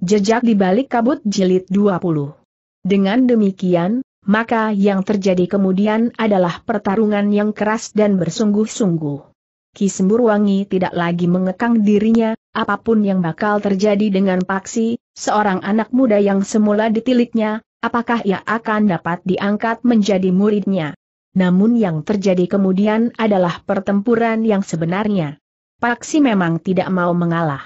Jejak di balik kabut jilid 20. Dengan demikian, maka yang terjadi kemudian adalah pertarungan yang keras dan bersungguh-sungguh. Ki Semburwangi tidak lagi mengekang dirinya, apapun yang bakal terjadi dengan Paksi, seorang anak muda yang semula ditiliknya, apakah ia akan dapat diangkat menjadi muridnya. Namun yang terjadi kemudian adalah pertempuran yang sebenarnya. Paksi memang tidak mau mengalah.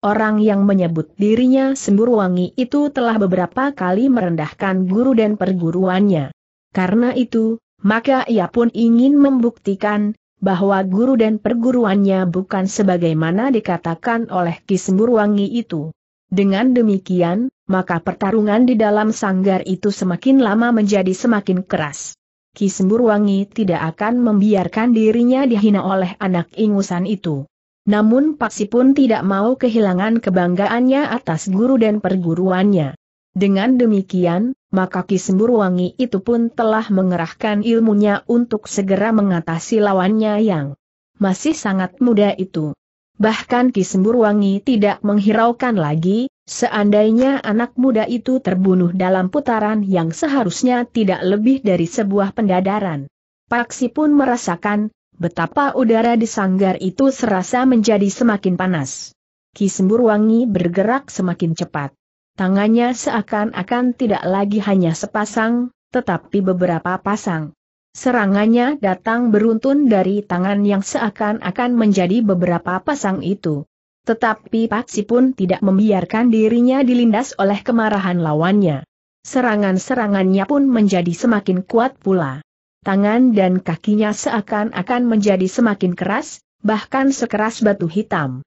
Orang yang menyebut dirinya Semburwangi itu telah beberapa kali merendahkan guru dan perguruannya. Karena itu, maka ia pun ingin membuktikan bahwa guru dan perguruannya bukan sebagaimana dikatakan oleh Ki Semburwangi itu. Dengan demikian, maka pertarungan di dalam sanggar itu semakin lama menjadi semakin keras. Ki Semburwangi tidak akan membiarkan dirinya dihina oleh anak ingusan itu. Namun Paksi pun tidak mau kehilangan kebanggaannya atas guru dan perguruannya. Dengan demikian, maka Ki Semburwangi itu pun telah mengerahkan ilmunya untuk segera mengatasi lawannya yang masih sangat muda itu. Bahkan Ki Semburwangi tidak menghiraukan lagi, seandainya anak muda itu terbunuh dalam putaran yang seharusnya tidak lebih dari sebuah pendadaran. Paksi pun merasakan betapa udara di sanggar itu serasa menjadi semakin panas. Ki Semburwangi bergerak semakin cepat. Tangannya seakan-akan tidak lagi hanya sepasang, tetapi beberapa pasang. Serangannya datang beruntun dari tangan yang seakan-akan menjadi beberapa pasang itu. Tetapi Paksi pun tidak membiarkan dirinya dilindas oleh kemarahan lawannya. Serangan-serangannya pun menjadi semakin kuat pula tangan dan kakinya seakan-akan menjadi semakin keras, bahkan sekeras batu hitam.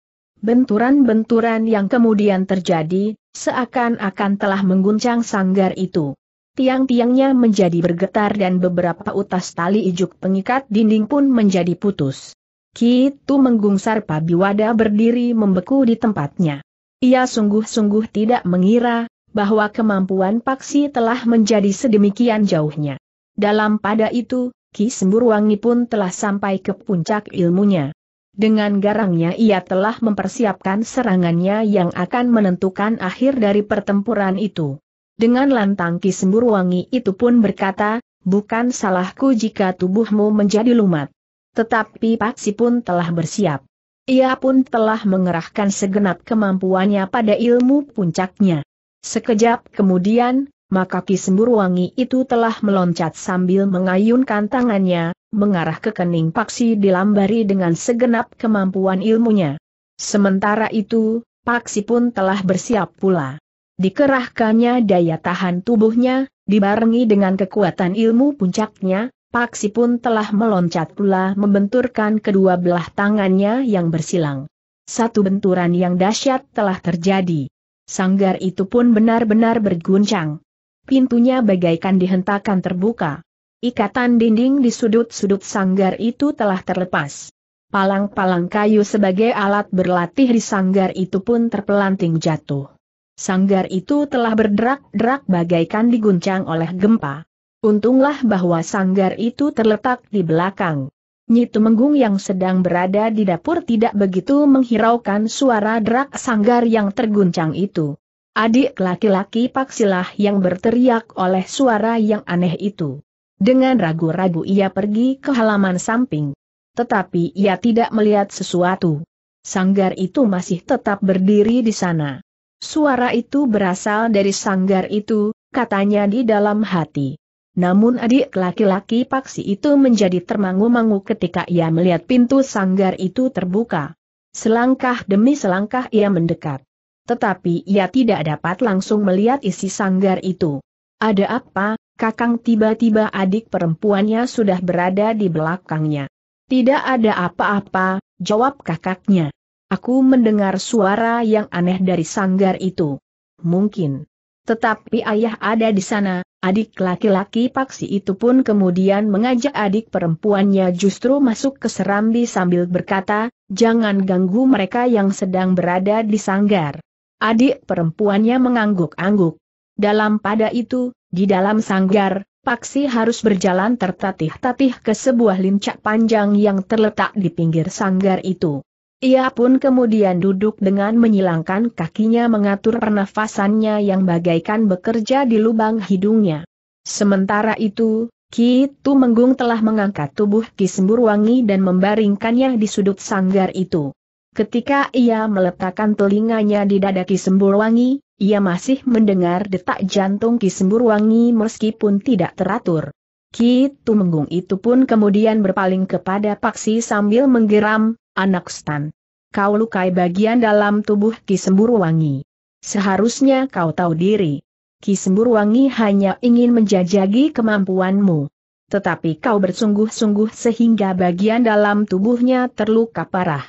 Benturan-benturan yang kemudian terjadi, seakan-akan telah mengguncang sanggar itu. Tiang-tiangnya menjadi bergetar dan beberapa utas tali ijuk pengikat dinding pun menjadi putus. Kitu menggungsar Pabiwada berdiri membeku di tempatnya. Ia sungguh-sungguh tidak mengira, bahwa kemampuan Paksi telah menjadi sedemikian jauhnya. Dalam pada itu, Ki Semburwangi pun telah sampai ke puncak ilmunya. Dengan garangnya ia telah mempersiapkan serangannya yang akan menentukan akhir dari pertempuran itu. Dengan lantang Ki Semburwangi itu pun berkata, bukan salahku jika tubuhmu menjadi lumat. Tetapi Paksi pun telah bersiap. Ia pun telah mengerahkan segenap kemampuannya pada ilmu puncaknya. Sekejap kemudian, maka Ki wangi itu telah meloncat sambil mengayunkan tangannya, mengarah ke kening Paksi dilambari dengan segenap kemampuan ilmunya. Sementara itu, Paksi pun telah bersiap pula. Dikerahkannya daya tahan tubuhnya, dibarengi dengan kekuatan ilmu puncaknya, Paksi pun telah meloncat pula membenturkan kedua belah tangannya yang bersilang. Satu benturan yang dahsyat telah terjadi. Sanggar itu pun benar-benar berguncang pintunya bagaikan dihentakkan terbuka. Ikatan dinding di sudut-sudut sanggar itu telah terlepas. Palang-palang kayu sebagai alat berlatih di sanggar itu pun terpelanting jatuh. Sanggar itu telah berderak-derak bagaikan diguncang oleh gempa. Untunglah bahwa sanggar itu terletak di belakang. Nyi Tumenggung yang sedang berada di dapur tidak begitu menghiraukan suara derak sanggar yang terguncang itu. Adik laki-laki Paksilah yang berteriak oleh suara yang aneh itu. Dengan ragu-ragu ia pergi ke halaman samping. Tetapi ia tidak melihat sesuatu. Sanggar itu masih tetap berdiri di sana. Suara itu berasal dari sanggar itu, katanya di dalam hati. Namun adik laki-laki Paksi itu menjadi termangu-mangu ketika ia melihat pintu sanggar itu terbuka. Selangkah demi selangkah ia mendekat tetapi ia tidak dapat langsung melihat isi sanggar itu. Ada apa, kakang tiba-tiba adik perempuannya sudah berada di belakangnya. Tidak ada apa-apa, jawab kakaknya. Aku mendengar suara yang aneh dari sanggar itu. Mungkin. Tetapi ayah ada di sana, adik laki-laki paksi itu pun kemudian mengajak adik perempuannya justru masuk ke serambi sambil berkata, jangan ganggu mereka yang sedang berada di sanggar. Adik perempuannya mengangguk-angguk. Dalam pada itu, di dalam sanggar, Paksi harus berjalan tertatih-tatih ke sebuah lincak panjang yang terletak di pinggir sanggar itu. Ia pun kemudian duduk dengan menyilangkan kakinya mengatur pernafasannya yang bagaikan bekerja di lubang hidungnya. Sementara itu, Ki menggung telah mengangkat tubuh Ki Semburwangi dan membaringkannya di sudut sanggar itu. Ketika ia meletakkan telinganya di dada Ki Semburwangi, ia masih mendengar detak jantung Ki Semburwangi meskipun tidak teratur. Ki Tumenggung itu pun kemudian berpaling kepada Paksi sambil menggeram, anak stan. Kau lukai bagian dalam tubuh Ki Semburwangi. Seharusnya kau tahu diri. Ki Semburwangi hanya ingin menjajagi kemampuanmu. Tetapi kau bersungguh-sungguh sehingga bagian dalam tubuhnya terluka parah.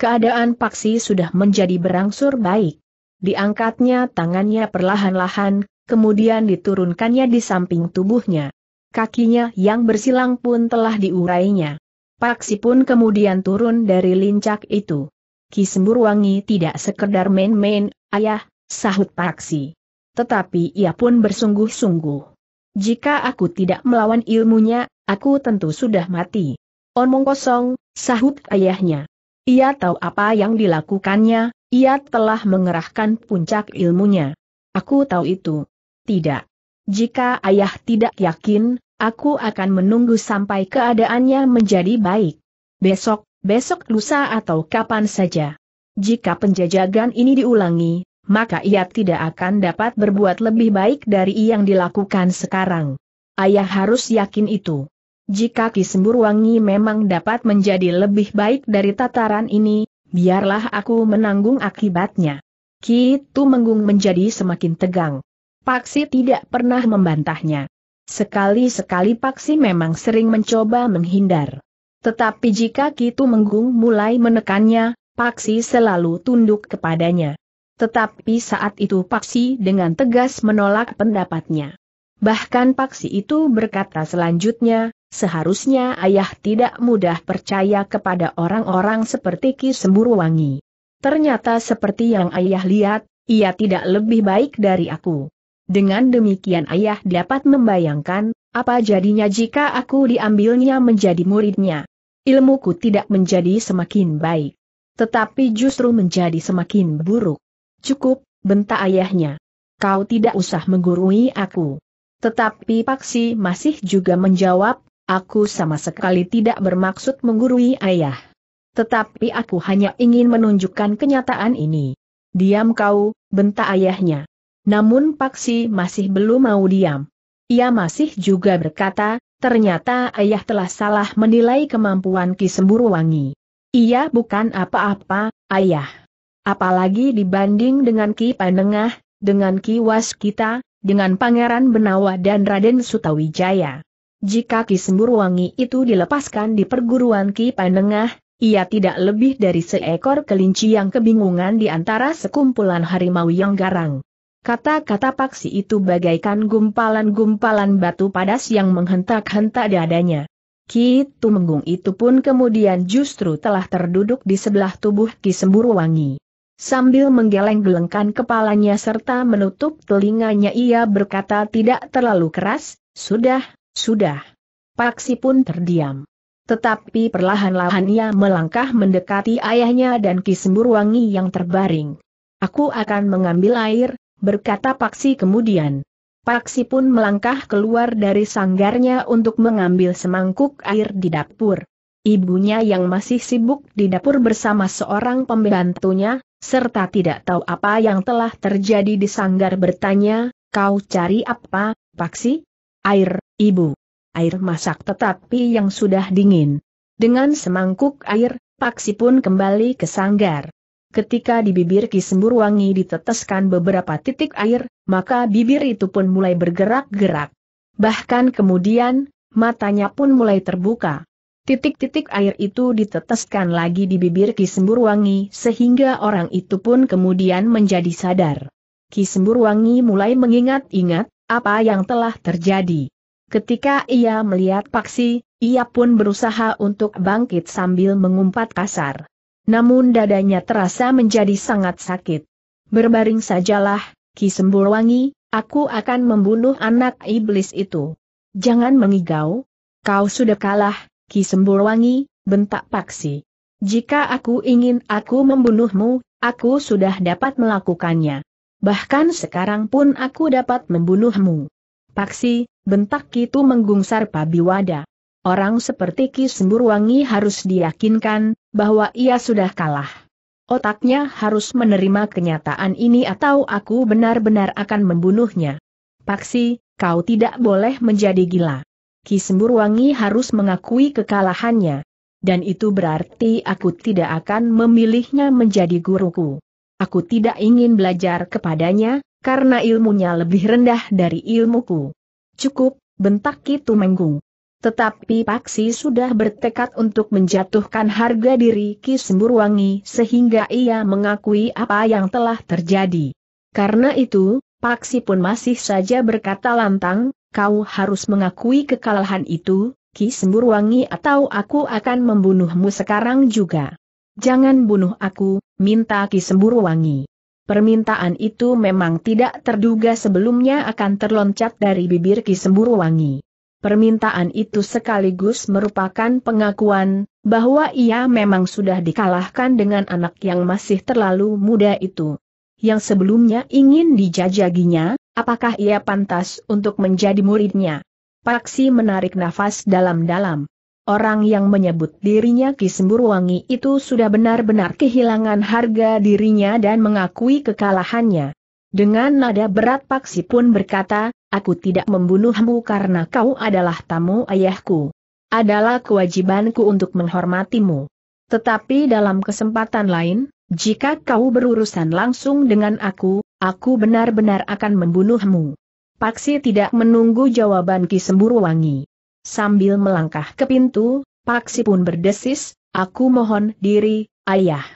Keadaan Paksi sudah menjadi berangsur baik. Diangkatnya tangannya perlahan-lahan, kemudian diturunkannya di samping tubuhnya. Kakinya yang bersilang pun telah diurainya. Paksi pun kemudian turun dari lincak itu. Ki Semburwangi tidak sekedar main-main, ayah, sahut Paksi. Tetapi ia pun bersungguh-sungguh. Jika aku tidak melawan ilmunya, aku tentu sudah mati. Omong kosong, sahut ayahnya. Ia tahu apa yang dilakukannya, ia telah mengerahkan puncak ilmunya. Aku tahu itu. Tidak. Jika ayah tidak yakin, aku akan menunggu sampai keadaannya menjadi baik. Besok, besok lusa atau kapan saja. Jika penjajagan ini diulangi, maka ia tidak akan dapat berbuat lebih baik dari yang dilakukan sekarang. Ayah harus yakin itu. Jika Ki Semburwangi memang dapat menjadi lebih baik dari tataran ini, biarlah aku menanggung akibatnya. Ki menggung menjadi semakin tegang. Paksi tidak pernah membantahnya. Sekali-sekali Paksi memang sering mencoba menghindar. Tetapi jika Ki menggung mulai menekannya, Paksi selalu tunduk kepadanya. Tetapi saat itu Paksi dengan tegas menolak pendapatnya. Bahkan Paksi itu berkata selanjutnya, Seharusnya ayah tidak mudah percaya kepada orang-orang seperti Ki Wangi. Ternyata seperti yang ayah lihat, ia tidak lebih baik dari aku. Dengan demikian ayah dapat membayangkan, apa jadinya jika aku diambilnya menjadi muridnya. Ilmuku tidak menjadi semakin baik. Tetapi justru menjadi semakin buruk. Cukup, bentak ayahnya. Kau tidak usah menggurui aku. Tetapi Paksi masih juga menjawab, Aku sama sekali tidak bermaksud menggurui ayah. Tetapi aku hanya ingin menunjukkan kenyataan ini. Diam kau, bentak ayahnya. Namun Paksi masih belum mau diam. Ia masih juga berkata, ternyata ayah telah salah menilai kemampuan Ki Semburuwangi. Ia bukan apa-apa, ayah. Apalagi dibanding dengan Ki Panengah, dengan Ki Waskita, dengan Pangeran Benawa dan Raden Sutawijaya. Jika Ki Semburwangi itu dilepaskan di perguruan Ki Panengah, ia tidak lebih dari seekor kelinci yang kebingungan di antara sekumpulan harimau yang garang. Kata-kata paksi itu bagaikan gumpalan-gumpalan batu padas yang menghentak-hentak dadanya. Ki Tumenggung itu pun kemudian justru telah terduduk di sebelah tubuh Ki Semburwangi. Sambil menggeleng-gelengkan kepalanya serta menutup telinganya ia berkata tidak terlalu keras, Sudah, sudah. Paksi pun terdiam. Tetapi perlahan-lahan ia melangkah mendekati ayahnya dan kisembur wangi yang terbaring. Aku akan mengambil air, berkata Paksi kemudian. Paksi pun melangkah keluar dari sanggarnya untuk mengambil semangkuk air di dapur. Ibunya yang masih sibuk di dapur bersama seorang pembantunya, serta tidak tahu apa yang telah terjadi di sanggar bertanya, kau cari apa, Paksi? Air, Ibu. Air masak tetapi yang sudah dingin. Dengan semangkuk air, Paksi pun kembali ke sanggar. Ketika di bibir Kisembur Wangi diteteskan beberapa titik air, maka bibir itu pun mulai bergerak-gerak. Bahkan kemudian, matanya pun mulai terbuka. Titik-titik air itu diteteskan lagi di bibir Kisembur Wangi sehingga orang itu pun kemudian menjadi sadar. Kisembur Wangi mulai mengingat-ingat apa yang telah terjadi. Ketika ia melihat Paksi, ia pun berusaha untuk bangkit sambil mengumpat kasar. Namun dadanya terasa menjadi sangat sakit. Berbaring sajalah, Ki Sembulwangi, aku akan membunuh anak iblis itu. Jangan mengigau. Kau sudah kalah, Ki Sembulwangi, bentak Paksi. Jika aku ingin aku membunuhmu, aku sudah dapat melakukannya. Bahkan sekarang pun aku dapat membunuhmu. Paksi, Bentak Kitu menggungsar Pabiwada. Orang seperti Ki Semburwangi harus diyakinkan, bahwa ia sudah kalah. Otaknya harus menerima kenyataan ini atau aku benar-benar akan membunuhnya. Paksi, kau tidak boleh menjadi gila. Ki Semburwangi harus mengakui kekalahannya. Dan itu berarti aku tidak akan memilihnya menjadi guruku. Aku tidak ingin belajar kepadanya, karena ilmunya lebih rendah dari ilmuku cukup, bentak Kitu Menggung. Tetapi Paksi sudah bertekad untuk menjatuhkan harga diri Ki Semburwangi sehingga ia mengakui apa yang telah terjadi. Karena itu, Paksi pun masih saja berkata lantang, kau harus mengakui kekalahan itu, Ki Semburwangi atau aku akan membunuhmu sekarang juga. Jangan bunuh aku, minta Ki Semburwangi. Permintaan itu memang tidak terduga sebelumnya akan terloncat dari bibir Ki Semburu Wangi. Permintaan itu sekaligus merupakan pengakuan bahwa ia memang sudah dikalahkan dengan anak yang masih terlalu muda itu. Yang sebelumnya ingin dijajaginya, apakah ia pantas untuk menjadi muridnya? Paksi menarik nafas dalam-dalam. Orang yang menyebut dirinya Semburwangi itu sudah benar-benar kehilangan harga dirinya dan mengakui kekalahannya. Dengan nada berat Paksi pun berkata, aku tidak membunuhmu karena kau adalah tamu ayahku. Adalah kewajibanku untuk menghormatimu. Tetapi dalam kesempatan lain, jika kau berurusan langsung dengan aku, aku benar-benar akan membunuhmu. Paksi tidak menunggu jawaban Ki Wangi. Sambil melangkah ke pintu, Paksi pun berdesis, aku mohon diri, ayah.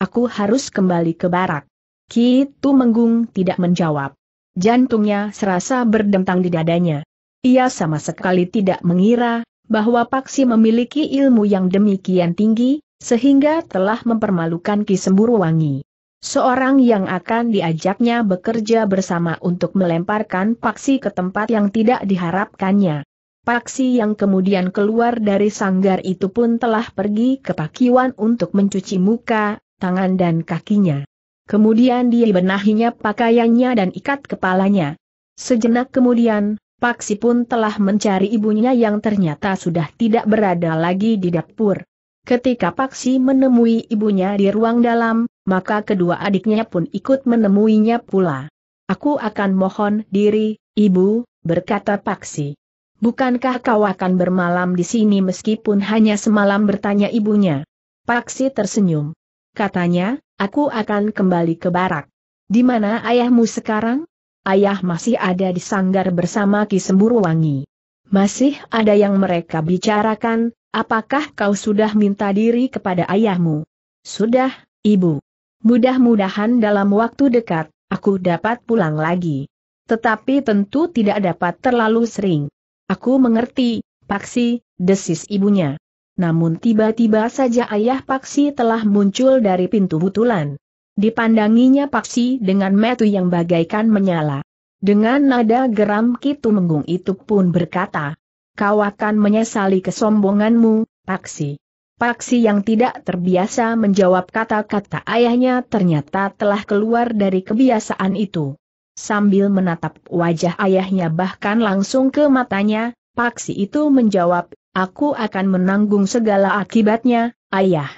Aku harus kembali ke barak. Kitu Menggung tidak menjawab. Jantungnya serasa berdentang di dadanya. Ia sama sekali tidak mengira, bahwa Paksi memiliki ilmu yang demikian tinggi, sehingga telah mempermalukan Ki Semburu Wangi. Seorang yang akan diajaknya bekerja bersama untuk melemparkan paksi ke tempat yang tidak diharapkannya. Paksi yang kemudian keluar dari sanggar itu pun telah pergi ke pakiwan untuk mencuci muka, tangan dan kakinya. Kemudian dia benahinya pakaiannya dan ikat kepalanya. Sejenak kemudian, Paksi pun telah mencari ibunya yang ternyata sudah tidak berada lagi di dapur. Ketika Paksi menemui ibunya di ruang dalam, maka kedua adiknya pun ikut menemuinya pula. Aku akan mohon diri, ibu, berkata Paksi. Bukankah kau akan bermalam di sini meskipun hanya semalam bertanya ibunya? Paksi tersenyum. Katanya, aku akan kembali ke barak. Di mana ayahmu sekarang? Ayah masih ada di sanggar bersama Ki Semburwangi. Masih ada yang mereka bicarakan, apakah kau sudah minta diri kepada ayahmu? Sudah, ibu. Mudah-mudahan dalam waktu dekat, aku dapat pulang lagi. Tetapi tentu tidak dapat terlalu sering. Aku mengerti, Paksi, desis ibunya. Namun tiba-tiba saja ayah Paksi telah muncul dari pintu butulan. Dipandanginya Paksi dengan metu yang bagaikan menyala. Dengan nada geram Kitu Menggung itu pun berkata, Kau akan menyesali kesombonganmu, Paksi. Paksi yang tidak terbiasa menjawab kata-kata ayahnya ternyata telah keluar dari kebiasaan itu sambil menatap wajah ayahnya bahkan langsung ke matanya, Paksi itu menjawab, aku akan menanggung segala akibatnya, ayah.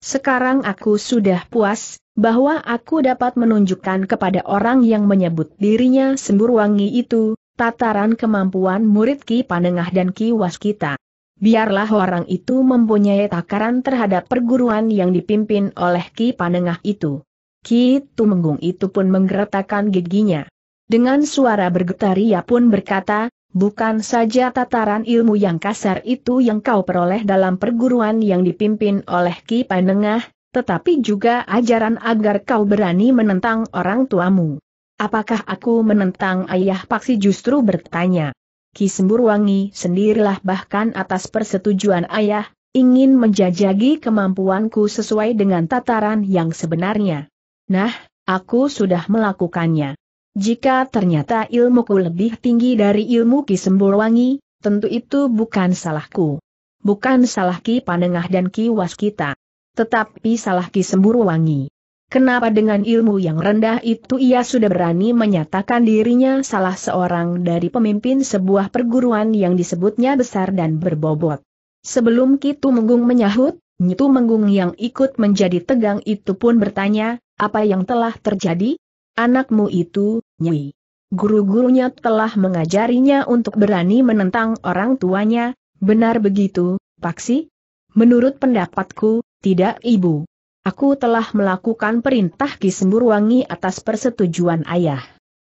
Sekarang aku sudah puas, bahwa aku dapat menunjukkan kepada orang yang menyebut dirinya semburwangi itu, tataran kemampuan murid Ki Panengah dan Ki Waskita. Biarlah orang itu mempunyai takaran terhadap perguruan yang dipimpin oleh Ki Panengah itu. Ki Tumenggung itu pun menggeretakkan giginya. Dengan suara bergetar ia pun berkata, bukan saja tataran ilmu yang kasar itu yang kau peroleh dalam perguruan yang dipimpin oleh Ki Panengah, tetapi juga ajaran agar kau berani menentang orang tuamu. Apakah aku menentang ayah Paksi justru bertanya. Ki Semburwangi sendirilah bahkan atas persetujuan ayah, ingin menjajagi kemampuanku sesuai dengan tataran yang sebenarnya. Nah, aku sudah melakukannya. Jika ternyata ilmuku lebih tinggi dari ilmu Ki Semburwangi, tentu itu bukan salahku. Bukan salah Ki Panengah dan Ki Waskita. Tetapi salah Ki Semburwangi. Kenapa dengan ilmu yang rendah itu ia sudah berani menyatakan dirinya salah seorang dari pemimpin sebuah perguruan yang disebutnya besar dan berbobot. Sebelum Ki Tumenggung menyahut, Nyi Tumenggung yang ikut menjadi tegang itu pun bertanya, apa yang telah terjadi? Anakmu itu, Nyi? Guru-gurunya telah mengajarinya untuk berani menentang orang tuanya, benar begitu, Paksi? Menurut pendapatku, tidak ibu. Aku telah melakukan perintah Ki Semburwangi atas persetujuan ayah.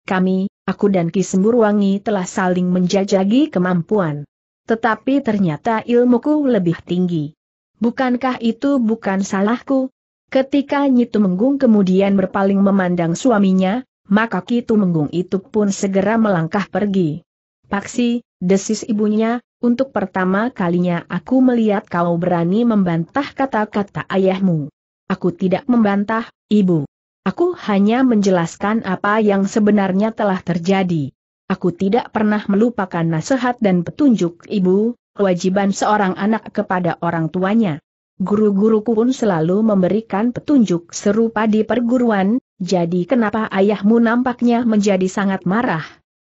Kami, aku dan Ki Semburwangi telah saling menjajagi kemampuan. Tetapi ternyata ilmuku lebih tinggi. Bukankah itu bukan salahku, Ketika Nyitu Menggung kemudian berpaling memandang suaminya, maka Ki Tumenggung itu pun segera melangkah pergi. Paksi, desis ibunya, untuk pertama kalinya aku melihat kau berani membantah kata-kata ayahmu. Aku tidak membantah, ibu. Aku hanya menjelaskan apa yang sebenarnya telah terjadi. Aku tidak pernah melupakan nasihat dan petunjuk ibu, kewajiban seorang anak kepada orang tuanya. Guru-guruku pun selalu memberikan petunjuk serupa di perguruan, jadi kenapa ayahmu nampaknya menjadi sangat marah?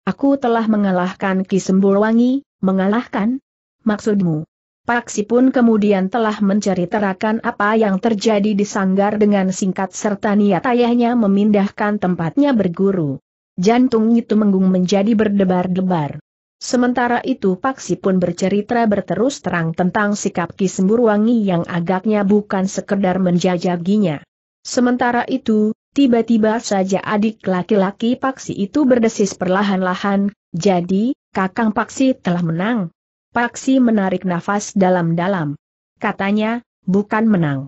Aku telah mengalahkan Ki Sembulwangi, mengalahkan? Maksudmu? Paksi pun kemudian telah mencari terakan apa yang terjadi di sanggar dengan singkat serta niat ayahnya memindahkan tempatnya berguru. Jantung itu menggung menjadi berdebar-debar. Sementara itu Paksi pun bercerita berterus terang tentang sikap Ki Semburwangi yang agaknya bukan sekedar menjajaginya. Sementara itu, tiba-tiba saja adik laki-laki Paksi itu berdesis perlahan-lahan, jadi, Kakang Paksi telah menang. Paksi menarik nafas dalam-dalam. Katanya, bukan menang.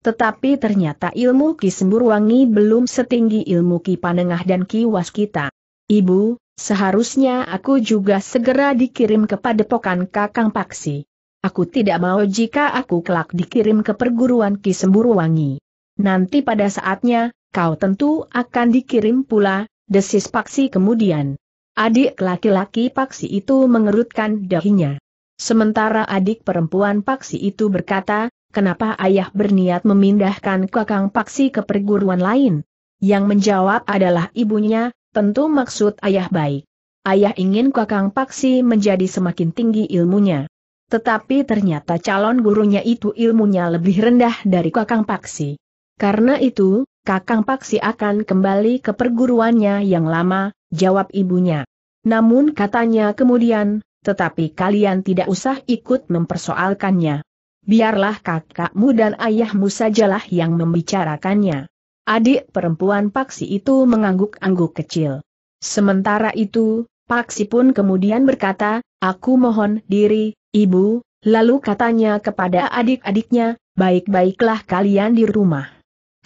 Tetapi ternyata ilmu Ki Semburwangi belum setinggi ilmu Ki Panengah dan Ki Waskita. Ibu, Seharusnya aku juga segera dikirim kepada padepokan Kakang Paksi. Aku tidak mau jika aku kelak dikirim ke perguruan Ki Semburuwangi. Nanti pada saatnya, kau tentu akan dikirim pula, desis Paksi kemudian. Adik laki-laki Paksi itu mengerutkan dahinya. Sementara adik perempuan Paksi itu berkata, kenapa ayah berniat memindahkan Kakang Paksi ke perguruan lain? Yang menjawab adalah ibunya, Tentu maksud ayah baik. Ayah ingin Kakang Paksi menjadi semakin tinggi ilmunya. Tetapi ternyata calon gurunya itu ilmunya lebih rendah dari Kakang Paksi. Karena itu, Kakang Paksi akan kembali ke perguruannya yang lama, jawab ibunya. Namun katanya kemudian, tetapi kalian tidak usah ikut mempersoalkannya. Biarlah kakakmu dan ayahmu sajalah yang membicarakannya. Adik perempuan Paksi itu mengangguk-angguk kecil. Sementara itu, Paksi pun kemudian berkata, aku mohon diri, ibu, lalu katanya kepada adik-adiknya, baik-baiklah kalian di rumah.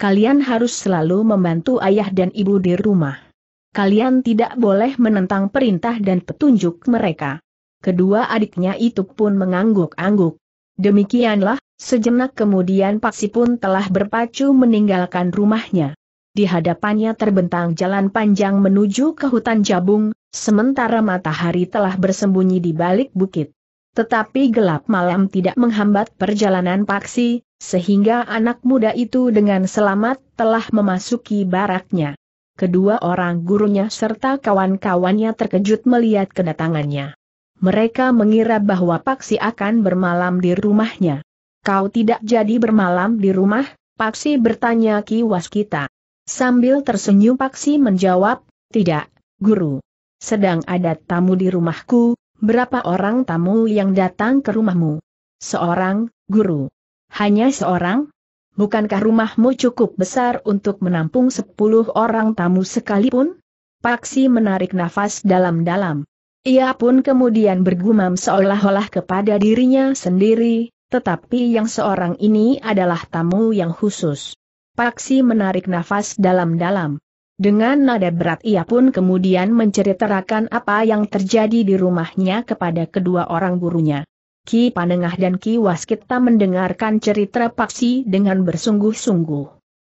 Kalian harus selalu membantu ayah dan ibu di rumah. Kalian tidak boleh menentang perintah dan petunjuk mereka. Kedua adiknya itu pun mengangguk-angguk. Demikianlah, Sejenak kemudian Paksi pun telah berpacu meninggalkan rumahnya. Di hadapannya terbentang jalan panjang menuju ke hutan jabung, sementara matahari telah bersembunyi di balik bukit. Tetapi gelap malam tidak menghambat perjalanan Paksi, sehingga anak muda itu dengan selamat telah memasuki baraknya. Kedua orang gurunya serta kawan-kawannya terkejut melihat kedatangannya. Mereka mengira bahwa Paksi akan bermalam di rumahnya. Kau tidak jadi bermalam di rumah? Paksi bertanya Ki Waskita. Sambil tersenyum Paksi menjawab, tidak, guru. Sedang ada tamu di rumahku, berapa orang tamu yang datang ke rumahmu? Seorang, guru. Hanya seorang? Bukankah rumahmu cukup besar untuk menampung sepuluh orang tamu sekalipun? Paksi menarik nafas dalam-dalam. Ia pun kemudian bergumam seolah-olah kepada dirinya sendiri, tetapi yang seorang ini adalah tamu yang khusus. Paksi menarik nafas dalam-dalam. Dengan nada berat ia pun kemudian menceritakan apa yang terjadi di rumahnya kepada kedua orang gurunya. Ki Panengah dan Ki Waskita mendengarkan cerita Paksi dengan bersungguh-sungguh.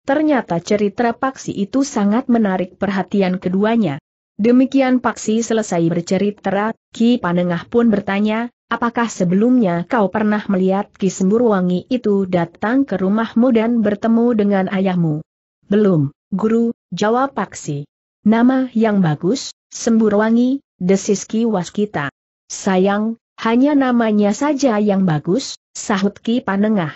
Ternyata cerita Paksi itu sangat menarik perhatian keduanya. Demikian Paksi selesai bercerita, Ki Panengah pun bertanya, Apakah sebelumnya kau pernah melihat Ki Semburwangi itu datang ke rumahmu dan bertemu dengan ayahmu? Belum, guru, jawab Paksi. Nama yang bagus, Semburwangi, desis Ki Waskita. Sayang, hanya namanya saja yang bagus, sahut Ki Panengah.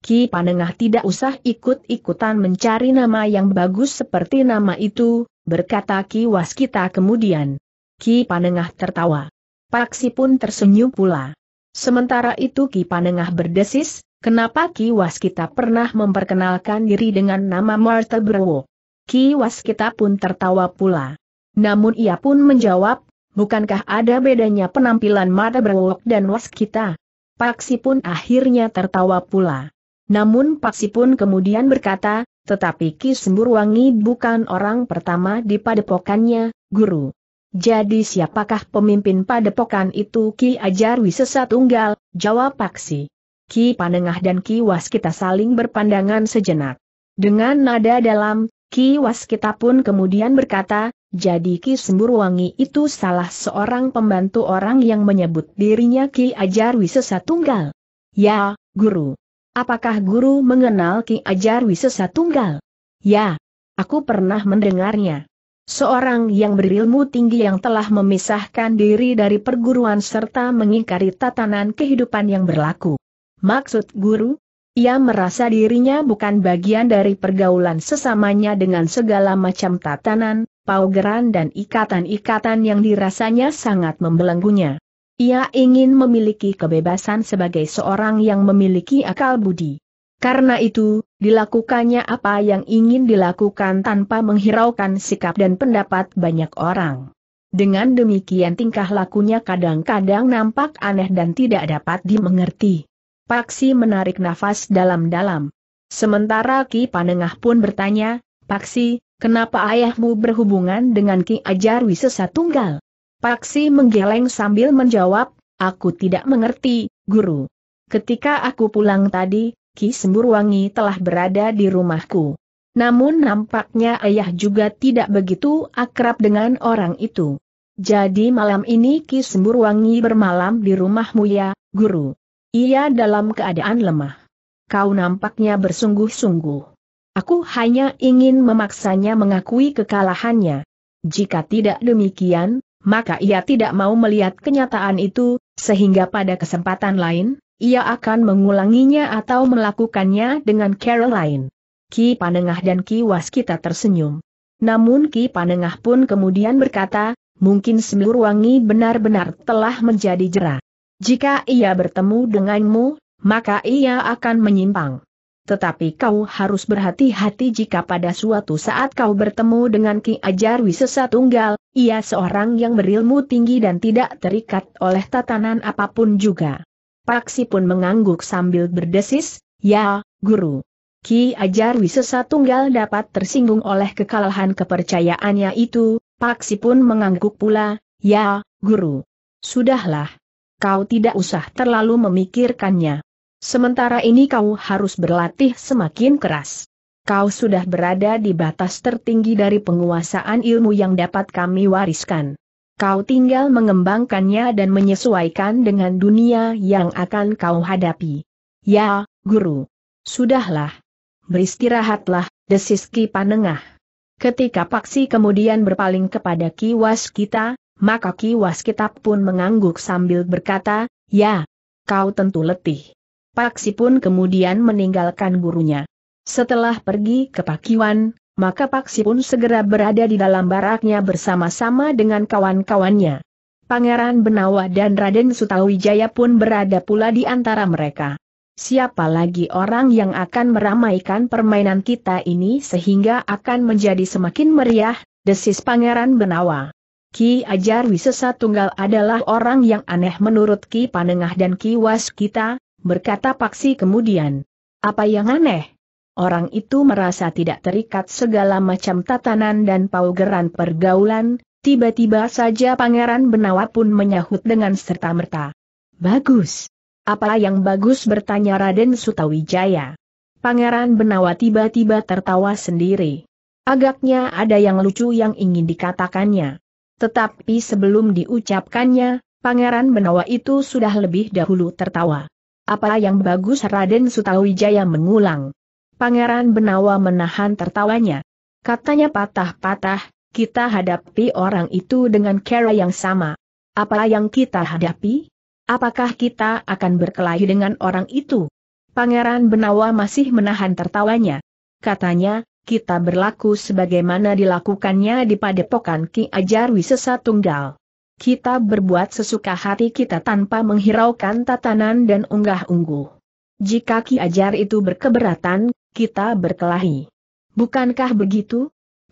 Ki Panengah tidak usah ikut-ikutan mencari nama yang bagus seperti nama itu, berkata Ki Waskita kemudian. Ki Panengah tertawa. Paksi pun tersenyum pula. Sementara itu Ki Panengah berdesis, kenapa Ki Waskita pernah memperkenalkan diri dengan nama Marta Brewo? Ki Waskita pun tertawa pula. Namun ia pun menjawab, bukankah ada bedanya penampilan Marta Brewo dan Waskita? Paksi pun akhirnya tertawa pula. Namun Paksi pun kemudian berkata, tetapi Ki Semburwangi bukan orang pertama di padepokannya, guru. Jadi siapakah pemimpin padepokan itu Ki Ajar Wisesa Tunggal, jawab Paksi. Ki Panengah dan Ki Waskita saling berpandangan sejenak. Dengan nada dalam, Ki Waskita pun kemudian berkata, jadi Ki Semburwangi itu salah seorang pembantu orang yang menyebut dirinya Ki Ajar Wisesa Tunggal. Ya, Guru. Apakah Guru mengenal Ki Ajar Wisesa Tunggal? Ya, aku pernah mendengarnya. Seorang yang berilmu tinggi yang telah memisahkan diri dari perguruan serta mengingkari tatanan kehidupan yang berlaku. Maksud guru? Ia merasa dirinya bukan bagian dari pergaulan sesamanya dengan segala macam tatanan, paugeran dan ikatan-ikatan yang dirasanya sangat membelenggunya. Ia ingin memiliki kebebasan sebagai seorang yang memiliki akal budi. Karena itu, dilakukannya apa yang ingin dilakukan tanpa menghiraukan sikap dan pendapat banyak orang. Dengan demikian tingkah lakunya kadang-kadang nampak aneh dan tidak dapat dimengerti. Paksi menarik nafas dalam-dalam. Sementara Ki Panengah pun bertanya, Paksi, kenapa ayahmu berhubungan dengan Ki Ajar Wisesa Tunggal? Paksi menggeleng sambil menjawab, aku tidak mengerti, guru. Ketika aku pulang tadi, Ki Semburwangi telah berada di rumahku. Namun nampaknya ayah juga tidak begitu akrab dengan orang itu. Jadi malam ini Ki Semburwangi bermalam di rumahmu ya, guru. Ia dalam keadaan lemah. Kau nampaknya bersungguh-sungguh. Aku hanya ingin memaksanya mengakui kekalahannya. Jika tidak demikian, maka ia tidak mau melihat kenyataan itu, sehingga pada kesempatan lain, ia akan mengulanginya atau melakukannya dengan Caroline. Ki Panengah dan Ki Waskita tersenyum. Namun Ki Panengah pun kemudian berkata, mungkin Wangi benar-benar telah menjadi jera. Jika ia bertemu denganmu, maka ia akan menyimpang. Tetapi kau harus berhati-hati jika pada suatu saat kau bertemu dengan Ki Ajar Wisesa Tunggal, ia seorang yang berilmu tinggi dan tidak terikat oleh tatanan apapun juga. Paksi pun mengangguk sambil berdesis, ya, guru. Ki Ajar Wisesa Tunggal dapat tersinggung oleh kekalahan kepercayaannya itu, Paksi pun mengangguk pula, ya, guru. Sudahlah. Kau tidak usah terlalu memikirkannya. Sementara ini kau harus berlatih semakin keras. Kau sudah berada di batas tertinggi dari penguasaan ilmu yang dapat kami wariskan. Kau tinggal mengembangkannya dan menyesuaikan dengan dunia yang akan kau hadapi. Ya, guru. Sudahlah. Beristirahatlah, desis Ki Panengah. Ketika Paksi kemudian berpaling kepada Kiwas kita, maka Kiwas kita pun mengangguk sambil berkata, Ya, kau tentu letih. Paksi pun kemudian meninggalkan gurunya. Setelah pergi ke Pakiwan, maka Paksi pun segera berada di dalam baraknya bersama-sama dengan kawan-kawannya. Pangeran Benawa dan Raden Sutawijaya pun berada pula di antara mereka. Siapa lagi orang yang akan meramaikan permainan kita ini sehingga akan menjadi semakin meriah, desis Pangeran Benawa. Ki Ajar Wisesa Tunggal adalah orang yang aneh menurut Ki Panengah dan Ki Was kita, berkata Paksi kemudian. Apa yang aneh? orang itu merasa tidak terikat segala macam tatanan dan paugeran pergaulan, tiba-tiba saja Pangeran Benawa pun menyahut dengan serta-merta. Bagus. Apa yang bagus bertanya Raden Sutawijaya. Pangeran Benawa tiba-tiba tertawa sendiri. Agaknya ada yang lucu yang ingin dikatakannya. Tetapi sebelum diucapkannya, Pangeran Benawa itu sudah lebih dahulu tertawa. Apa yang bagus Raden Sutawijaya mengulang. Pangeran Benawa menahan tertawanya. Katanya patah-patah, kita hadapi orang itu dengan cara yang sama. Apa yang kita hadapi? Apakah kita akan berkelahi dengan orang itu? Pangeran Benawa masih menahan tertawanya. Katanya, kita berlaku sebagaimana dilakukannya di padepokan Ki Ajar Wisesa Tunggal. Kita berbuat sesuka hati kita tanpa menghiraukan tatanan dan unggah-ungguh. Jika Ki Ajar itu berkeberatan, kita berkelahi. Bukankah begitu?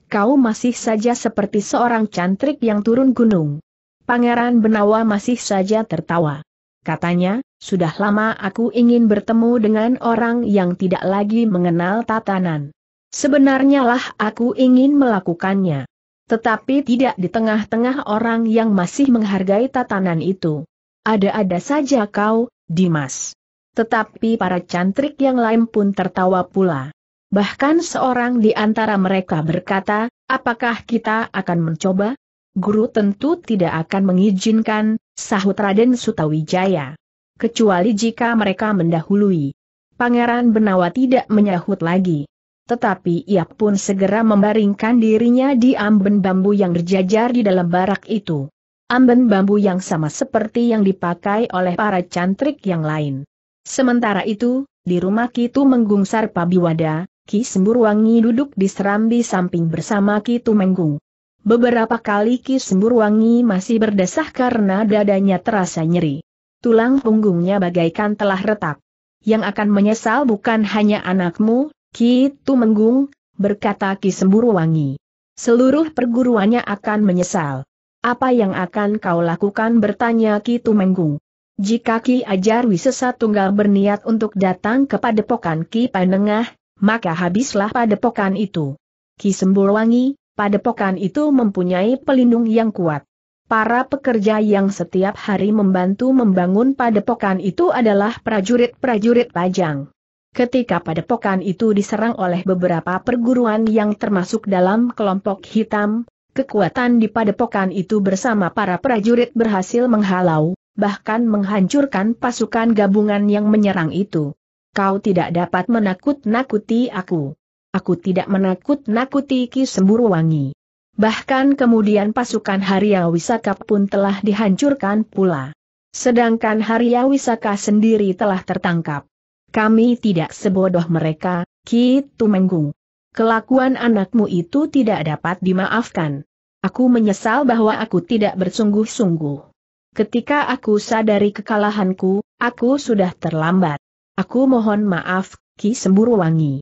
Kau masih saja seperti seorang cantrik yang turun gunung. Pangeran Benawa masih saja tertawa. Katanya, sudah lama aku ingin bertemu dengan orang yang tidak lagi mengenal tatanan. Sebenarnya lah aku ingin melakukannya. Tetapi tidak di tengah-tengah orang yang masih menghargai tatanan itu. Ada-ada saja kau, Dimas. Tetapi para cantrik yang lain pun tertawa pula. Bahkan seorang di antara mereka berkata, apakah kita akan mencoba? Guru tentu tidak akan mengizinkan, sahut Raden Sutawijaya. Kecuali jika mereka mendahului. Pangeran Benawa tidak menyahut lagi. Tetapi ia pun segera membaringkan dirinya di amben bambu yang berjajar di dalam barak itu. Amben bambu yang sama seperti yang dipakai oleh para cantrik yang lain. Sementara itu, di rumah Kitu Menggung Pabiwada. Ki Semburwangi duduk di serambi samping bersama Kitu Menggung. Beberapa kali Ki Semburwangi masih berdesah karena dadanya terasa nyeri. Tulang punggungnya bagaikan telah retak. Yang akan menyesal bukan hanya anakmu, Ki Menggung, berkata Ki Semburwangi. Seluruh perguruannya akan menyesal. Apa yang akan kau lakukan bertanya Ki menggung. Jika Ki Ajar Wisesa Tunggal berniat untuk datang ke padepokan Ki Panengah, maka habislah padepokan itu. Ki Sembulwangi, padepokan itu mempunyai pelindung yang kuat. Para pekerja yang setiap hari membantu membangun padepokan itu adalah prajurit-prajurit pajang. Ketika padepokan itu diserang oleh beberapa perguruan yang termasuk dalam kelompok hitam, kekuatan di padepokan itu bersama para prajurit berhasil menghalau, bahkan menghancurkan pasukan gabungan yang menyerang itu. Kau tidak dapat menakut-nakuti aku. Aku tidak menakut-nakuti Ki Wangi. Bahkan kemudian pasukan Harya Wisaka pun telah dihancurkan pula. Sedangkan Harya Wisaka sendiri telah tertangkap. Kami tidak sebodoh mereka, Ki Tumenggung. Kelakuan anakmu itu tidak dapat dimaafkan. Aku menyesal bahwa aku tidak bersungguh-sungguh. Ketika aku sadari kekalahanku, aku sudah terlambat. Aku mohon maaf, Ki Semburu Wangi.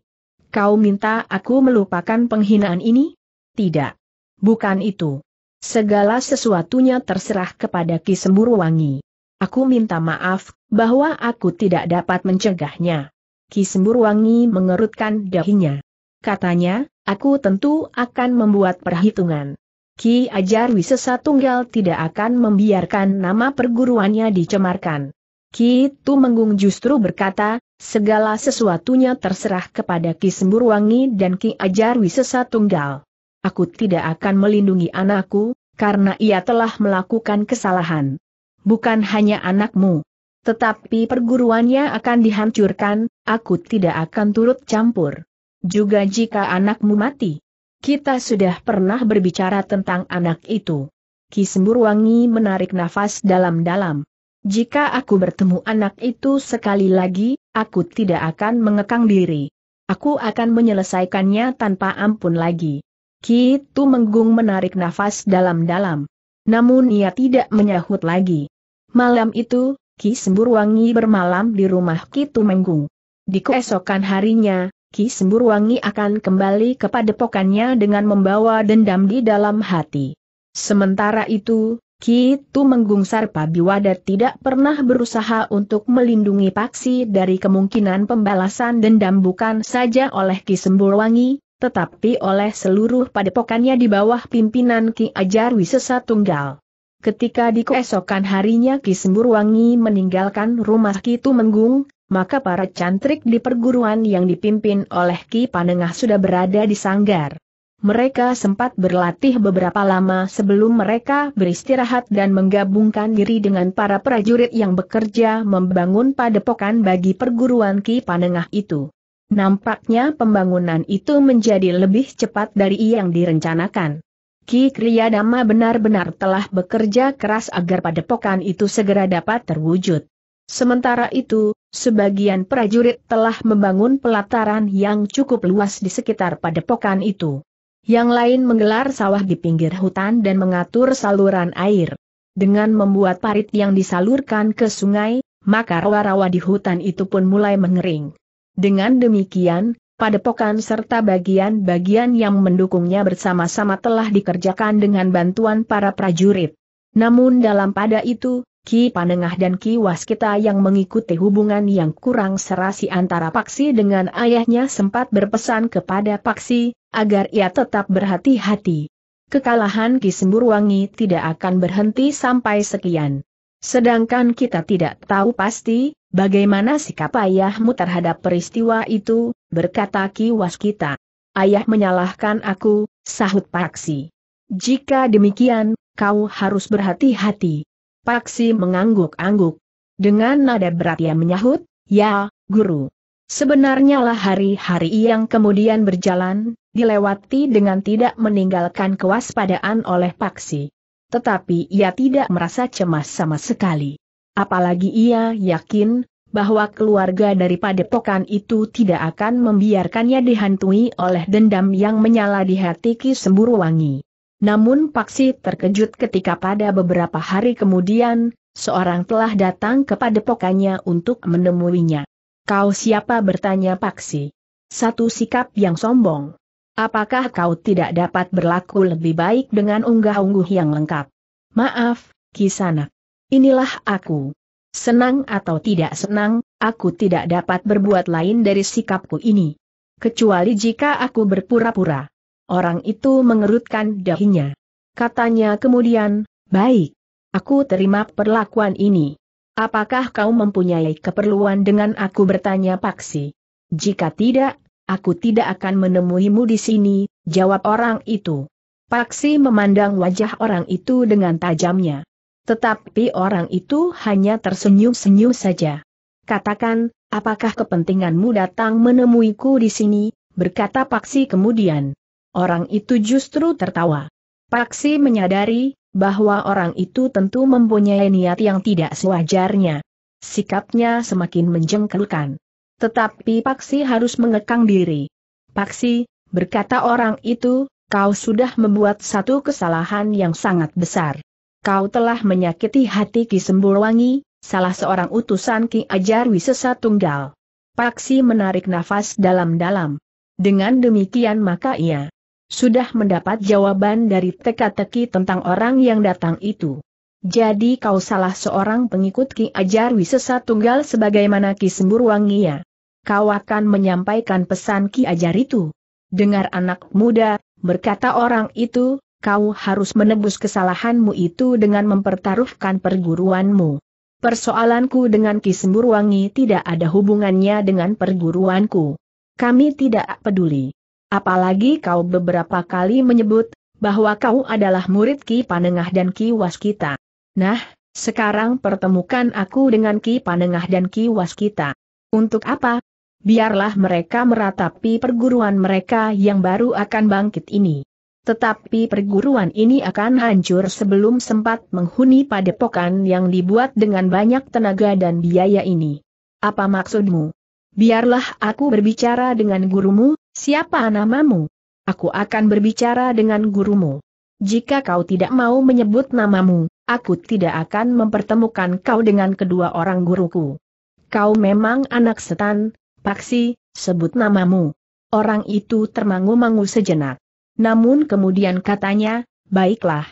Kau minta aku melupakan penghinaan ini? Tidak. Bukan itu. Segala sesuatunya terserah kepada Ki Semburu Wangi. Aku minta maaf, bahwa aku tidak dapat mencegahnya. Ki Semburu Wangi mengerutkan dahinya. Katanya, aku tentu akan membuat perhitungan. Ki Ajar Wisesa Tunggal tidak akan membiarkan nama perguruannya dicemarkan. Ki Tumenggung justru berkata, segala sesuatunya terserah kepada Ki Semburwangi dan Ki Ajar Wisesa Tunggal. Aku tidak akan melindungi anakku, karena ia telah melakukan kesalahan. Bukan hanya anakmu. Tetapi perguruannya akan dihancurkan, aku tidak akan turut campur. Juga jika anakmu mati. Kita sudah pernah berbicara tentang anak itu. Ki Semburwangi menarik nafas dalam-dalam. Jika aku bertemu anak itu sekali lagi, aku tidak akan mengekang diri. Aku akan menyelesaikannya tanpa ampun lagi. Ki Tu Menggung menarik nafas dalam-dalam. Namun ia tidak menyahut lagi. Malam itu, Ki Semburwangi bermalam di rumah Ki Tu Menggung. Di keesokan harinya, Ki Semburwangi akan kembali kepada pokannya dengan membawa dendam di dalam hati. Sementara itu, Ki Tu Menggung Sarpabiwada tidak pernah berusaha untuk melindungi Paksi dari kemungkinan pembalasan dendam bukan saja oleh Ki Semburwangi, tetapi oleh seluruh padepokannya di bawah pimpinan Ki Ajar Wisesa Tunggal. Ketika di keesokan harinya Ki Semburwangi meninggalkan rumah Ki Tu Menggung, maka para cantrik di perguruan yang dipimpin oleh Ki Panengah sudah berada di sanggar. Mereka sempat berlatih beberapa lama sebelum mereka beristirahat dan menggabungkan diri dengan para prajurit yang bekerja membangun padepokan bagi perguruan Ki Panengah itu. Nampaknya pembangunan itu menjadi lebih cepat dari yang direncanakan. Ki Kriya benar-benar telah bekerja keras agar padepokan itu segera dapat terwujud. Sementara itu, sebagian prajurit telah membangun pelataran yang cukup luas di sekitar padepokan itu. Yang lain menggelar sawah di pinggir hutan dan mengatur saluran air. Dengan membuat parit yang disalurkan ke sungai, maka rawa-rawa di hutan itu pun mulai mengering. Dengan demikian, padepokan serta bagian-bagian yang mendukungnya bersama-sama telah dikerjakan dengan bantuan para prajurit. Namun dalam pada itu, Ki Panengah dan Ki Waskita yang mengikuti hubungan yang kurang serasi antara Paksi dengan ayahnya sempat berpesan kepada Paksi, agar ia tetap berhati-hati. Kekalahan Ki Semburwangi tidak akan berhenti sampai sekian. Sedangkan kita tidak tahu pasti, bagaimana sikap ayahmu terhadap peristiwa itu, berkata Ki Waskita. Ayah menyalahkan aku, sahut Paksi. Jika demikian, kau harus berhati-hati. Paksi mengangguk-angguk. Dengan nada berat ia menyahut, ya, guru. Sebenarnya lah hari-hari yang kemudian berjalan, dilewati dengan tidak meninggalkan kewaspadaan oleh Paksi. Tetapi ia tidak merasa cemas sama sekali. Apalagi ia yakin, bahwa keluarga daripada padepokan itu tidak akan membiarkannya dihantui oleh dendam yang menyala di hati Ki Semburwangi." Namun Paksi terkejut ketika pada beberapa hari kemudian, seorang telah datang kepada pokoknya untuk menemuinya. Kau siapa bertanya Paksi? Satu sikap yang sombong. Apakah kau tidak dapat berlaku lebih baik dengan unggah-ungguh yang lengkap? Maaf, Kisana. Inilah aku. Senang atau tidak senang, aku tidak dapat berbuat lain dari sikapku ini. Kecuali jika aku berpura-pura. Orang itu mengerutkan dahinya. Katanya kemudian, baik, aku terima perlakuan ini. Apakah kau mempunyai keperluan dengan aku bertanya Paksi? Jika tidak, aku tidak akan menemuimu di sini, jawab orang itu. Paksi memandang wajah orang itu dengan tajamnya. Tetapi orang itu hanya tersenyum-senyum saja. Katakan, apakah kepentinganmu datang menemuiku di sini, berkata Paksi kemudian orang itu justru tertawa. Paksi menyadari bahwa orang itu tentu mempunyai niat yang tidak sewajarnya. Sikapnya semakin menjengkelkan. Tetapi Paksi harus mengekang diri. Paksi, berkata orang itu, kau sudah membuat satu kesalahan yang sangat besar. Kau telah menyakiti hati Ki Sembulwangi, salah seorang utusan Ki Ajar Wisesa Tunggal. Paksi menarik nafas dalam-dalam. Dengan demikian maka ia sudah mendapat jawaban dari teka-teki tentang orang yang datang itu. Jadi kau salah seorang pengikut Ki Ajar Wisesa Tunggal sebagaimana Ki Semburwangi ya. Kau akan menyampaikan pesan Ki Ajar itu. Dengar anak muda, berkata orang itu, kau harus menebus kesalahanmu itu dengan mempertaruhkan perguruanmu. Persoalanku dengan Ki Semburwangi tidak ada hubungannya dengan perguruanku. Kami tidak peduli. Apalagi kau beberapa kali menyebut, bahwa kau adalah murid Ki Panengah dan Ki Waskita. Nah, sekarang pertemukan aku dengan Ki Panengah dan Ki Waskita. Untuk apa? Biarlah mereka meratapi perguruan mereka yang baru akan bangkit ini. Tetapi perguruan ini akan hancur sebelum sempat menghuni padepokan yang dibuat dengan banyak tenaga dan biaya ini. Apa maksudmu? Biarlah aku berbicara dengan gurumu, Siapa namamu? Aku akan berbicara dengan gurumu. Jika kau tidak mau menyebut namamu, aku tidak akan mempertemukan kau dengan kedua orang guruku. Kau memang anak setan, paksi, sebut namamu. Orang itu termangu-mangu sejenak. Namun kemudian katanya, baiklah.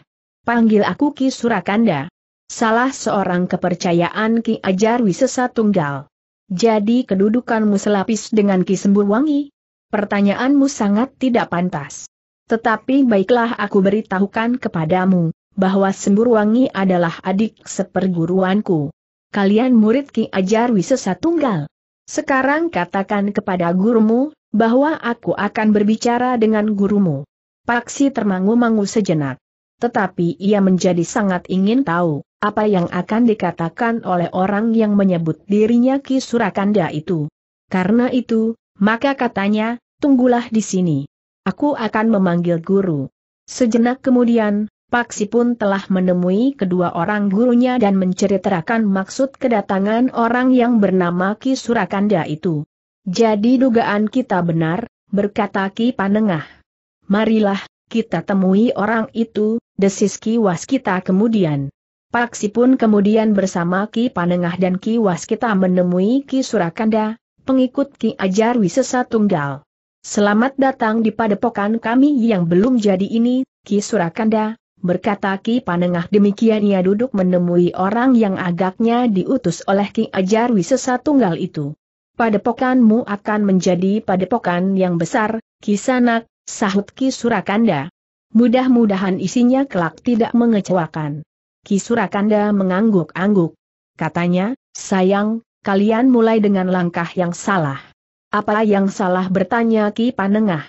Panggil aku Ki Surakanda. Salah seorang kepercayaan Ki Ajar Wisesa Tunggal. Jadi kedudukanmu selapis dengan Ki Sembuwangi, pertanyaanmu sangat tidak pantas. Tetapi baiklah aku beritahukan kepadamu, bahwa Semburwangi adalah adik seperguruanku. Kalian murid Ki Ajar Wisesa Tunggal. Sekarang katakan kepada gurumu, bahwa aku akan berbicara dengan gurumu. Paksi termangu-mangu sejenak. Tetapi ia menjadi sangat ingin tahu, apa yang akan dikatakan oleh orang yang menyebut dirinya Ki Surakanda itu. Karena itu, maka katanya, tunggulah di sini. Aku akan memanggil guru. Sejenak kemudian, Paksi pun telah menemui kedua orang gurunya dan menceritakan maksud kedatangan orang yang bernama Ki Surakanda itu. Jadi dugaan kita benar, berkata Ki Panengah. Marilah, kita temui orang itu, desis Ki Waskita kemudian. Paksi pun kemudian bersama Ki Panengah dan Ki Waskita menemui Ki Surakanda, pengikut Ki Ajar Wisesa Tunggal. Selamat datang di padepokan kami yang belum jadi ini, Ki Surakanda, berkata Ki Panengah demikian ia duduk menemui orang yang agaknya diutus oleh Ki Ajar Wisesa Tunggal itu. Padepokanmu akan menjadi padepokan yang besar, Kisanak, sahut Ki Surakanda. Mudah-mudahan isinya kelak tidak mengecewakan. Ki Surakanda mengangguk-angguk. Katanya, sayang, kalian mulai dengan langkah yang salah. Apa yang salah bertanya Ki Panengah?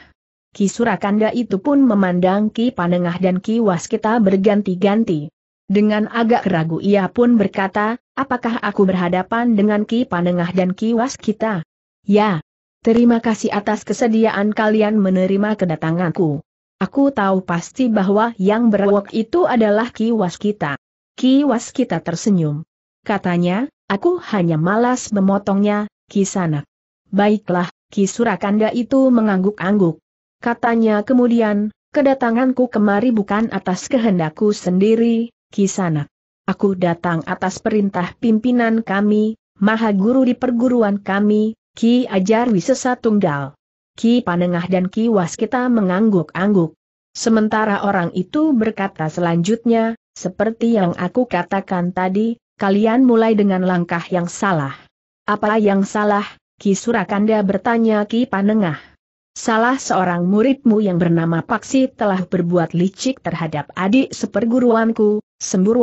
Ki Surakanda itu pun memandang Ki Panengah dan Ki Waskita berganti-ganti. Dengan agak ragu ia pun berkata, apakah aku berhadapan dengan Ki Panengah dan Ki Waskita? Ya. Terima kasih atas kesediaan kalian menerima kedatanganku. Aku tahu pasti bahwa yang berwok itu adalah Ki Waskita. Ki Waskita tersenyum. Katanya, aku hanya malas memotongnya, Ki Sanak." Baiklah, Kisurakanda itu mengangguk-angguk. Katanya kemudian, kedatanganku kemari bukan atas kehendakku sendiri, Kisanak. Aku datang atas perintah pimpinan kami, Maha Guru di perguruan kami, Ki Ajar Wisesa Tunggal. Ki Panengah dan Ki Waskita mengangguk-angguk. Sementara orang itu berkata selanjutnya, seperti yang aku katakan tadi, kalian mulai dengan langkah yang salah. Apa yang salah, Ki Surakanda bertanya Ki Panengah. Salah seorang muridmu yang bernama Paksi telah berbuat licik terhadap adik seperguruanku,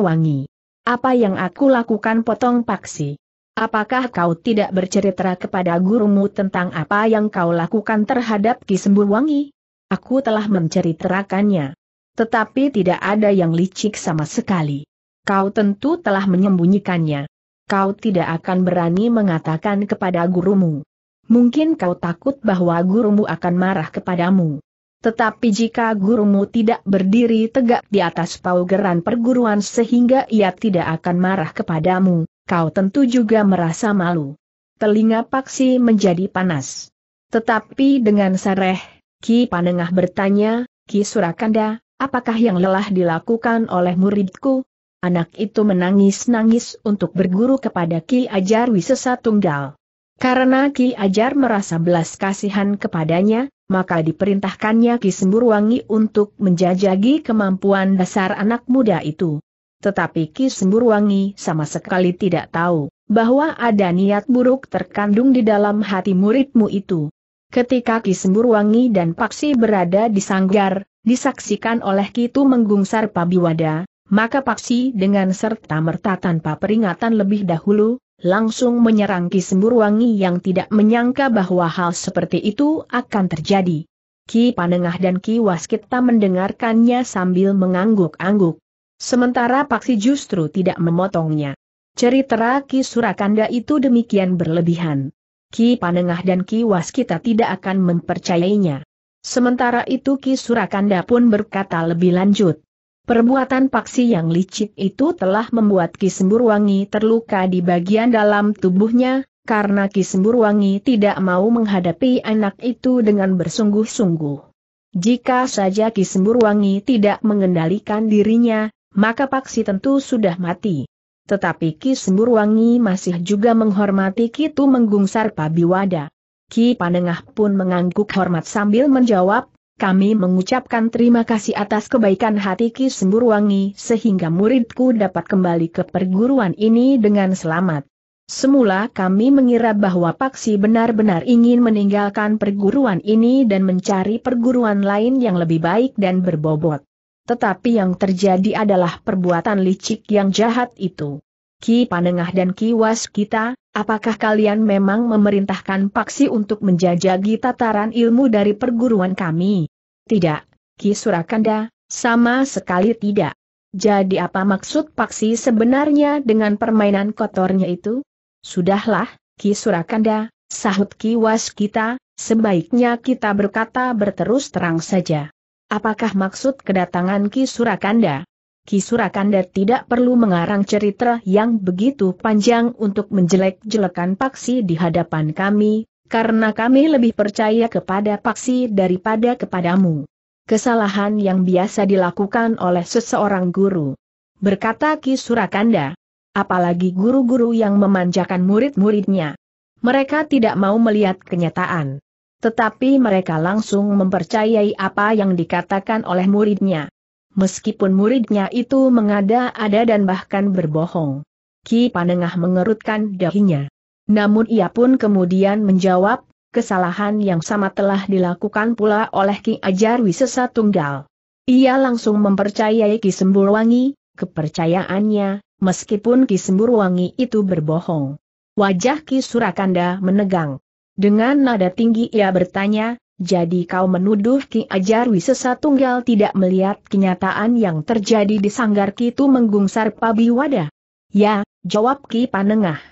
Wangi. Apa yang aku lakukan potong Paksi? Apakah kau tidak bercerita kepada gurumu tentang apa yang kau lakukan terhadap Ki Wangi? Aku telah menceritakannya. Tetapi tidak ada yang licik sama sekali. Kau tentu telah menyembunyikannya kau tidak akan berani mengatakan kepada gurumu. Mungkin kau takut bahwa gurumu akan marah kepadamu. Tetapi jika gurumu tidak berdiri tegak di atas paugeran perguruan sehingga ia tidak akan marah kepadamu, kau tentu juga merasa malu. Telinga Paksi menjadi panas. Tetapi dengan sareh, Ki Panengah bertanya, Ki Surakanda, apakah yang lelah dilakukan oleh muridku? anak itu menangis-nangis untuk berguru kepada Ki Ajar Wisesa Tunggal. Karena Ki Ajar merasa belas kasihan kepadanya, maka diperintahkannya Ki Semburwangi untuk menjajagi kemampuan dasar anak muda itu. Tetapi Ki Semburwangi sama sekali tidak tahu bahwa ada niat buruk terkandung di dalam hati muridmu itu. Ketika Ki Semburwangi dan Paksi berada di sanggar, disaksikan oleh Ki Tumenggung Sarpabiwada, maka Paksi dengan serta-merta tanpa peringatan lebih dahulu, langsung menyerang Ki Semburwangi yang tidak menyangka bahwa hal seperti itu akan terjadi. Ki Panengah dan Ki Waskita mendengarkannya sambil mengangguk-angguk. Sementara Paksi justru tidak memotongnya. Cerita Ki Surakanda itu demikian berlebihan. Ki Panengah dan Ki Waskita tidak akan mempercayainya. Sementara itu Ki Surakanda pun berkata lebih lanjut. Perbuatan paksi yang licik itu telah membuat Semburwangi terluka di bagian dalam tubuhnya, karena Semburwangi tidak mau menghadapi anak itu dengan bersungguh-sungguh. Jika saja Semburwangi tidak mengendalikan dirinya, maka Paksi tentu sudah mati. Tetapi Ki Semburwangi masih juga menghormati Kitu Menggungsar Pabiwada. Ki Panengah pun mengangguk hormat sambil menjawab, kami mengucapkan terima kasih atas kebaikan hati Ki Semburwangi sehingga muridku dapat kembali ke perguruan ini dengan selamat. Semula kami mengira bahwa Paksi benar-benar ingin meninggalkan perguruan ini dan mencari perguruan lain yang lebih baik dan berbobot. Tetapi yang terjadi adalah perbuatan licik yang jahat itu. Ki Panengah dan Ki Was kita, apakah kalian memang memerintahkan Paksi untuk menjajagi tataran ilmu dari perguruan kami? Tidak, Ki Surakanda, sama sekali tidak. Jadi apa maksud Paksi sebenarnya dengan permainan kotornya itu? Sudahlah, Ki Surakanda, sahut Ki Was kita, sebaiknya kita berkata berterus terang saja. Apakah maksud kedatangan Ki Surakanda? Kisurakanda tidak perlu mengarang cerita yang begitu panjang untuk menjelek-jelekan Paksi di hadapan kami, karena kami lebih percaya kepada Paksi daripada kepadamu. Kesalahan yang biasa dilakukan oleh seseorang guru. Berkata Kisurakanda. Apalagi guru-guru yang memanjakan murid-muridnya. Mereka tidak mau melihat kenyataan. Tetapi mereka langsung mempercayai apa yang dikatakan oleh muridnya meskipun muridnya itu mengada-ada dan bahkan berbohong. Ki Panengah mengerutkan dahinya. Namun ia pun kemudian menjawab, kesalahan yang sama telah dilakukan pula oleh Ki Ajar Wisesa Tunggal. Ia langsung mempercayai Ki Semburwangi, kepercayaannya, meskipun Ki Semburwangi itu berbohong. Wajah Ki Surakanda menegang. Dengan nada tinggi ia bertanya, jadi kau menuduh Ki Ajar Wisesa Tunggal tidak melihat kenyataan yang terjadi di Sanggar Kitu Menggungsar Wada? Ya, jawab Ki Panengah.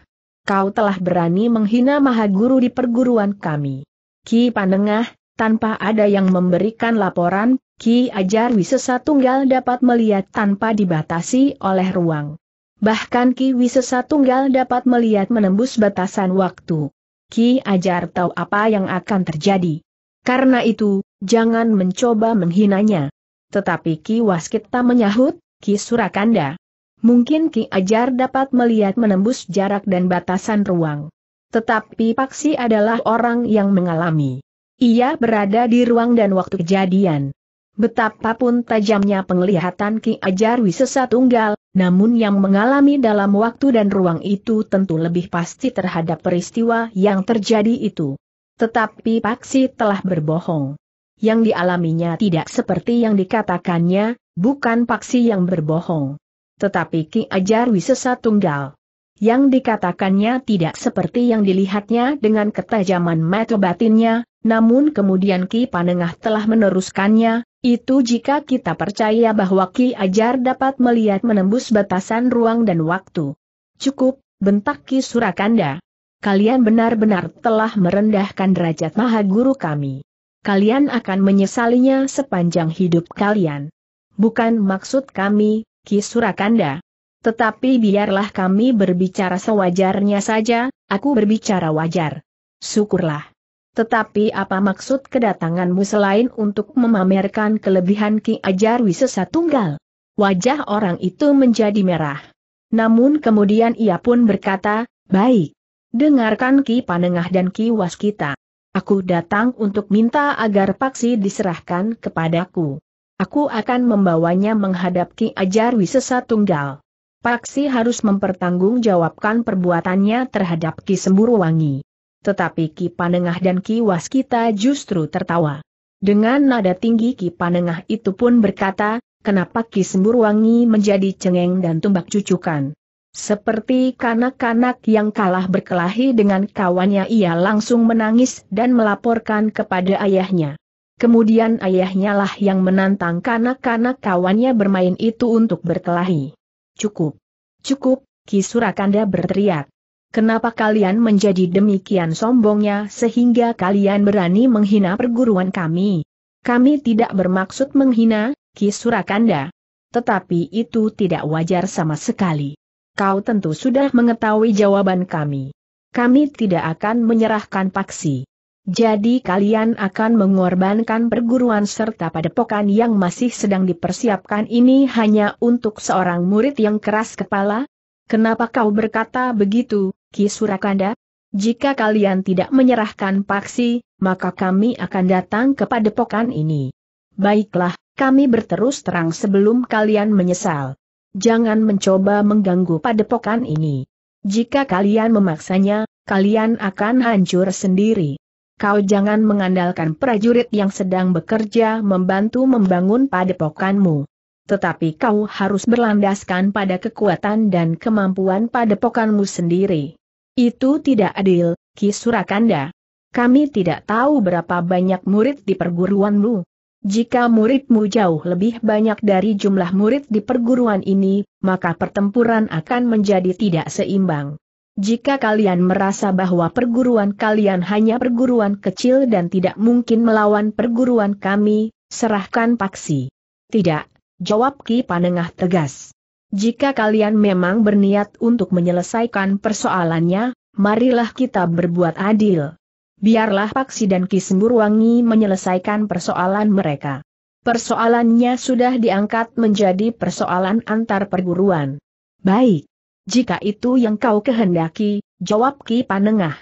Kau telah berani menghina Mahaguru di perguruan kami. Ki Panengah, tanpa ada yang memberikan laporan, Ki Ajar Wisesa Tunggal dapat melihat tanpa dibatasi oleh ruang. Bahkan Ki Wisesa Tunggal dapat melihat menembus batasan waktu. Ki Ajar tahu apa yang akan terjadi. Karena itu, jangan mencoba menghinanya. Tetapi Ki Waskita menyahut, Ki Surakanda. Mungkin Ki Ajar dapat melihat menembus jarak dan batasan ruang. Tetapi Paksi adalah orang yang mengalami. Ia berada di ruang dan waktu kejadian. Betapapun tajamnya penglihatan Ki Ajar Wisesa Tunggal, namun yang mengalami dalam waktu dan ruang itu tentu lebih pasti terhadap peristiwa yang terjadi itu. Tetapi Paksi telah berbohong. Yang dialaminya tidak seperti yang dikatakannya, bukan Paksi yang berbohong. Tetapi Ki Ajar Wisesa Tunggal. Yang dikatakannya tidak seperti yang dilihatnya dengan ketajaman mata batinnya, namun kemudian Ki Panengah telah meneruskannya, itu jika kita percaya bahwa Ki Ajar dapat melihat menembus batasan ruang dan waktu. Cukup, bentak Ki Surakanda kalian benar-benar telah merendahkan derajat maha guru kami. Kalian akan menyesalinya sepanjang hidup kalian. Bukan maksud kami, Ki Surakanda. Tetapi biarlah kami berbicara sewajarnya saja, aku berbicara wajar. Syukurlah. Tetapi apa maksud kedatanganmu selain untuk memamerkan kelebihan Ki Ajar Wisesa Tunggal? Wajah orang itu menjadi merah. Namun kemudian ia pun berkata, baik, Dengarkan Ki Panengah dan Ki Waskita. Aku datang untuk minta agar Paksi diserahkan kepadaku. Aku akan membawanya menghadap Ki Ajar Wisesa Tunggal. Paksi harus mempertanggungjawabkan perbuatannya terhadap Ki Wangi. Tetapi Ki Panengah dan Ki Waskita justru tertawa. Dengan nada tinggi Ki Panengah itu pun berkata, kenapa Ki Wangi menjadi cengeng dan tumbak cucukan. Seperti kanak-kanak yang kalah berkelahi dengan kawannya ia langsung menangis dan melaporkan kepada ayahnya. Kemudian ayahnya lah yang menantang kanak-kanak kawannya bermain itu untuk berkelahi. Cukup. Cukup, Kisurakanda berteriak. Kenapa kalian menjadi demikian sombongnya sehingga kalian berani menghina perguruan kami? Kami tidak bermaksud menghina, Kisurakanda. Tetapi itu tidak wajar sama sekali. Kau tentu sudah mengetahui jawaban kami. Kami tidak akan menyerahkan paksi. Jadi kalian akan mengorbankan perguruan serta padepokan yang masih sedang dipersiapkan ini hanya untuk seorang murid yang keras kepala? Kenapa kau berkata begitu, Ki Surakanda? Jika kalian tidak menyerahkan paksi, maka kami akan datang ke padepokan ini. Baiklah, kami berterus terang sebelum kalian menyesal jangan mencoba mengganggu padepokan ini. Jika kalian memaksanya, kalian akan hancur sendiri. Kau jangan mengandalkan prajurit yang sedang bekerja membantu membangun padepokanmu. Tetapi kau harus berlandaskan pada kekuatan dan kemampuan padepokanmu sendiri. Itu tidak adil, Kisurakanda. Kami tidak tahu berapa banyak murid di perguruanmu. Jika muridmu jauh lebih banyak dari jumlah murid di perguruan ini, maka pertempuran akan menjadi tidak seimbang. Jika kalian merasa bahwa perguruan kalian hanya perguruan kecil dan tidak mungkin melawan perguruan kami, serahkan paksi. Tidak, jawab Ki Panengah tegas. Jika kalian memang berniat untuk menyelesaikan persoalannya, marilah kita berbuat adil. Biarlah Paksi dan Ki Semburwangi menyelesaikan persoalan mereka. Persoalannya sudah diangkat menjadi persoalan antar perguruan. Baik. Jika itu yang kau kehendaki, jawab Ki Panengah.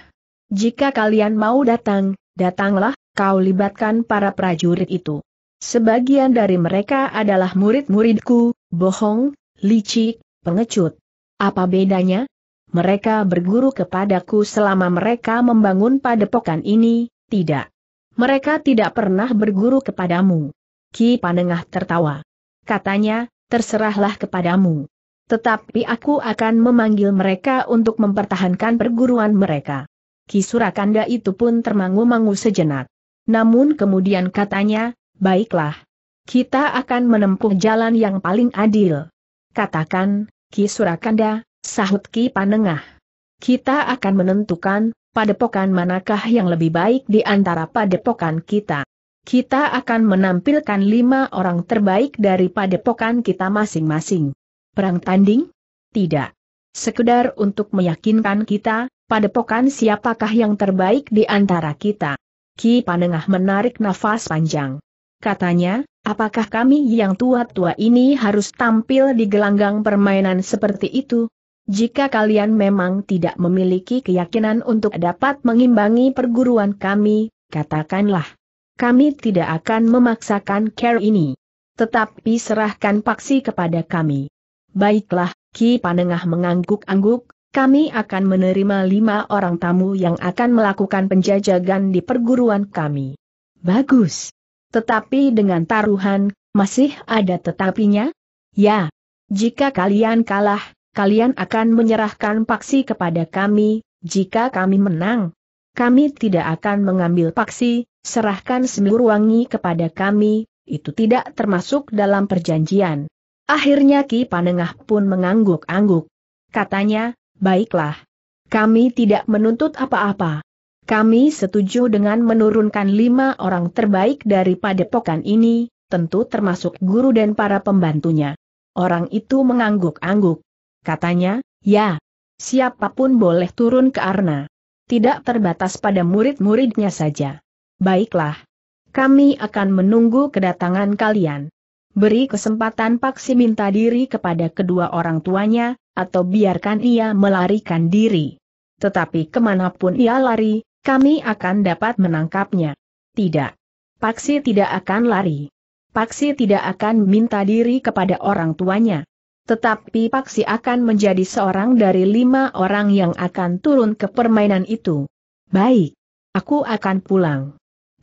Jika kalian mau datang, datanglah, kau libatkan para prajurit itu. Sebagian dari mereka adalah murid-muridku, bohong, licik, pengecut. Apa bedanya? Mereka berguru kepadaku selama mereka membangun padepokan ini, tidak. Mereka tidak pernah berguru kepadamu. Ki Panengah tertawa. Katanya, terserahlah kepadamu. Tetapi aku akan memanggil mereka untuk mempertahankan perguruan mereka. Ki Surakanda itu pun termangu-mangu sejenak. Namun kemudian katanya, baiklah. Kita akan menempuh jalan yang paling adil. Katakan, Ki Surakanda, Sahut Ki Panengah. Kita akan menentukan, padepokan manakah yang lebih baik di antara padepokan kita. Kita akan menampilkan lima orang terbaik dari padepokan kita masing-masing. Perang tanding? Tidak. Sekedar untuk meyakinkan kita, padepokan siapakah yang terbaik di antara kita. Ki Panengah menarik nafas panjang. Katanya, apakah kami yang tua-tua ini harus tampil di gelanggang permainan seperti itu? Jika kalian memang tidak memiliki keyakinan untuk dapat mengimbangi perguruan kami, katakanlah. Kami tidak akan memaksakan care ini. Tetapi serahkan paksi kepada kami. Baiklah, Ki Panengah mengangguk-angguk, kami akan menerima lima orang tamu yang akan melakukan penjajagan di perguruan kami. Bagus. Tetapi dengan taruhan, masih ada tetapinya? Ya. Jika kalian kalah, kalian akan menyerahkan paksi kepada kami, jika kami menang. Kami tidak akan mengambil paksi, serahkan semur wangi kepada kami, itu tidak termasuk dalam perjanjian. Akhirnya Ki Panengah pun mengangguk-angguk. Katanya, baiklah. Kami tidak menuntut apa-apa. Kami setuju dengan menurunkan lima orang terbaik dari padepokan ini, tentu termasuk guru dan para pembantunya. Orang itu mengangguk-angguk katanya, ya, siapapun boleh turun ke arna. Tidak terbatas pada murid-muridnya saja. Baiklah. Kami akan menunggu kedatangan kalian. Beri kesempatan Paksi minta diri kepada kedua orang tuanya, atau biarkan ia melarikan diri. Tetapi kemanapun ia lari, kami akan dapat menangkapnya. Tidak. Paksi tidak akan lari. Paksi tidak akan minta diri kepada orang tuanya. Tetapi Paksi akan menjadi seorang dari lima orang yang akan turun ke permainan itu. Baik. Aku akan pulang.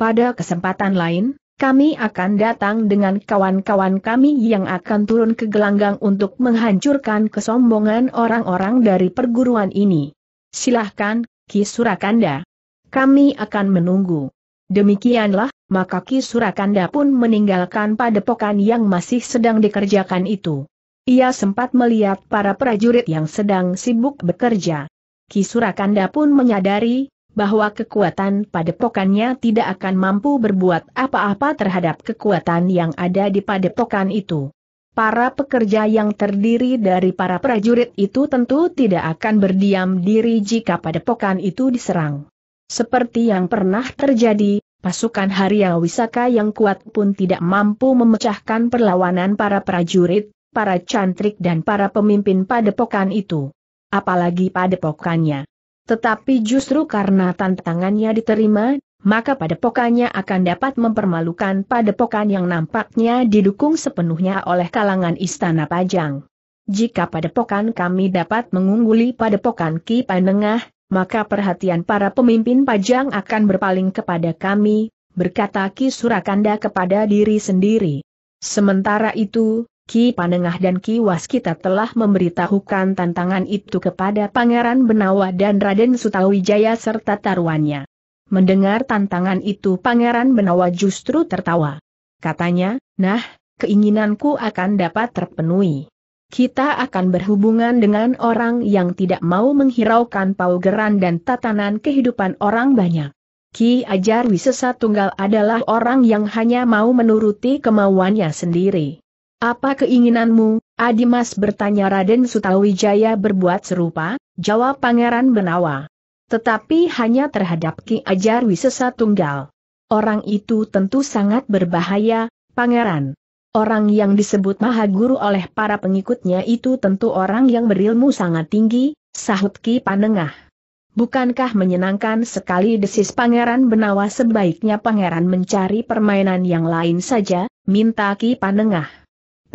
Pada kesempatan lain, kami akan datang dengan kawan-kawan kami yang akan turun ke gelanggang untuk menghancurkan kesombongan orang-orang dari perguruan ini. Silahkan, Ki Surakanda. Kami akan menunggu. Demikianlah, maka Ki Surakanda pun meninggalkan padepokan yang masih sedang dikerjakan itu. Ia sempat melihat para prajurit yang sedang sibuk bekerja. Kisurakanda pun menyadari bahwa kekuatan padepokannya tidak akan mampu berbuat apa-apa terhadap kekuatan yang ada di padepokan itu. Para pekerja yang terdiri dari para prajurit itu tentu tidak akan berdiam diri jika padepokan itu diserang. Seperti yang pernah terjadi, pasukan Harya Wisaka yang kuat pun tidak mampu memecahkan perlawanan para prajurit, para cantrik dan para pemimpin padepokan itu. Apalagi padepokannya. Tetapi justru karena tantangannya diterima, maka padepokannya akan dapat mempermalukan padepokan yang nampaknya didukung sepenuhnya oleh kalangan istana Pajang. Jika padepokan kami dapat mengungguli padepokan Ki Panengah, maka perhatian para pemimpin Pajang akan berpaling kepada kami, berkata Ki Surakanda kepada diri sendiri. Sementara itu, Ki Panengah dan Ki Waskita telah memberitahukan tantangan itu kepada Pangeran Benawa dan Raden Sutawijaya serta taruhannya. Mendengar tantangan itu Pangeran Benawa justru tertawa. Katanya, nah, keinginanku akan dapat terpenuhi. Kita akan berhubungan dengan orang yang tidak mau menghiraukan paugeran dan tatanan kehidupan orang banyak. Ki Ajar Wisesa Tunggal adalah orang yang hanya mau menuruti kemauannya sendiri. Apa keinginanmu? Adimas bertanya Raden Sutawijaya berbuat serupa, jawab Pangeran Benawa. Tetapi hanya terhadap Ki Ajar Wisesa Tunggal. Orang itu tentu sangat berbahaya, Pangeran. Orang yang disebut Mahaguru oleh para pengikutnya itu tentu orang yang berilmu sangat tinggi, sahut Ki Panengah. Bukankah menyenangkan sekali desis Pangeran Benawa sebaiknya Pangeran mencari permainan yang lain saja, minta Ki Panengah.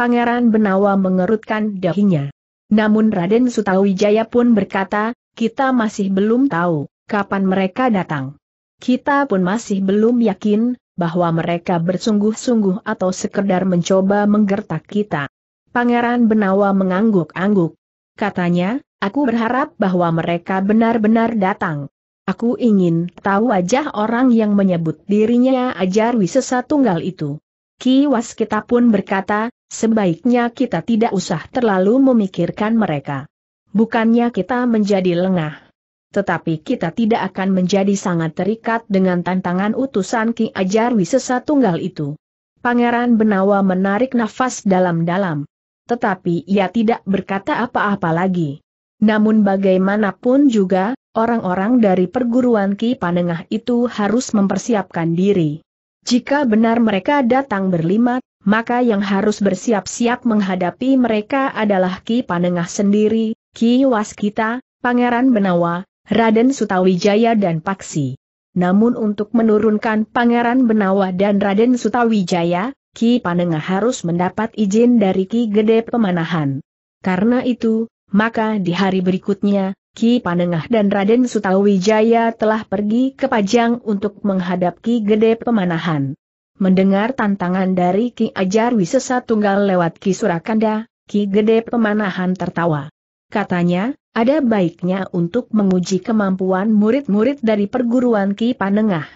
Pangeran Benawa mengerutkan dahinya. Namun Raden Sutawijaya pun berkata, kita masih belum tahu, kapan mereka datang. Kita pun masih belum yakin, bahwa mereka bersungguh-sungguh atau sekedar mencoba menggertak kita. Pangeran Benawa mengangguk-angguk. Katanya, aku berharap bahwa mereka benar-benar datang. Aku ingin tahu wajah orang yang menyebut dirinya ajar wisesa tunggal itu. Ki Waskita pun berkata, Sebaiknya kita tidak usah terlalu memikirkan mereka. Bukannya kita menjadi lengah. Tetapi kita tidak akan menjadi sangat terikat dengan tantangan utusan Ki Ajar Wisesa Tunggal itu. Pangeran Benawa menarik nafas dalam-dalam. Tetapi ia tidak berkata apa-apa lagi. Namun bagaimanapun juga, orang-orang dari perguruan Ki Panengah itu harus mempersiapkan diri. Jika benar mereka datang berlima maka yang harus bersiap-siap menghadapi mereka adalah Ki Panengah sendiri, Ki Waskita, Pangeran Benawa, Raden Sutawijaya dan Paksi. Namun untuk menurunkan Pangeran Benawa dan Raden Sutawijaya, Ki Panengah harus mendapat izin dari Ki Gede Pemanahan. Karena itu, maka di hari berikutnya, Ki Panengah dan Raden Sutawijaya telah pergi ke Pajang untuk menghadap Ki Gede Pemanahan. Mendengar tantangan dari Ki Ajar Wisesa Tunggal lewat Ki Surakanda, Ki Gede Pemanahan tertawa. Katanya, ada baiknya untuk menguji kemampuan murid-murid dari perguruan Ki Panengah.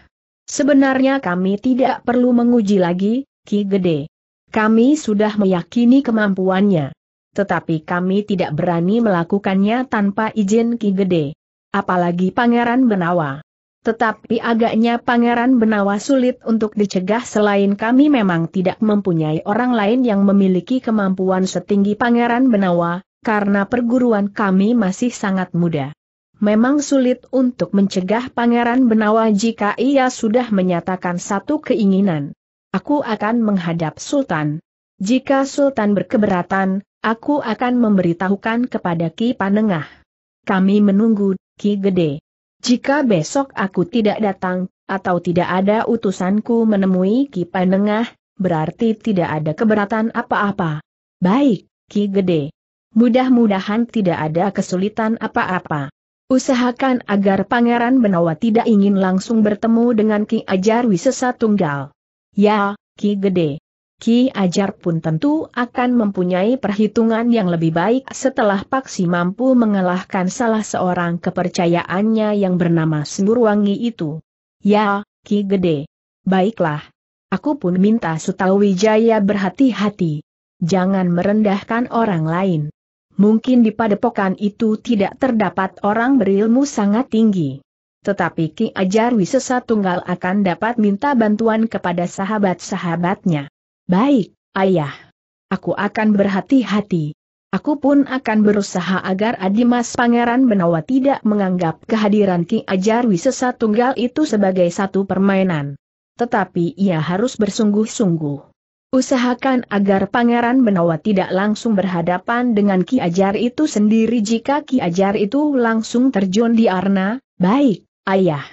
Sebenarnya kami tidak perlu menguji lagi, Ki Gede. Kami sudah meyakini kemampuannya. Tetapi kami tidak berani melakukannya tanpa izin Ki Gede. Apalagi Pangeran Benawa. Tetapi agaknya Pangeran Benawa sulit untuk dicegah selain kami memang tidak mempunyai orang lain yang memiliki kemampuan setinggi Pangeran Benawa, karena perguruan kami masih sangat muda. Memang sulit untuk mencegah Pangeran Benawa jika ia sudah menyatakan satu keinginan. Aku akan menghadap Sultan. Jika Sultan berkeberatan, aku akan memberitahukan kepada Ki Panengah. Kami menunggu, Ki Gede. Jika besok aku tidak datang, atau tidak ada utusanku menemui Ki Panengah, berarti tidak ada keberatan apa-apa. Baik, Ki Gede. Mudah-mudahan tidak ada kesulitan apa-apa. Usahakan agar Pangeran Benawa tidak ingin langsung bertemu dengan Ki Ajar Wisesa Tunggal. Ya, Ki Gede. Ki Ajar pun tentu akan mempunyai perhitungan yang lebih baik setelah Paksi mampu mengalahkan salah seorang kepercayaannya yang bernama Semburwangi itu. Ya, Ki Gede. Baiklah. Aku pun minta Sutawijaya berhati-hati. Jangan merendahkan orang lain. Mungkin di padepokan itu tidak terdapat orang berilmu sangat tinggi. Tetapi Ki Ajar Wisesa Tunggal akan dapat minta bantuan kepada sahabat-sahabatnya. Baik, ayah. Aku akan berhati-hati. Aku pun akan berusaha agar Adimas Pangeran Benawa tidak menganggap kehadiran Ki Ajar Wisesa Tunggal itu sebagai satu permainan. Tetapi ia harus bersungguh-sungguh. Usahakan agar Pangeran Benawa tidak langsung berhadapan dengan Ki Ajar itu sendiri jika Ki Ajar itu langsung terjun di arna, baik, ayah.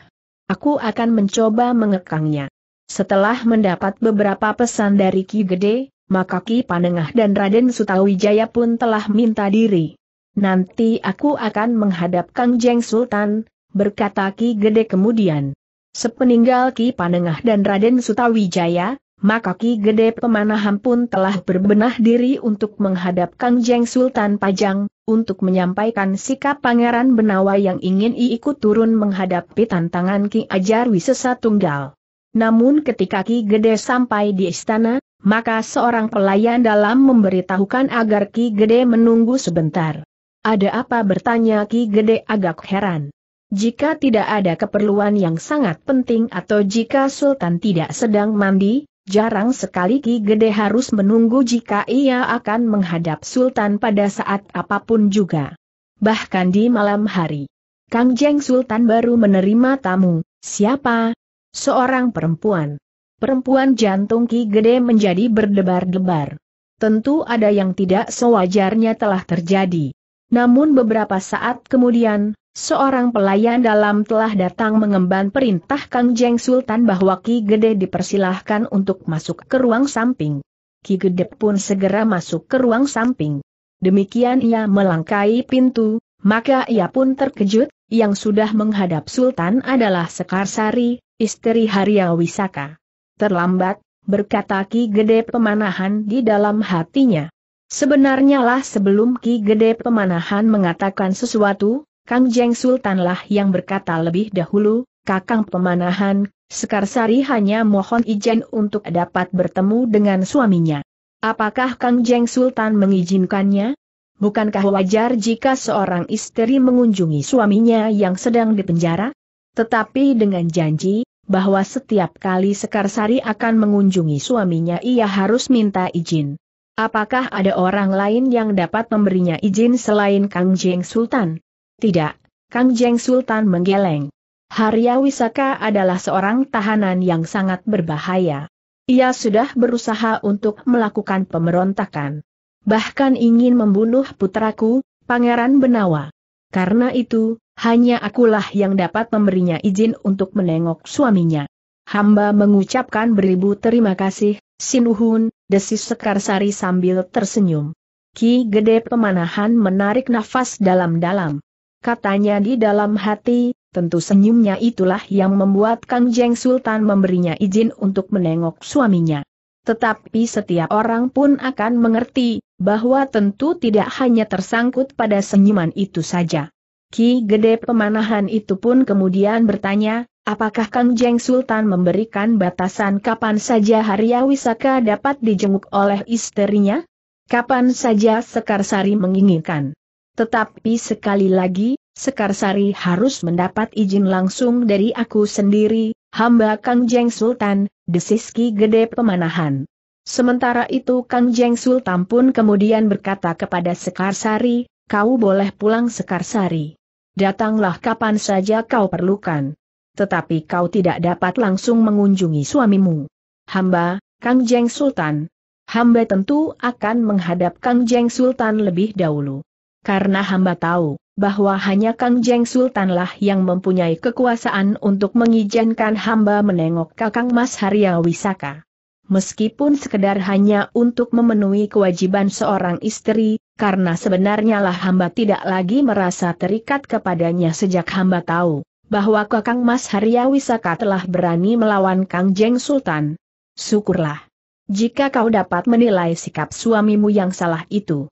Aku akan mencoba mengekangnya. Setelah mendapat beberapa pesan dari Ki Gede, maka Ki Panengah dan Raden Sutawijaya pun telah minta diri. Nanti aku akan menghadap Kang Jeng Sultan, berkata Ki Gede kemudian. Sepeninggal Ki Panengah dan Raden Sutawijaya, maka Ki Gede Pemanahan pun telah berbenah diri untuk menghadap Kang Jeng Sultan Pajang, untuk menyampaikan sikap Pangeran Benawa yang ingin ikut turun menghadapi tantangan Ki Ajar Wisesa Tunggal. Namun ketika Ki Gede sampai di istana, maka seorang pelayan dalam memberitahukan agar Ki Gede menunggu sebentar. Ada apa bertanya Ki Gede agak heran. Jika tidak ada keperluan yang sangat penting atau jika Sultan tidak sedang mandi, jarang sekali Ki Gede harus menunggu jika ia akan menghadap Sultan pada saat apapun juga. Bahkan di malam hari. Kang Jeng Sultan baru menerima tamu, siapa, Seorang perempuan. Perempuan jantung Ki Gede menjadi berdebar-debar. Tentu ada yang tidak sewajarnya telah terjadi. Namun beberapa saat kemudian, seorang pelayan dalam telah datang mengemban perintah Kang Jeng Sultan bahwa Ki Gede dipersilahkan untuk masuk ke ruang samping. Ki Gede pun segera masuk ke ruang samping. Demikian ia melangkai pintu, maka ia pun terkejut, yang sudah menghadap Sultan adalah Sekarsari, istri Haria Wisaka. Terlambat, berkata Ki Gede Pemanahan di dalam hatinya. Sebenarnya lah sebelum Ki Gede Pemanahan mengatakan sesuatu, Kang Jeng Sultanlah yang berkata lebih dahulu, Kakang Pemanahan, Sekarsari hanya mohon izin untuk dapat bertemu dengan suaminya. Apakah Kang Jeng Sultan mengizinkannya? Bukankah wajar jika seorang istri mengunjungi suaminya yang sedang dipenjara? Tetapi dengan janji, bahwa setiap kali Sekarsari akan mengunjungi suaminya ia harus minta izin. Apakah ada orang lain yang dapat memberinya izin selain Kang Jeng Sultan? Tidak, Kang Jeng Sultan menggeleng. Harya Wisaka adalah seorang tahanan yang sangat berbahaya. Ia sudah berusaha untuk melakukan pemberontakan. Bahkan ingin membunuh putraku, Pangeran Benawa. Karena itu, hanya akulah yang dapat memberinya izin untuk menengok suaminya. Hamba mengucapkan beribu terima kasih, Sinuhun, desis Sekarsari sambil tersenyum. Ki Gede Pemanahan menarik nafas dalam-dalam. Katanya di dalam hati, tentu senyumnya itulah yang membuat Kang Jeng Sultan memberinya izin untuk menengok suaminya. Tetapi setiap orang pun akan mengerti, bahwa tentu tidak hanya tersangkut pada senyuman itu saja. Ki Gede Pemanahan itu pun kemudian bertanya, apakah Kang Jeng Sultan memberikan batasan kapan saja Harya Wisaka dapat dijenguk oleh istrinya? Kapan saja Sekarsari menginginkan. Tetapi sekali lagi, Sekarsari harus mendapat izin langsung dari aku sendiri, hamba Kang Jeng Sultan, desis Ki Gede Pemanahan. Sementara itu Kang Jeng Sultan pun kemudian berkata kepada Sekarsari, kau boleh pulang Sekarsari. Datanglah kapan saja kau perlukan. Tetapi kau tidak dapat langsung mengunjungi suamimu. Hamba, Kang Jeng Sultan. Hamba tentu akan menghadap Kang Jeng Sultan lebih dahulu. Karena hamba tahu, bahwa hanya Kang Jeng Sultanlah yang mempunyai kekuasaan untuk mengizinkan hamba menengok Kakang Mas Harya Wisaka. Meskipun sekedar hanya untuk memenuhi kewajiban seorang istri, karena sebenarnya lah hamba tidak lagi merasa terikat kepadanya sejak hamba tahu bahwa Kakang Mas Haryawisaka telah berani melawan Kang Jeng Sultan. Syukurlah. Jika kau dapat menilai sikap suamimu yang salah itu.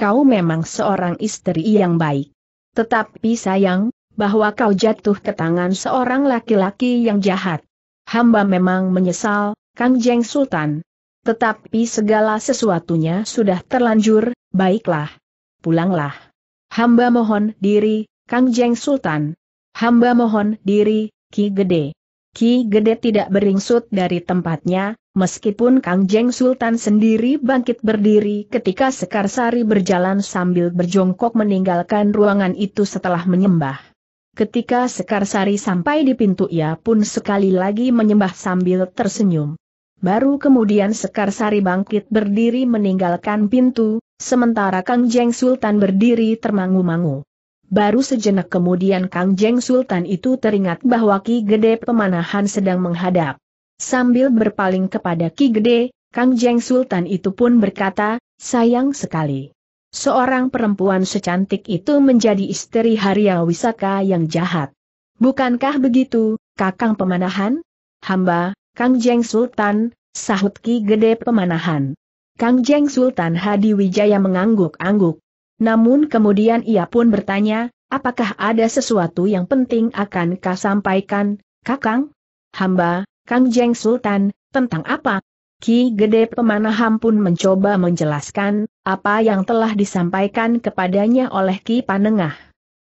Kau memang seorang istri yang baik. Tetapi sayang, bahwa kau jatuh ke tangan seorang laki-laki yang jahat. Hamba memang menyesal, Kang Jeng Sultan. Tetapi segala sesuatunya sudah terlanjur, baiklah. Pulanglah. Hamba mohon diri, Kang Jeng Sultan. Hamba mohon diri, Ki Gede. Ki Gede tidak beringsut dari tempatnya, meskipun Kang Jeng Sultan sendiri bangkit berdiri ketika Sekarsari berjalan sambil berjongkok meninggalkan ruangan itu setelah menyembah. Ketika Sekarsari sampai di pintu ia pun sekali lagi menyembah sambil tersenyum. Baru kemudian Sekar Sari bangkit berdiri meninggalkan pintu, sementara Kang Jeng Sultan berdiri termangu-mangu. Baru sejenak kemudian Kang Jeng Sultan itu teringat bahwa Ki Gede Pemanahan sedang menghadap. Sambil berpaling kepada Ki Gede, Kang Jeng Sultan itu pun berkata, sayang sekali. Seorang perempuan secantik itu menjadi istri Harya Wisaka yang jahat. Bukankah begitu, Kakang Pemanahan? Hamba, Kang Jeng Sultan, sahut Ki Gede Pemanahan. Kang Jeng Sultan Hadi Wijaya mengangguk-angguk. Namun kemudian ia pun bertanya, apakah ada sesuatu yang penting akan kau sampaikan, kakang? Hamba, Kang Jeng Sultan, tentang apa? Ki Gede Pemanahan pun mencoba menjelaskan, apa yang telah disampaikan kepadanya oleh Ki Panengah.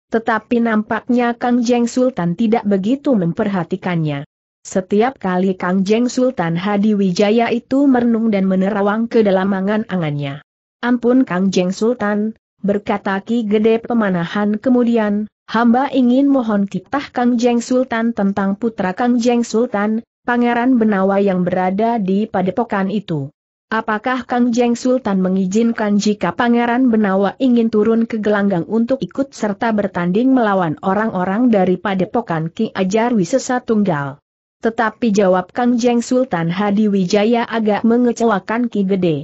Tetapi nampaknya Kang Jeng Sultan tidak begitu memperhatikannya. Setiap kali Kang Jeng Sultan Hadi Wijaya itu merenung dan menerawang ke dalam angan-angannya. Ampun Kang Jeng Sultan, berkata Ki Gede Pemanahan kemudian, hamba ingin mohon titah Kang Jeng Sultan tentang putra Kang Jeng Sultan, Pangeran Benawa yang berada di padepokan itu. Apakah Kang Jeng Sultan mengizinkan jika Pangeran Benawa ingin turun ke gelanggang untuk ikut serta bertanding melawan orang-orang dari padepokan Ki Ajar Wisesa Tunggal? Tetapi jawab Kang Jeng Sultan Hadi Wijaya agak mengecewakan Ki Gede.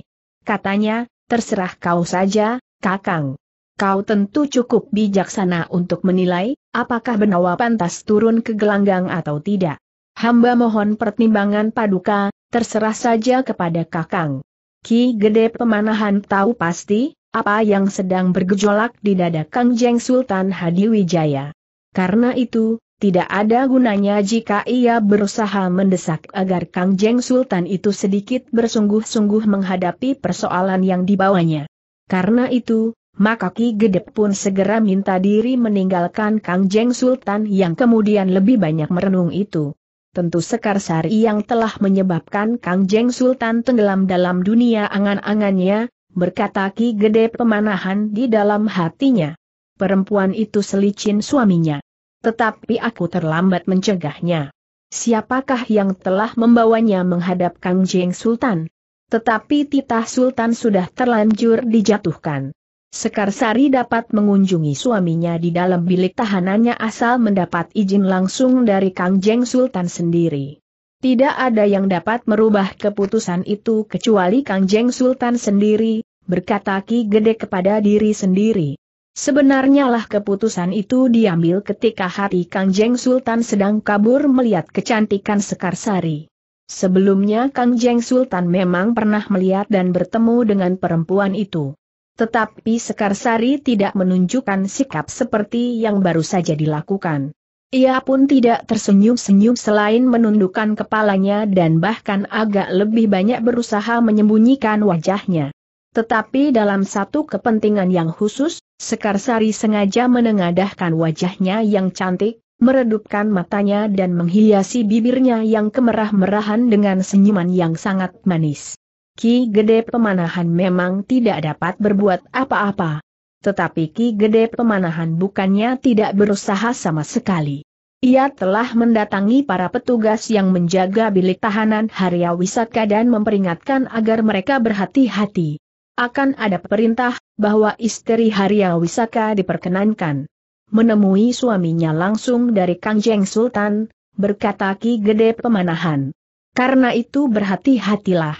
Katanya, terserah kau saja, Kakang. Kau tentu cukup bijaksana untuk menilai, apakah Benawa pantas turun ke gelanggang atau tidak. Hamba mohon pertimbangan paduka, terserah saja kepada Kakang. Ki Gede Pemanahan tahu pasti, apa yang sedang bergejolak di dada Kang Jeng Sultan Hadi Wijaya. Karena itu, tidak ada gunanya jika ia berusaha mendesak agar Kang Jeng Sultan itu sedikit bersungguh-sungguh menghadapi persoalan yang dibawanya. Karena itu, maka Ki Gedep pun segera minta diri meninggalkan Kang Jeng Sultan yang kemudian lebih banyak merenung itu. Tentu Sekar Sari yang telah menyebabkan Kang Jeng Sultan tenggelam dalam dunia angan-angannya, berkata Ki Gede pemanahan di dalam hatinya. Perempuan itu selicin suaminya. Tetapi aku terlambat mencegahnya. Siapakah yang telah membawanya menghadap Kang Jeng Sultan? Tetapi titah Sultan sudah terlanjur dijatuhkan. Sekarsari dapat mengunjungi suaminya di dalam bilik tahanannya asal mendapat izin langsung dari Kang Jeng Sultan sendiri. Tidak ada yang dapat merubah keputusan itu kecuali Kang Jeng Sultan sendiri, berkata Ki Gede kepada diri sendiri. Sebenarnya lah keputusan itu diambil ketika hati Kang Jeng Sultan sedang kabur melihat kecantikan Sekarsari. Sebelumnya Kang Jeng Sultan memang pernah melihat dan bertemu dengan perempuan itu. Tetapi Sekarsari tidak menunjukkan sikap seperti yang baru saja dilakukan. Ia pun tidak tersenyum-senyum selain menundukkan kepalanya dan bahkan agak lebih banyak berusaha menyembunyikan wajahnya. Tetapi dalam satu kepentingan yang khusus, Sekarsari sengaja menengadahkan wajahnya yang cantik, meredupkan matanya dan menghiasi bibirnya yang kemerah-merahan dengan senyuman yang sangat manis. Ki Gede Pemanahan memang tidak dapat berbuat apa-apa. Tetapi Ki Gede Pemanahan bukannya tidak berusaha sama sekali. Ia telah mendatangi para petugas yang menjaga bilik tahanan Harya Wisaka dan memperingatkan agar mereka berhati-hati akan ada perintah bahwa istri Haria Wisaka diperkenankan. Menemui suaminya langsung dari Kangjeng Sultan, berkata Ki Gede Pemanahan. Karena itu berhati-hatilah.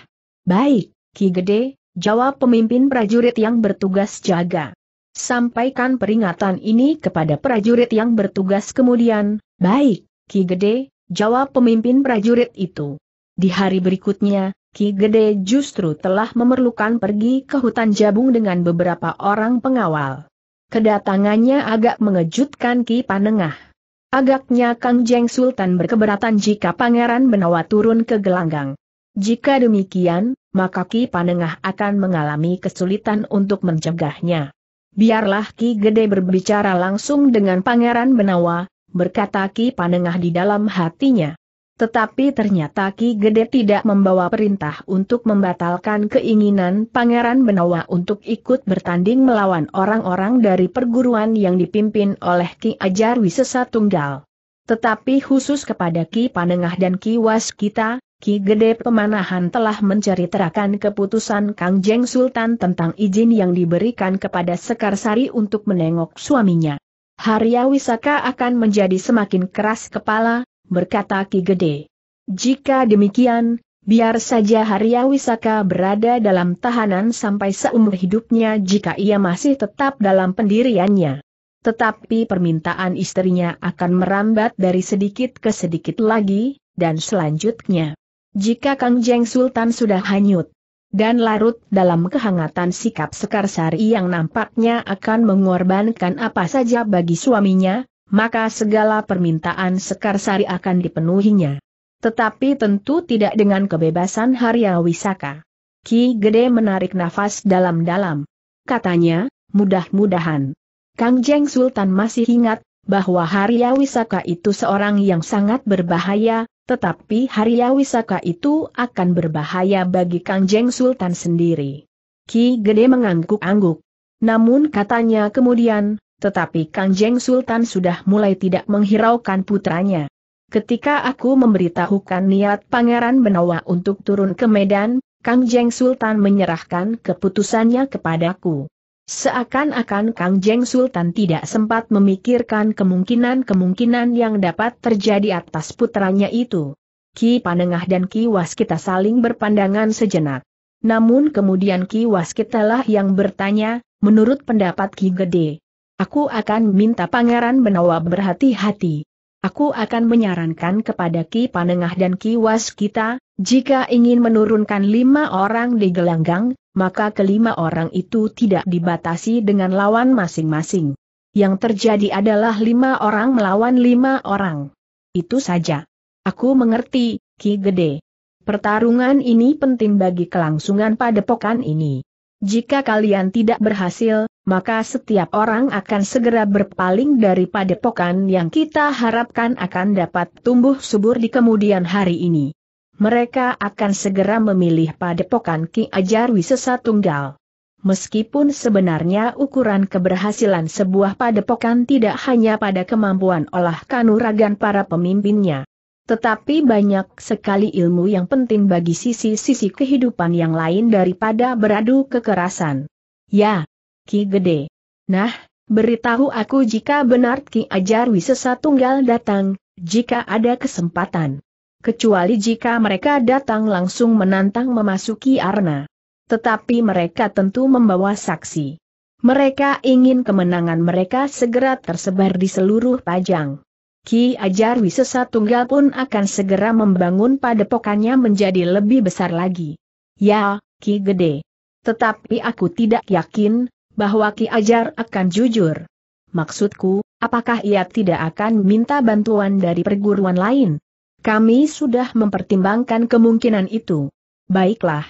Baik, Ki Gede, jawab pemimpin prajurit yang bertugas jaga. Sampaikan peringatan ini kepada prajurit yang bertugas kemudian, baik, Ki Gede, jawab pemimpin prajurit itu. Di hari berikutnya, Ki Gede justru telah memerlukan pergi ke hutan Jabung dengan beberapa orang pengawal. Kedatangannya agak mengejutkan Ki Panengah. Agaknya Kang Jeng Sultan berkeberatan jika Pangeran Benawa turun ke gelanggang. Jika demikian, maka Ki Panengah akan mengalami kesulitan untuk mencegahnya. Biarlah Ki Gede berbicara langsung dengan Pangeran Benawa, berkata Ki Panengah di dalam hatinya. Tetapi ternyata Ki Gede tidak membawa perintah untuk membatalkan keinginan Pangeran Benawa untuk ikut bertanding melawan orang-orang dari perguruan yang dipimpin oleh Ki Ajar Wisesa Tunggal. Tetapi khusus kepada Ki Panengah dan Ki Waskita, Ki Gede Pemanahan telah menceritakan keputusan Kang Jeng Sultan tentang izin yang diberikan kepada Sekarsari untuk menengok suaminya. Harya Wisaka akan menjadi semakin keras kepala, berkata Ki Gede. Jika demikian, biar saja Harya Wisaka berada dalam tahanan sampai seumur hidupnya jika ia masih tetap dalam pendiriannya. Tetapi permintaan istrinya akan merambat dari sedikit ke sedikit lagi, dan selanjutnya. Jika Kang Jeng Sultan sudah hanyut, dan larut dalam kehangatan sikap Sekarsari yang nampaknya akan mengorbankan apa saja bagi suaminya, maka segala permintaan Sekarsari akan dipenuhinya. Tetapi tentu tidak dengan kebebasan Harya Wisaka. Ki Gede menarik nafas dalam-dalam. Katanya, mudah-mudahan. Kang Jeng Sultan masih ingat, bahwa Harya Wisaka itu seorang yang sangat berbahaya, tetapi Harya Wisaka itu akan berbahaya bagi Kang Jeng Sultan sendiri. Ki Gede mengangguk-angguk. Namun katanya kemudian, tetapi Kanjeng Sultan sudah mulai tidak menghiraukan putranya. Ketika aku memberitahukan niat Pangeran Benawa untuk turun ke Medan, Kangjeng Sultan menyerahkan keputusannya kepadaku. Seakan-akan Kangjeng Sultan tidak sempat memikirkan kemungkinan-kemungkinan yang dapat terjadi atas putranya itu. Ki Panengah dan Ki Waskita saling berpandangan sejenak. Namun kemudian Ki Waskitalah yang bertanya, menurut pendapat Ki Gede, Aku akan minta Pangeran Benawa berhati-hati. Aku akan menyarankan kepada Ki Panengah dan Ki Was kita, jika ingin menurunkan lima orang di gelanggang, maka kelima orang itu tidak dibatasi dengan lawan masing-masing. Yang terjadi adalah lima orang melawan lima orang. Itu saja. Aku mengerti, Ki Gede. Pertarungan ini penting bagi kelangsungan padepokan ini. Jika kalian tidak berhasil, maka setiap orang akan segera berpaling dari padepokan yang kita harapkan akan dapat tumbuh subur di kemudian hari ini. Mereka akan segera memilih padepokan Ki Ajar Wisesa Tunggal. Meskipun sebenarnya ukuran keberhasilan sebuah padepokan tidak hanya pada kemampuan olah kanuragan para pemimpinnya. Tetapi banyak sekali ilmu yang penting bagi sisi-sisi kehidupan yang lain daripada beradu kekerasan. Ya, Ki Gede. Nah, beritahu aku jika benar Ki Ajar Wisesa Tunggal datang, jika ada kesempatan. Kecuali jika mereka datang langsung menantang memasuki Arna. Tetapi mereka tentu membawa saksi. Mereka ingin kemenangan mereka segera tersebar di seluruh Pajang. Ki Ajar Wisesa Tunggal pun akan segera membangun padepokannya menjadi lebih besar lagi. Ya, Ki Gede. Tetapi aku tidak yakin, bahwa Ki Ajar akan jujur. Maksudku, apakah ia tidak akan minta bantuan dari perguruan lain? Kami sudah mempertimbangkan kemungkinan itu. Baiklah.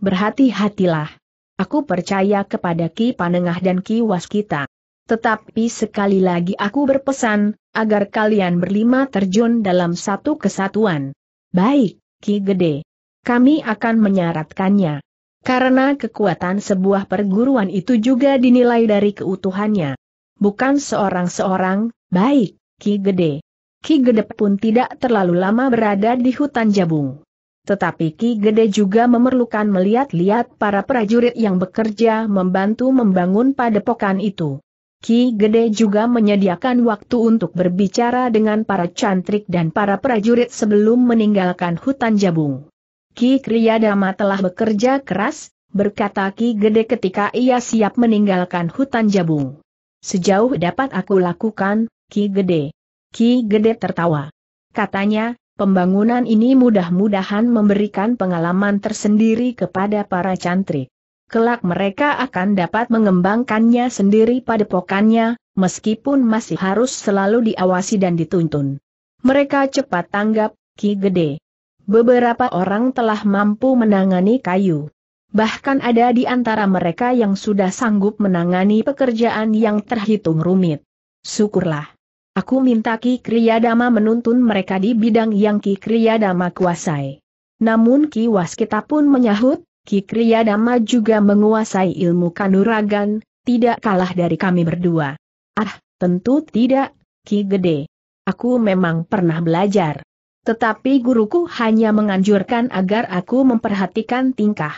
Berhati-hatilah. Aku percaya kepada Ki Panengah dan Ki Waskita. Tetapi sekali lagi aku berpesan, agar kalian berlima terjun dalam satu kesatuan. Baik, Ki Gede. Kami akan menyaratkannya. Karena kekuatan sebuah perguruan itu juga dinilai dari keutuhannya. Bukan seorang-seorang, baik, Ki Gede. Ki Gede pun tidak terlalu lama berada di hutan jabung. Tetapi Ki Gede juga memerlukan melihat-lihat para prajurit yang bekerja membantu membangun padepokan itu. Ki Gede juga menyediakan waktu untuk berbicara dengan para cantrik dan para prajurit sebelum meninggalkan hutan jabung. Ki Kriyadama telah bekerja keras, berkata Ki Gede ketika ia siap meninggalkan hutan jabung. Sejauh dapat aku lakukan, Ki Gede. Ki Gede tertawa. Katanya, pembangunan ini mudah-mudahan memberikan pengalaman tersendiri kepada para cantrik kelak mereka akan dapat mengembangkannya sendiri pada pokannya, meskipun masih harus selalu diawasi dan dituntun. Mereka cepat tanggap, Ki Gede. Beberapa orang telah mampu menangani kayu. Bahkan ada di antara mereka yang sudah sanggup menangani pekerjaan yang terhitung rumit. Syukurlah. Aku minta Ki Kriyadama menuntun mereka di bidang yang Ki Kriyadama kuasai. Namun Ki Waskita pun menyahut, Kikriyadama juga menguasai ilmu kanuragan, tidak kalah dari kami berdua. Ah, tentu tidak, Ki Gede. Aku memang pernah belajar. Tetapi guruku hanya menganjurkan agar aku memperhatikan tingkah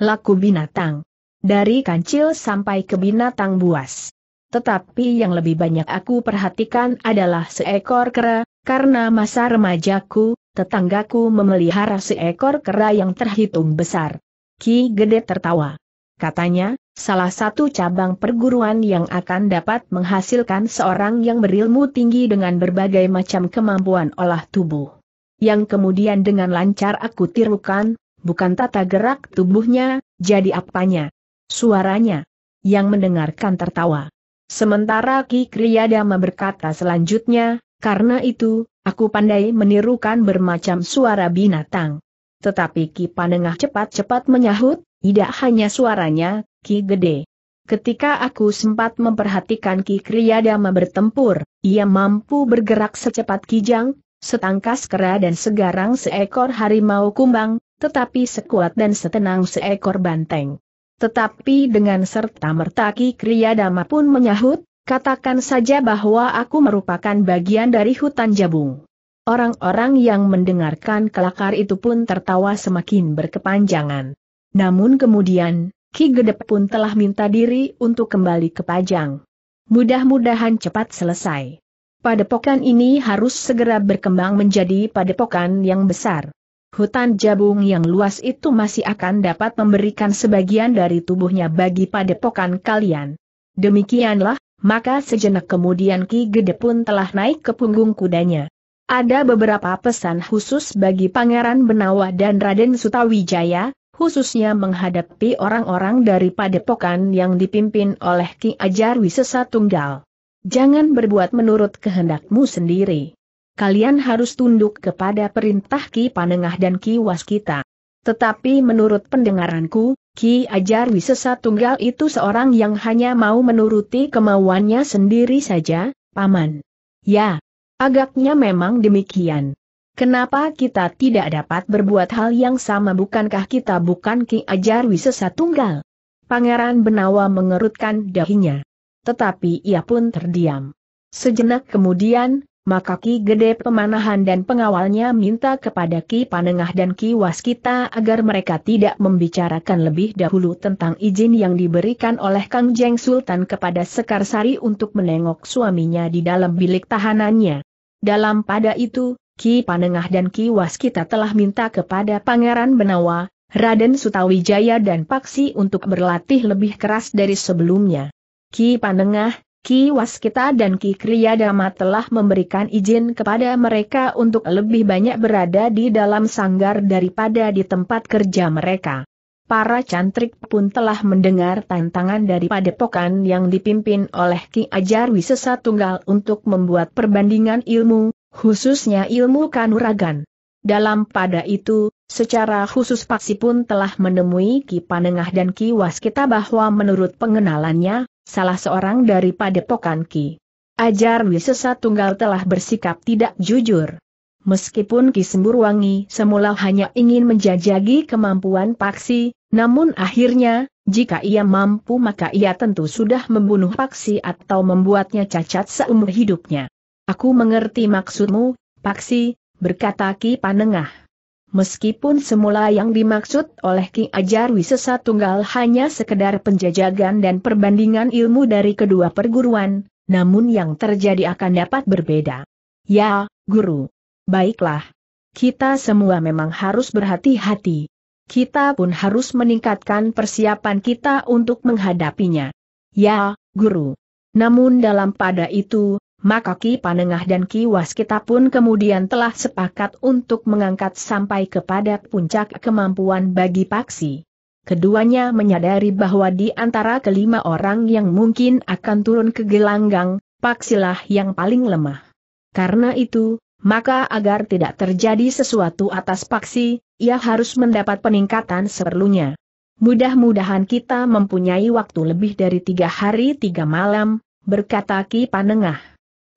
laku binatang. Dari kancil sampai ke binatang buas. Tetapi yang lebih banyak aku perhatikan adalah seekor kera, karena masa remajaku, tetanggaku memelihara seekor kera yang terhitung besar. Ki Gede tertawa. Katanya, salah satu cabang perguruan yang akan dapat menghasilkan seorang yang berilmu tinggi dengan berbagai macam kemampuan olah tubuh. Yang kemudian dengan lancar aku tirukan, bukan tata gerak tubuhnya, jadi apanya. Suaranya. Yang mendengarkan tertawa. Sementara Ki Kriyadama berkata selanjutnya, karena itu, aku pandai menirukan bermacam suara binatang. Tetapi Ki Panengah cepat-cepat menyahut, tidak hanya suaranya, Ki Gede. Ketika aku sempat memperhatikan Ki Kriyadama bertempur, ia mampu bergerak secepat kijang, setangkas kera dan segarang seekor harimau kumbang, tetapi sekuat dan setenang seekor banteng. Tetapi dengan serta merta Ki Kriyadama pun menyahut, katakan saja bahwa aku merupakan bagian dari hutan jabung. Orang-orang yang mendengarkan kelakar itu pun tertawa semakin berkepanjangan. Namun kemudian, Ki Gedep pun telah minta diri untuk kembali ke Pajang. Mudah-mudahan cepat selesai. Padepokan ini harus segera berkembang menjadi padepokan yang besar. Hutan jabung yang luas itu masih akan dapat memberikan sebagian dari tubuhnya bagi padepokan kalian. Demikianlah, maka sejenak kemudian Ki Gede pun telah naik ke punggung kudanya. Ada beberapa pesan khusus bagi Pangeran Benawa dan Raden Sutawijaya, khususnya menghadapi orang-orang dari padepokan yang dipimpin oleh Ki Ajar Wisesa Tunggal. Jangan berbuat menurut kehendakmu sendiri. Kalian harus tunduk kepada perintah Ki Panengah dan Ki Waskita. Tetapi menurut pendengaranku, Ki Ajar Wisesa Tunggal itu seorang yang hanya mau menuruti kemauannya sendiri saja, Paman. Ya, Agaknya memang demikian. Kenapa kita tidak dapat berbuat hal yang sama bukankah kita bukan Ki Ajar Wisesa Tunggal? Pangeran Benawa mengerutkan dahinya. Tetapi ia pun terdiam. Sejenak kemudian, maka Ki Gede Pemanahan dan pengawalnya minta kepada Ki Panengah dan Ki Waskita agar mereka tidak membicarakan lebih dahulu tentang izin yang diberikan oleh Kang Jeng Sultan kepada Sekarsari untuk menengok suaminya di dalam bilik tahanannya. Dalam pada itu, Ki Panengah dan Ki Waskita telah minta kepada Pangeran Benawa, Raden Sutawijaya dan Paksi untuk berlatih lebih keras dari sebelumnya. Ki Panengah, Ki Waskita dan Ki Kriyadama telah memberikan izin kepada mereka untuk lebih banyak berada di dalam sanggar daripada di tempat kerja mereka para cantrik pun telah mendengar tantangan dari padepokan yang dipimpin oleh Ki Ajar Wisesa Tunggal untuk membuat perbandingan ilmu, khususnya ilmu kanuragan. Dalam pada itu, secara khusus Paksi pun telah menemui Ki Panengah dan Ki Waskita bahwa menurut pengenalannya, salah seorang dari padepokan Ki Ajar Wisesa Tunggal telah bersikap tidak jujur. Meskipun Ki Semburwangi semula hanya ingin menjajagi kemampuan Paksi, namun akhirnya, jika ia mampu maka ia tentu sudah membunuh Paksi atau membuatnya cacat seumur hidupnya. Aku mengerti maksudmu, Paksi, berkata Ki Panengah. Meskipun semula yang dimaksud oleh Ki Ajar Wisesa Tunggal hanya sekedar penjajagan dan perbandingan ilmu dari kedua perguruan, namun yang terjadi akan dapat berbeda. Ya, Guru. Baiklah. Kita semua memang harus berhati-hati kita pun harus meningkatkan persiapan kita untuk menghadapinya. Ya, Guru. Namun dalam pada itu, maka Ki Panengah dan Ki Was kita pun kemudian telah sepakat untuk mengangkat sampai kepada puncak kemampuan bagi Paksi. Keduanya menyadari bahwa di antara kelima orang yang mungkin akan turun ke gelanggang, Paksilah yang paling lemah. Karena itu, maka agar tidak terjadi sesuatu atas Paksi, ia harus mendapat peningkatan seperlunya. Mudah-mudahan kita mempunyai waktu lebih dari tiga hari tiga malam, berkata Ki Panengah.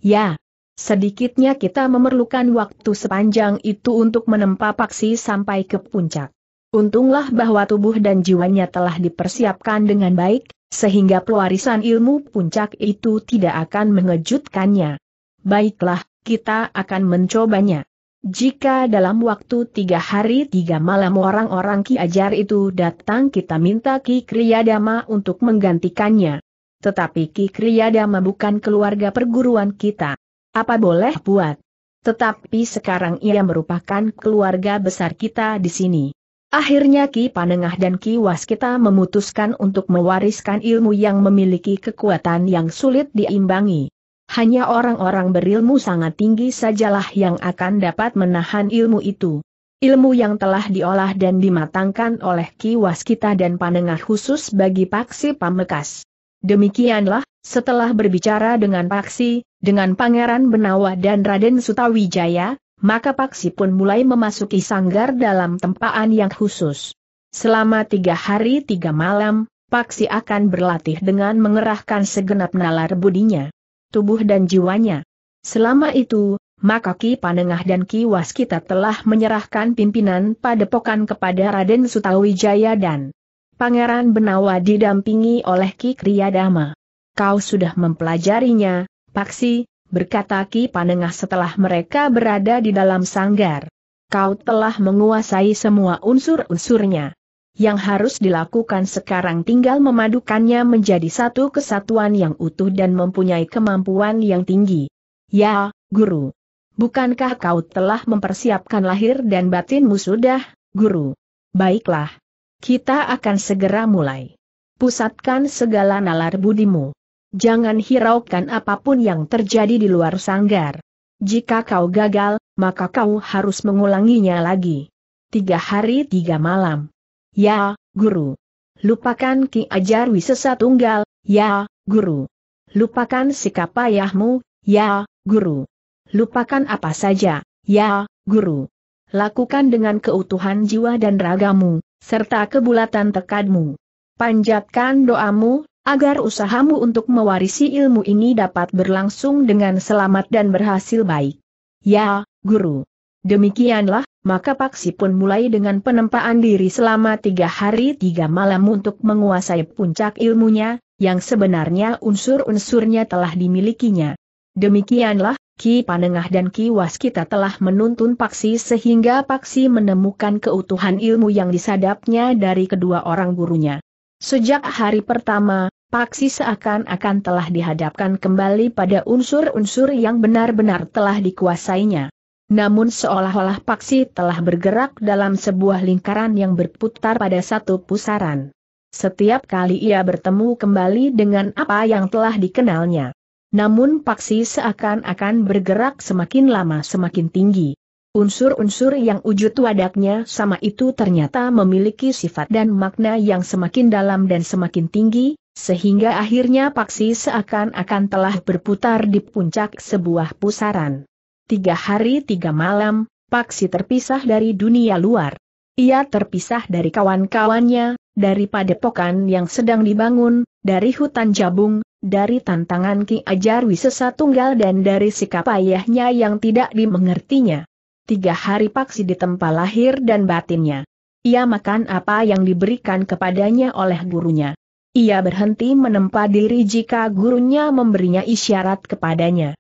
Ya, sedikitnya kita memerlukan waktu sepanjang itu untuk menempa paksi sampai ke puncak. Untunglah bahwa tubuh dan jiwanya telah dipersiapkan dengan baik, sehingga pewarisan ilmu puncak itu tidak akan mengejutkannya. Baiklah, kita akan mencobanya. Jika dalam waktu tiga hari tiga malam orang-orang Ki Ajar itu datang kita minta Ki Kriyadama untuk menggantikannya. Tetapi Ki Kriyadama bukan keluarga perguruan kita. Apa boleh buat? Tetapi sekarang ia merupakan keluarga besar kita di sini. Akhirnya Ki Panengah dan Ki Waskita memutuskan untuk mewariskan ilmu yang memiliki kekuatan yang sulit diimbangi hanya orang-orang berilmu sangat tinggi sajalah yang akan dapat menahan ilmu itu. Ilmu yang telah diolah dan dimatangkan oleh Ki Waskita dan panengah khusus bagi Paksi Pamekas. Demikianlah, setelah berbicara dengan Paksi, dengan Pangeran Benawa dan Raden Sutawijaya, maka Paksi pun mulai memasuki sanggar dalam tempaan yang khusus. Selama tiga hari tiga malam, Paksi akan berlatih dengan mengerahkan segenap nalar budinya tubuh dan jiwanya. Selama itu, maka Ki Panengah dan Ki Waskita telah menyerahkan pimpinan padepokan kepada Raden Sutawijaya dan Pangeran Benawa didampingi oleh Ki Kriyadama. Kau sudah mempelajarinya, Paksi, berkata Ki Panengah setelah mereka berada di dalam sanggar. Kau telah menguasai semua unsur-unsurnya. Yang harus dilakukan sekarang tinggal memadukannya menjadi satu kesatuan yang utuh dan mempunyai kemampuan yang tinggi. Ya, Guru. Bukankah kau telah mempersiapkan lahir dan batinmu sudah, Guru? Baiklah. Kita akan segera mulai. Pusatkan segala nalar budimu. Jangan hiraukan apapun yang terjadi di luar sanggar. Jika kau gagal, maka kau harus mengulanginya lagi. Tiga hari tiga malam. Ya, guru. Lupakan Ki Ajar Wisesa Tunggal, ya, guru. Lupakan sikap ayahmu. ya, guru. Lupakan apa saja, ya, guru. Lakukan dengan keutuhan jiwa dan ragamu, serta kebulatan tekadmu. Panjatkan doamu, agar usahamu untuk mewarisi ilmu ini dapat berlangsung dengan selamat dan berhasil baik. Ya, guru. Demikianlah, maka Paksi pun mulai dengan penempaan diri selama tiga hari tiga malam untuk menguasai puncak ilmunya, yang sebenarnya unsur-unsurnya telah dimilikinya. Demikianlah, Ki Panengah dan Ki Waskita telah menuntun Paksi sehingga Paksi menemukan keutuhan ilmu yang disadapnya dari kedua orang gurunya. Sejak hari pertama, Paksi seakan-akan telah dihadapkan kembali pada unsur-unsur yang benar-benar telah dikuasainya. Namun seolah-olah paksi telah bergerak dalam sebuah lingkaran yang berputar pada satu pusaran. Setiap kali ia bertemu kembali dengan apa yang telah dikenalnya. Namun paksi seakan-akan bergerak semakin lama semakin tinggi. Unsur-unsur yang wujud wadaknya sama itu ternyata memiliki sifat dan makna yang semakin dalam dan semakin tinggi, sehingga akhirnya paksi seakan-akan telah berputar di puncak sebuah pusaran tiga hari tiga malam, Paksi terpisah dari dunia luar. Ia terpisah dari kawan-kawannya, dari padepokan yang sedang dibangun, dari hutan jabung, dari tantangan Ki Ajar Wisesa Tunggal dan dari sikap ayahnya yang tidak dimengertinya. Tiga hari Paksi ditempa lahir dan batinnya. Ia makan apa yang diberikan kepadanya oleh gurunya. Ia berhenti menempa diri jika gurunya memberinya isyarat kepadanya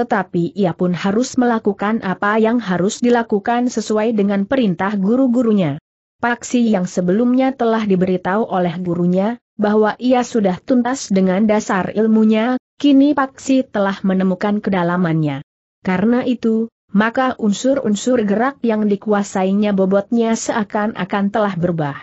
tetapi ia pun harus melakukan apa yang harus dilakukan sesuai dengan perintah guru-gurunya. Paksi yang sebelumnya telah diberitahu oleh gurunya, bahwa ia sudah tuntas dengan dasar ilmunya, kini Paksi telah menemukan kedalamannya. Karena itu, maka unsur-unsur gerak yang dikuasainya bobotnya seakan-akan telah berubah.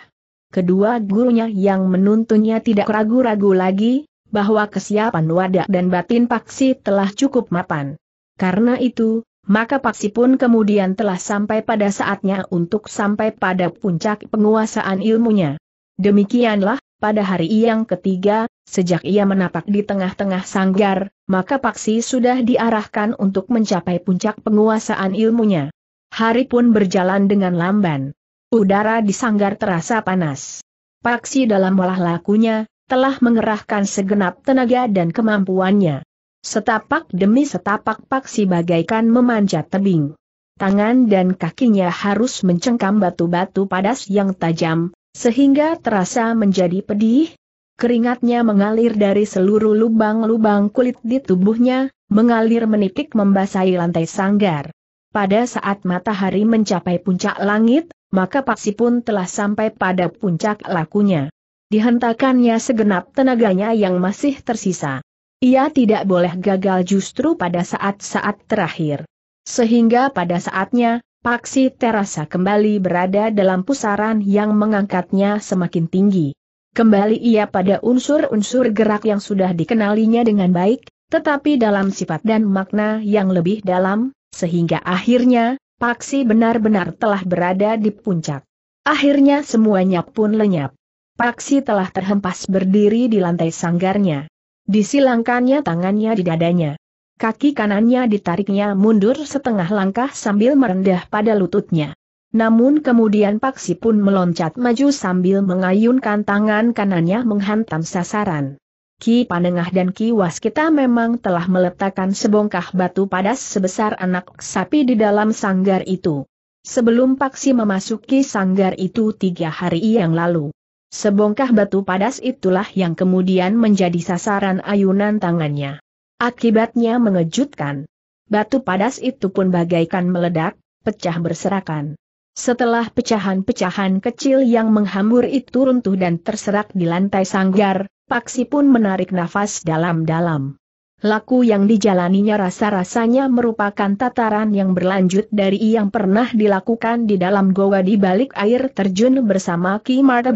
Kedua gurunya yang menuntunnya tidak ragu-ragu lagi, bahwa kesiapan wadah dan batin Paksi telah cukup mapan. Karena itu, maka Paksi pun kemudian telah sampai pada saatnya untuk sampai pada puncak penguasaan ilmunya. Demikianlah, pada hari yang ketiga, sejak ia menapak di tengah-tengah sanggar, maka Paksi sudah diarahkan untuk mencapai puncak penguasaan ilmunya. Hari pun berjalan dengan lamban. Udara di sanggar terasa panas. Paksi dalam olah lakunya, telah mengerahkan segenap tenaga dan kemampuannya. Setapak demi setapak paksi bagaikan memanjat tebing. Tangan dan kakinya harus mencengkam batu-batu padas yang tajam, sehingga terasa menjadi pedih. Keringatnya mengalir dari seluruh lubang-lubang kulit di tubuhnya, mengalir menitik membasahi lantai sanggar. Pada saat matahari mencapai puncak langit, maka paksi pun telah sampai pada puncak lakunya dihentakannya segenap tenaganya yang masih tersisa. Ia tidak boleh gagal justru pada saat-saat terakhir. Sehingga pada saatnya, Paksi terasa kembali berada dalam pusaran yang mengangkatnya semakin tinggi. Kembali ia pada unsur-unsur gerak yang sudah dikenalinya dengan baik, tetapi dalam sifat dan makna yang lebih dalam, sehingga akhirnya, Paksi benar-benar telah berada di puncak. Akhirnya semuanya pun lenyap. Paksi telah terhempas berdiri di lantai sanggarnya. Disilangkannya tangannya di dadanya. Kaki kanannya ditariknya mundur setengah langkah sambil merendah pada lututnya. Namun kemudian Paksi pun meloncat maju sambil mengayunkan tangan kanannya menghantam sasaran. Ki Panengah dan Ki Waskita memang telah meletakkan sebongkah batu padas sebesar anak sapi di dalam sanggar itu. Sebelum Paksi memasuki sanggar itu tiga hari yang lalu. Sebongkah batu padas itulah yang kemudian menjadi sasaran ayunan tangannya. Akibatnya mengejutkan. Batu padas itu pun bagaikan meledak, pecah berserakan. Setelah pecahan-pecahan kecil yang menghambur itu runtuh dan terserak di lantai sanggar, Paksi pun menarik nafas dalam-dalam. Laku yang dijalaninya rasa-rasanya merupakan tataran yang berlanjut dari yang pernah dilakukan di dalam goa di balik air terjun bersama Ki Marta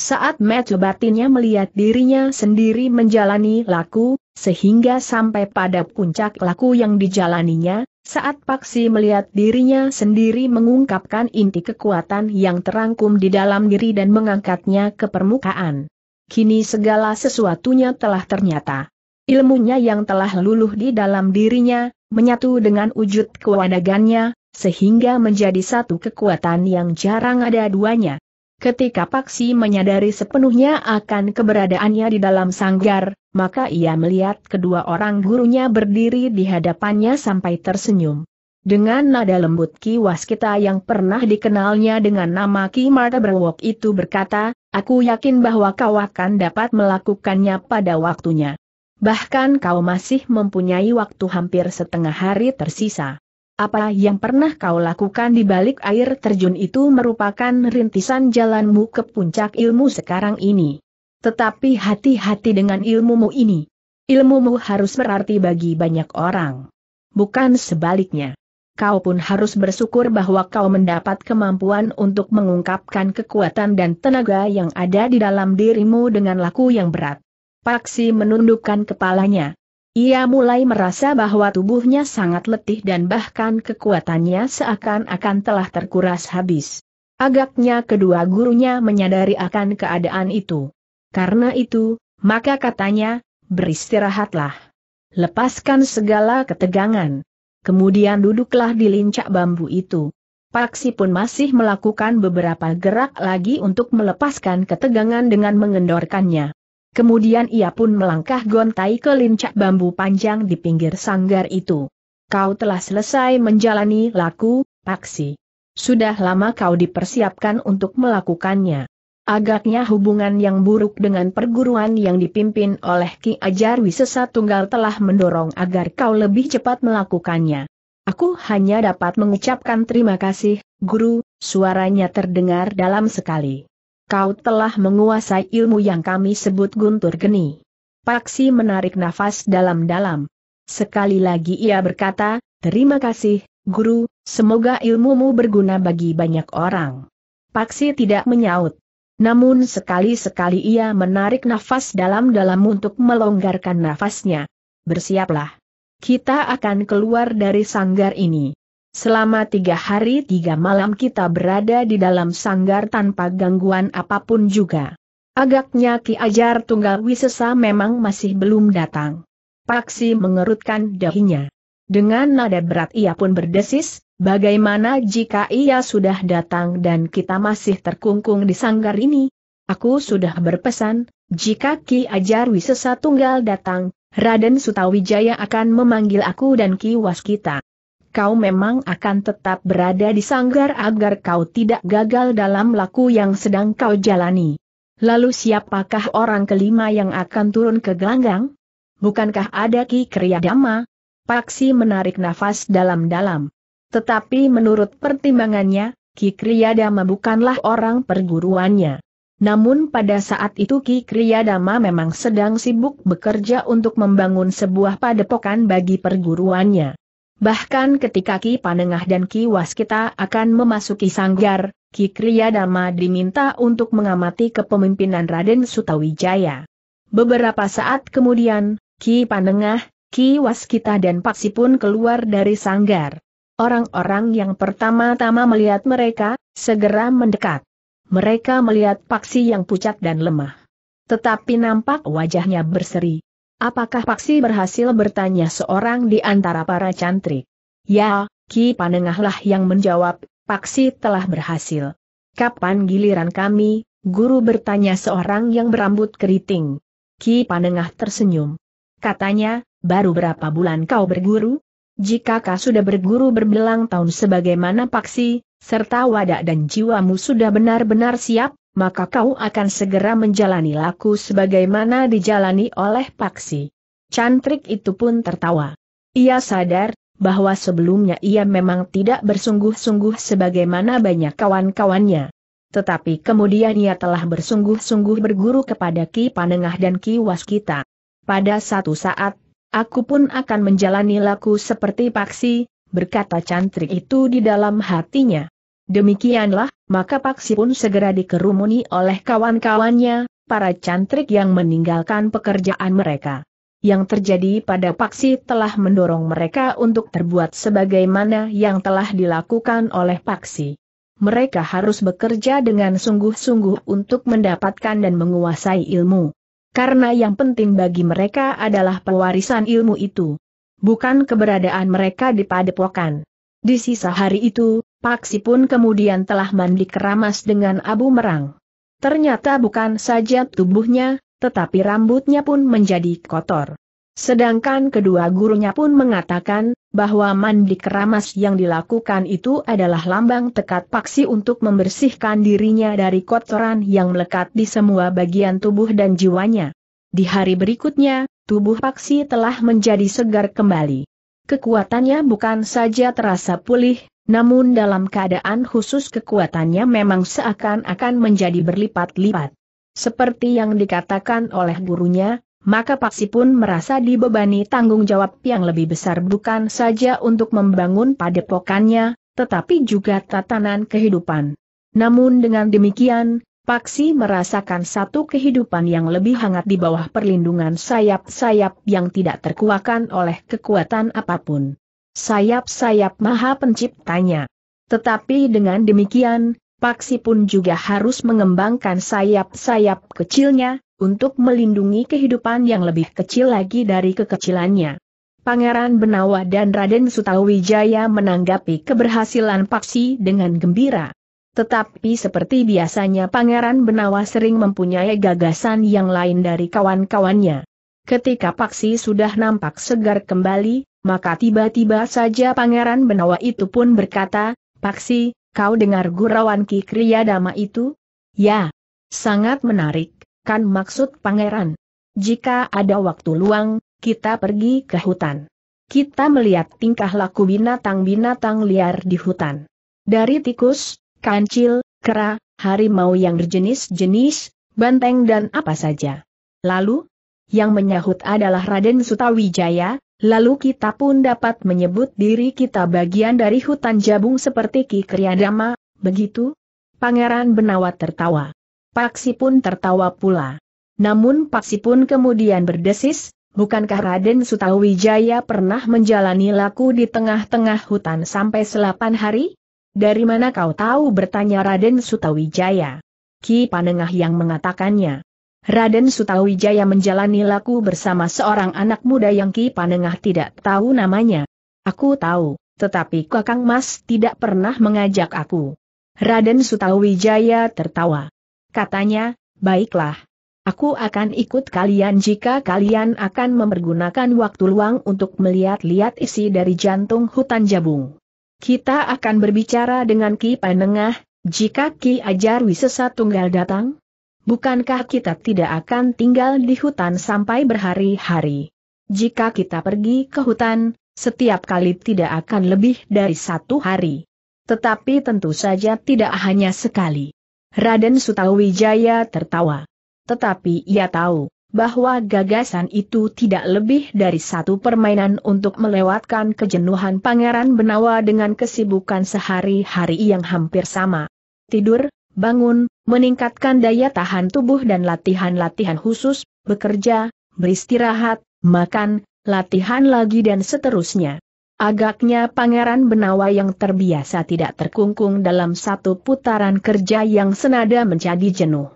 saat Matthew batinnya melihat dirinya sendiri menjalani laku, sehingga sampai pada puncak laku yang dijalaninya, saat Paksi melihat dirinya sendiri mengungkapkan inti kekuatan yang terangkum di dalam diri dan mengangkatnya ke permukaan. Kini segala sesuatunya telah ternyata. Ilmunya yang telah luluh di dalam dirinya, menyatu dengan wujud kewadagannya, sehingga menjadi satu kekuatan yang jarang ada duanya. Ketika Paksi menyadari sepenuhnya akan keberadaannya di dalam sanggar, maka ia melihat kedua orang gurunya berdiri di hadapannya sampai tersenyum. Dengan nada lembut Ki Waskita yang pernah dikenalnya dengan nama Ki Marta Berwok itu berkata, aku yakin bahwa kau akan dapat melakukannya pada waktunya. Bahkan kau masih mempunyai waktu hampir setengah hari tersisa. Apa yang pernah kau lakukan di balik air terjun itu merupakan rintisan jalanmu ke puncak ilmu sekarang ini. Tetapi hati-hati dengan ilmumu ini. Ilmumu harus berarti bagi banyak orang. Bukan sebaliknya. Kau pun harus bersyukur bahwa kau mendapat kemampuan untuk mengungkapkan kekuatan dan tenaga yang ada di dalam dirimu dengan laku yang berat. Paksi menundukkan kepalanya, ia mulai merasa bahwa tubuhnya sangat letih dan bahkan kekuatannya seakan-akan telah terkuras habis. Agaknya kedua gurunya menyadari akan keadaan itu. Karena itu, maka katanya, beristirahatlah. Lepaskan segala ketegangan. Kemudian duduklah di lincak bambu itu. Paksi pun masih melakukan beberapa gerak lagi untuk melepaskan ketegangan dengan mengendorkannya. Kemudian ia pun melangkah gontai ke lincak bambu panjang di pinggir sanggar itu. Kau telah selesai menjalani laku, Paksi. Sudah lama kau dipersiapkan untuk melakukannya. Agaknya hubungan yang buruk dengan perguruan yang dipimpin oleh Ki Ajar Wisesa Tunggal telah mendorong agar kau lebih cepat melakukannya. Aku hanya dapat mengucapkan terima kasih, Guru, suaranya terdengar dalam sekali kau telah menguasai ilmu yang kami sebut guntur geni. Paksi menarik nafas dalam-dalam. Sekali lagi ia berkata, terima kasih, guru, semoga ilmumu berguna bagi banyak orang. Paksi tidak menyaut. Namun sekali-sekali ia menarik nafas dalam-dalam untuk melonggarkan nafasnya. Bersiaplah. Kita akan keluar dari sanggar ini. Selama tiga hari tiga malam kita berada di dalam sanggar tanpa gangguan apapun juga. Agaknya Ki Ajar Tunggal Wisesa memang masih belum datang. Paksi mengerutkan dahinya. Dengan nada berat ia pun berdesis, bagaimana jika ia sudah datang dan kita masih terkungkung di sanggar ini? Aku sudah berpesan, jika Ki Ajar Wisesa Tunggal datang, Raden Sutawijaya akan memanggil aku dan Ki Waskita kau memang akan tetap berada di sanggar agar kau tidak gagal dalam laku yang sedang kau jalani. Lalu siapakah orang kelima yang akan turun ke gelanggang? Bukankah ada Ki Kriyadama? Paksi menarik nafas dalam-dalam. Tetapi menurut pertimbangannya, Ki Kriyadama bukanlah orang perguruannya. Namun pada saat itu Ki Kriyadama memang sedang sibuk bekerja untuk membangun sebuah padepokan bagi perguruannya. Bahkan ketika Ki Panengah dan Ki Waskita akan memasuki sanggar, Ki Kriyadama diminta untuk mengamati kepemimpinan Raden Sutawijaya. Beberapa saat kemudian, Ki Panengah, Ki Waskita dan Paksi pun keluar dari sanggar. Orang-orang yang pertama-tama melihat mereka, segera mendekat. Mereka melihat Paksi yang pucat dan lemah. Tetapi nampak wajahnya berseri, Apakah Paksi berhasil bertanya seorang di antara para cantrik? Ya, Ki Panengahlah yang menjawab, Paksi telah berhasil. Kapan giliran kami? Guru bertanya seorang yang berambut keriting. Ki Panengah tersenyum. Katanya, baru berapa bulan kau berguru? Jika kau sudah berguru berbelang tahun sebagaimana Paksi, serta wadah dan jiwamu sudah benar-benar siap, maka kau akan segera menjalani laku sebagaimana dijalani oleh Paksi. Cantrik itu pun tertawa. Ia sadar, bahwa sebelumnya ia memang tidak bersungguh-sungguh sebagaimana banyak kawan-kawannya. Tetapi kemudian ia telah bersungguh-sungguh berguru kepada Ki Panengah dan Ki Waskita. Pada satu saat, aku pun akan menjalani laku seperti Paksi, berkata cantrik itu di dalam hatinya. Demikianlah, maka Paksi pun segera dikerumuni oleh kawan-kawannya, para cantrik yang meninggalkan pekerjaan mereka. Yang terjadi pada Paksi telah mendorong mereka untuk terbuat sebagaimana yang telah dilakukan oleh Paksi. Mereka harus bekerja dengan sungguh-sungguh untuk mendapatkan dan menguasai ilmu. Karena yang penting bagi mereka adalah pewarisan ilmu itu. Bukan keberadaan mereka di padepokan. Di sisa hari itu, Paksi pun kemudian telah mandi keramas dengan abu merang. Ternyata bukan saja tubuhnya, tetapi rambutnya pun menjadi kotor. Sedangkan kedua gurunya pun mengatakan, bahwa mandi keramas yang dilakukan itu adalah lambang tekad Paksi untuk membersihkan dirinya dari kotoran yang melekat di semua bagian tubuh dan jiwanya. Di hari berikutnya, tubuh Paksi telah menjadi segar kembali. Kekuatannya bukan saja terasa pulih, namun dalam keadaan khusus kekuatannya memang seakan-akan menjadi berlipat-lipat. Seperti yang dikatakan oleh gurunya, maka Paksi pun merasa dibebani tanggung jawab yang lebih besar bukan saja untuk membangun padepokannya, tetapi juga tatanan kehidupan. Namun dengan demikian, Paksi merasakan satu kehidupan yang lebih hangat di bawah perlindungan sayap-sayap yang tidak terkuakan oleh kekuatan apapun. Sayap-sayap maha penciptanya. Tetapi dengan demikian, Paksi pun juga harus mengembangkan sayap-sayap kecilnya, untuk melindungi kehidupan yang lebih kecil lagi dari kekecilannya. Pangeran Benawa dan Raden Sutawijaya menanggapi keberhasilan Paksi dengan gembira. Tetapi seperti biasanya Pangeran Benawa sering mempunyai gagasan yang lain dari kawan-kawannya. Ketika Paksi sudah nampak segar kembali, maka tiba-tiba saja Pangeran Benawa itu pun berkata, Paksi, kau dengar gurauan Ki Kriyadama itu? Ya, sangat menarik, kan maksud Pangeran. Jika ada waktu luang, kita pergi ke hutan. Kita melihat tingkah laku binatang-binatang liar di hutan. Dari tikus, kancil, kera, harimau yang berjenis-jenis, banteng dan apa saja. Lalu, yang menyahut adalah Raden Sutawijaya, lalu kita pun dapat menyebut diri kita bagian dari hutan jabung seperti Ki Kriadama, begitu? Pangeran Benawa tertawa. Paksi pun tertawa pula. Namun Paksi pun kemudian berdesis, bukankah Raden Sutawijaya pernah menjalani laku di tengah-tengah hutan sampai selapan hari? Dari mana kau tahu bertanya Raden Sutawijaya? Ki Panengah yang mengatakannya. Raden Sutawijaya menjalani laku bersama seorang anak muda yang Ki Panengah tidak tahu namanya. Aku tahu, tetapi Kakang Mas tidak pernah mengajak aku. Raden Sutawijaya tertawa. Katanya, baiklah. Aku akan ikut kalian jika kalian akan mempergunakan waktu luang untuk melihat-lihat isi dari jantung hutan jabung. Kita akan berbicara dengan Ki Panengah, jika Ki Ajar Wisesa Tunggal datang? Bukankah kita tidak akan tinggal di hutan sampai berhari-hari? Jika kita pergi ke hutan, setiap kali tidak akan lebih dari satu hari. Tetapi tentu saja tidak hanya sekali. Raden Sutawijaya tertawa. Tetapi ia tahu, bahwa gagasan itu tidak lebih dari satu permainan untuk melewatkan kejenuhan Pangeran Benawa dengan kesibukan sehari-hari yang hampir sama. Tidur, bangun, meningkatkan daya tahan tubuh dan latihan-latihan khusus, bekerja, beristirahat, makan, latihan lagi dan seterusnya. Agaknya Pangeran Benawa yang terbiasa tidak terkungkung dalam satu putaran kerja yang senada menjadi jenuh.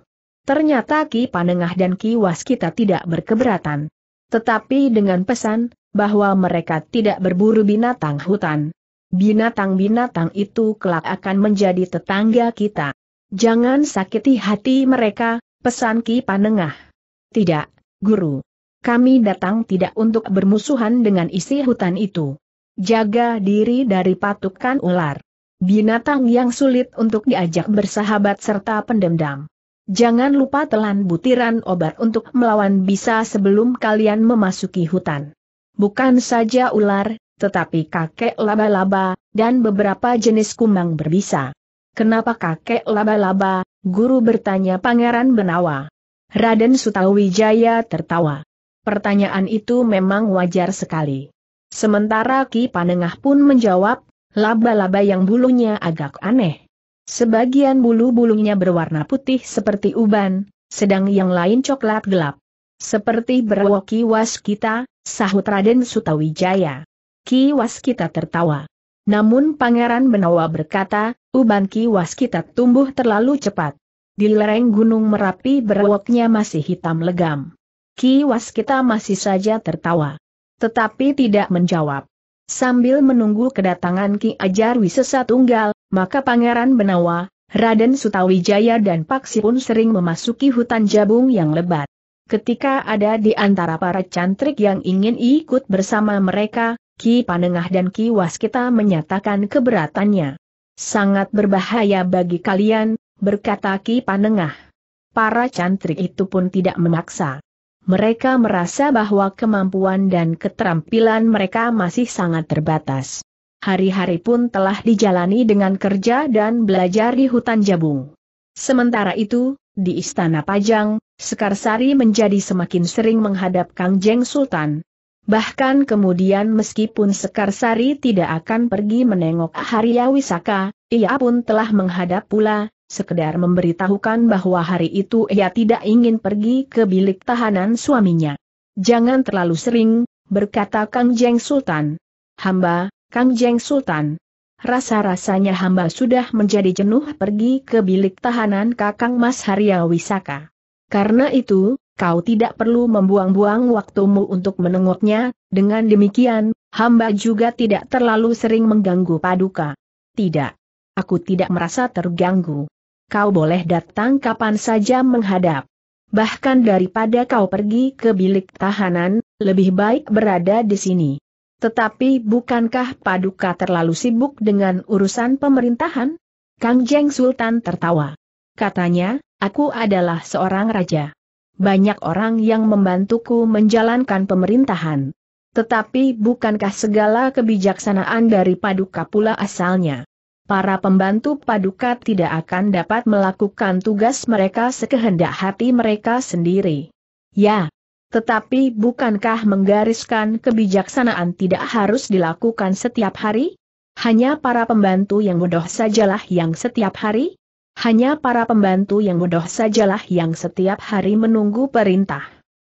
Ternyata Ki Panengah dan Ki Waskita tidak berkeberatan. Tetapi dengan pesan, bahwa mereka tidak berburu binatang hutan. Binatang-binatang itu kelak akan menjadi tetangga kita. Jangan sakiti hati mereka, pesan Ki Panengah. Tidak, Guru. Kami datang tidak untuk bermusuhan dengan isi hutan itu. Jaga diri dari patukan ular. Binatang yang sulit untuk diajak bersahabat serta pendendam. Jangan lupa telan butiran obat untuk melawan bisa sebelum kalian memasuki hutan. Bukan saja ular, tetapi kakek laba-laba, dan beberapa jenis kumbang berbisa. Kenapa kakek laba-laba, guru bertanya Pangeran Benawa. Raden Sutawijaya tertawa. Pertanyaan itu memang wajar sekali. Sementara Ki Panengah pun menjawab, laba-laba yang bulunya agak aneh Sebagian bulu-bulunya berwarna putih seperti uban, sedang yang lain coklat gelap. Seperti berwoki waskita, kita, sahut Raden Sutawijaya. Kiwas kita tertawa. Namun Pangeran Benawa berkata, uban kiwas kita tumbuh terlalu cepat. Di lereng Gunung Merapi berwoknya masih hitam legam. Kiwas kita masih saja tertawa. Tetapi tidak menjawab. Sambil menunggu kedatangan Ki Ajar Wisesa Tunggal, maka Pangeran Benawa, Raden Sutawijaya dan Paksi pun sering memasuki hutan jabung yang lebat. Ketika ada di antara para cantrik yang ingin ikut bersama mereka, Ki Panengah dan Ki Waskita menyatakan keberatannya. Sangat berbahaya bagi kalian, berkata Ki Panengah. Para cantrik itu pun tidak memaksa mereka merasa bahwa kemampuan dan keterampilan mereka masih sangat terbatas. Hari-hari pun telah dijalani dengan kerja dan belajar di hutan jabung. Sementara itu, di Istana Pajang, Sekarsari menjadi semakin sering menghadap Kangjeng Sultan. Bahkan kemudian meskipun Sekarsari tidak akan pergi menengok Hariawisaka, ia pun telah menghadap pula, sekedar memberitahukan bahwa hari itu ia tidak ingin pergi ke bilik tahanan suaminya. Jangan terlalu sering, berkata Kang Jeng Sultan. Hamba, Kang Jeng Sultan. Rasa-rasanya hamba sudah menjadi jenuh pergi ke bilik tahanan Kakang Mas Harya Wisaka. Karena itu, kau tidak perlu membuang-buang waktumu untuk menengoknya, dengan demikian, hamba juga tidak terlalu sering mengganggu paduka. Tidak. Aku tidak merasa terganggu kau boleh datang kapan saja menghadap. Bahkan daripada kau pergi ke bilik tahanan, lebih baik berada di sini. Tetapi bukankah Paduka terlalu sibuk dengan urusan pemerintahan? Kang Jeng Sultan tertawa. Katanya, aku adalah seorang raja. Banyak orang yang membantuku menjalankan pemerintahan. Tetapi bukankah segala kebijaksanaan dari Paduka pula asalnya? para pembantu paduka tidak akan dapat melakukan tugas mereka sekehendak hati mereka sendiri. Ya, tetapi bukankah menggariskan kebijaksanaan tidak harus dilakukan setiap hari? Hanya para pembantu yang bodoh sajalah yang setiap hari? Hanya para pembantu yang bodoh sajalah yang setiap hari menunggu perintah.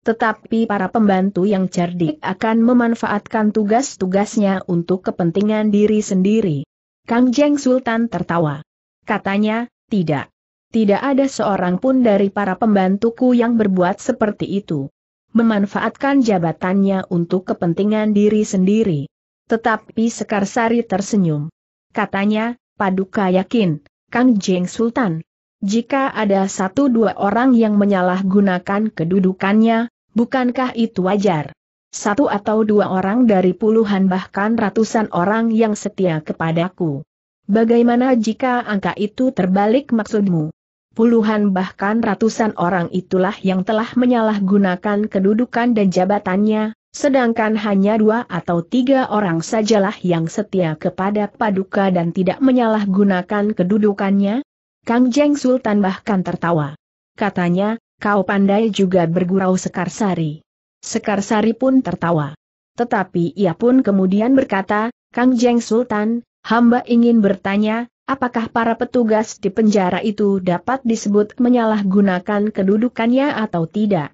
Tetapi para pembantu yang cerdik akan memanfaatkan tugas-tugasnya untuk kepentingan diri sendiri. Kang Jeng Sultan tertawa. Katanya, tidak. Tidak ada seorang pun dari para pembantuku yang berbuat seperti itu. Memanfaatkan jabatannya untuk kepentingan diri sendiri. Tetapi Sekarsari tersenyum. Katanya, Paduka yakin, Kang Jeng Sultan. Jika ada satu dua orang yang menyalahgunakan kedudukannya, bukankah itu wajar? Satu atau dua orang dari puluhan bahkan ratusan orang yang setia kepadaku. Bagaimana jika angka itu terbalik maksudmu? Puluhan bahkan ratusan orang itulah yang telah menyalahgunakan kedudukan dan jabatannya, sedangkan hanya dua atau tiga orang sajalah yang setia kepada Paduka dan tidak menyalahgunakan kedudukannya? Kang Jeng Sultan bahkan tertawa. Katanya, kau pandai juga bergurau Sekarsari. Sekarsari pun tertawa. Tetapi ia pun kemudian berkata, Kang Jeng Sultan, hamba ingin bertanya, apakah para petugas di penjara itu dapat disebut menyalahgunakan kedudukannya atau tidak?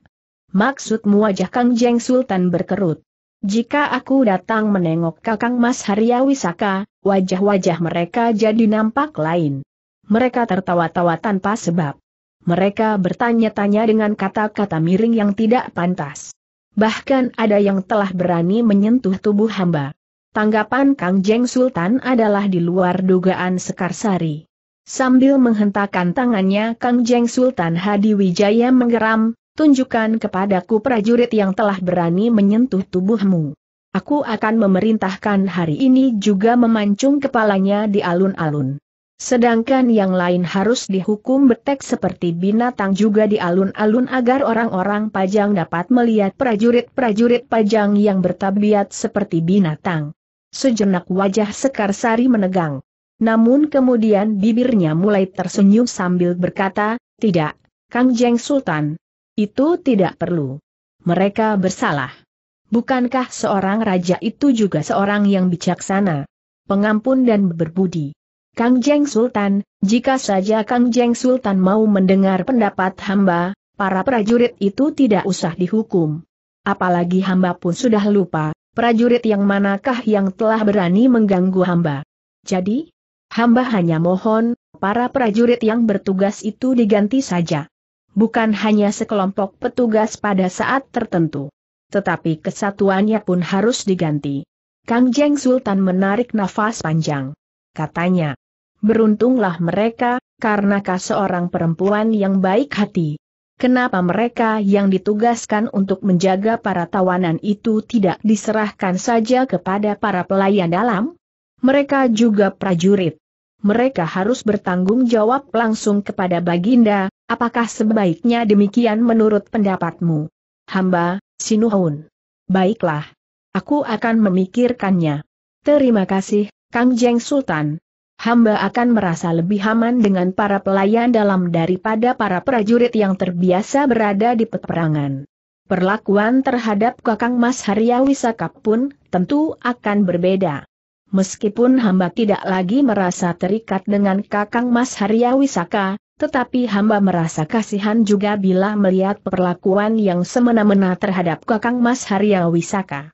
Maksudmu wajah Kang Jeng Sultan berkerut. Jika aku datang menengok kakang Mas Haryawisaka, wajah-wajah mereka jadi nampak lain. Mereka tertawa-tawa tanpa sebab. Mereka bertanya-tanya dengan kata-kata miring yang tidak pantas. Bahkan ada yang telah berani menyentuh tubuh hamba. Tanggapan Kang Jeng Sultan adalah di luar dugaan Sekarsari. Sambil menghentakkan tangannya Kang Jeng Sultan Hadi Wijaya menggeram, tunjukkan kepadaku prajurit yang telah berani menyentuh tubuhmu. Aku akan memerintahkan hari ini juga memancung kepalanya di alun-alun. Sedangkan yang lain harus dihukum betek seperti binatang juga di alun-alun agar orang-orang pajang dapat melihat prajurit-prajurit pajang yang bertabiat seperti binatang. Sejenak wajah Sekarsari menegang. Namun kemudian bibirnya mulai tersenyum sambil berkata, tidak, Kang Jeng Sultan. Itu tidak perlu. Mereka bersalah. Bukankah seorang raja itu juga seorang yang bijaksana, pengampun dan berbudi? Kang Jeng Sultan, jika saja Kang Jeng Sultan mau mendengar pendapat hamba, para prajurit itu tidak usah dihukum. Apalagi hamba pun sudah lupa, prajurit yang manakah yang telah berani mengganggu hamba. Jadi, hamba hanya mohon, para prajurit yang bertugas itu diganti saja. Bukan hanya sekelompok petugas pada saat tertentu. Tetapi kesatuannya pun harus diganti. Kang Jeng Sultan menarik nafas panjang. Katanya, beruntunglah mereka, karena kau seorang perempuan yang baik hati. Kenapa mereka yang ditugaskan untuk menjaga para tawanan itu tidak diserahkan saja kepada para pelayan dalam? Mereka juga prajurit. Mereka harus bertanggung jawab langsung kepada Baginda, apakah sebaiknya demikian menurut pendapatmu? Hamba, Sinuhun. Baiklah. Aku akan memikirkannya. Terima kasih, Kang Jeng Sultan hamba akan merasa lebih aman dengan para pelayan dalam daripada para prajurit yang terbiasa berada di peperangan. Perlakuan terhadap Kakang Mas Haryawisaka pun tentu akan berbeda. Meskipun hamba tidak lagi merasa terikat dengan Kakang Mas Haryawisaka, tetapi hamba merasa kasihan juga bila melihat perlakuan yang semena-mena terhadap Kakang Mas Haryawisaka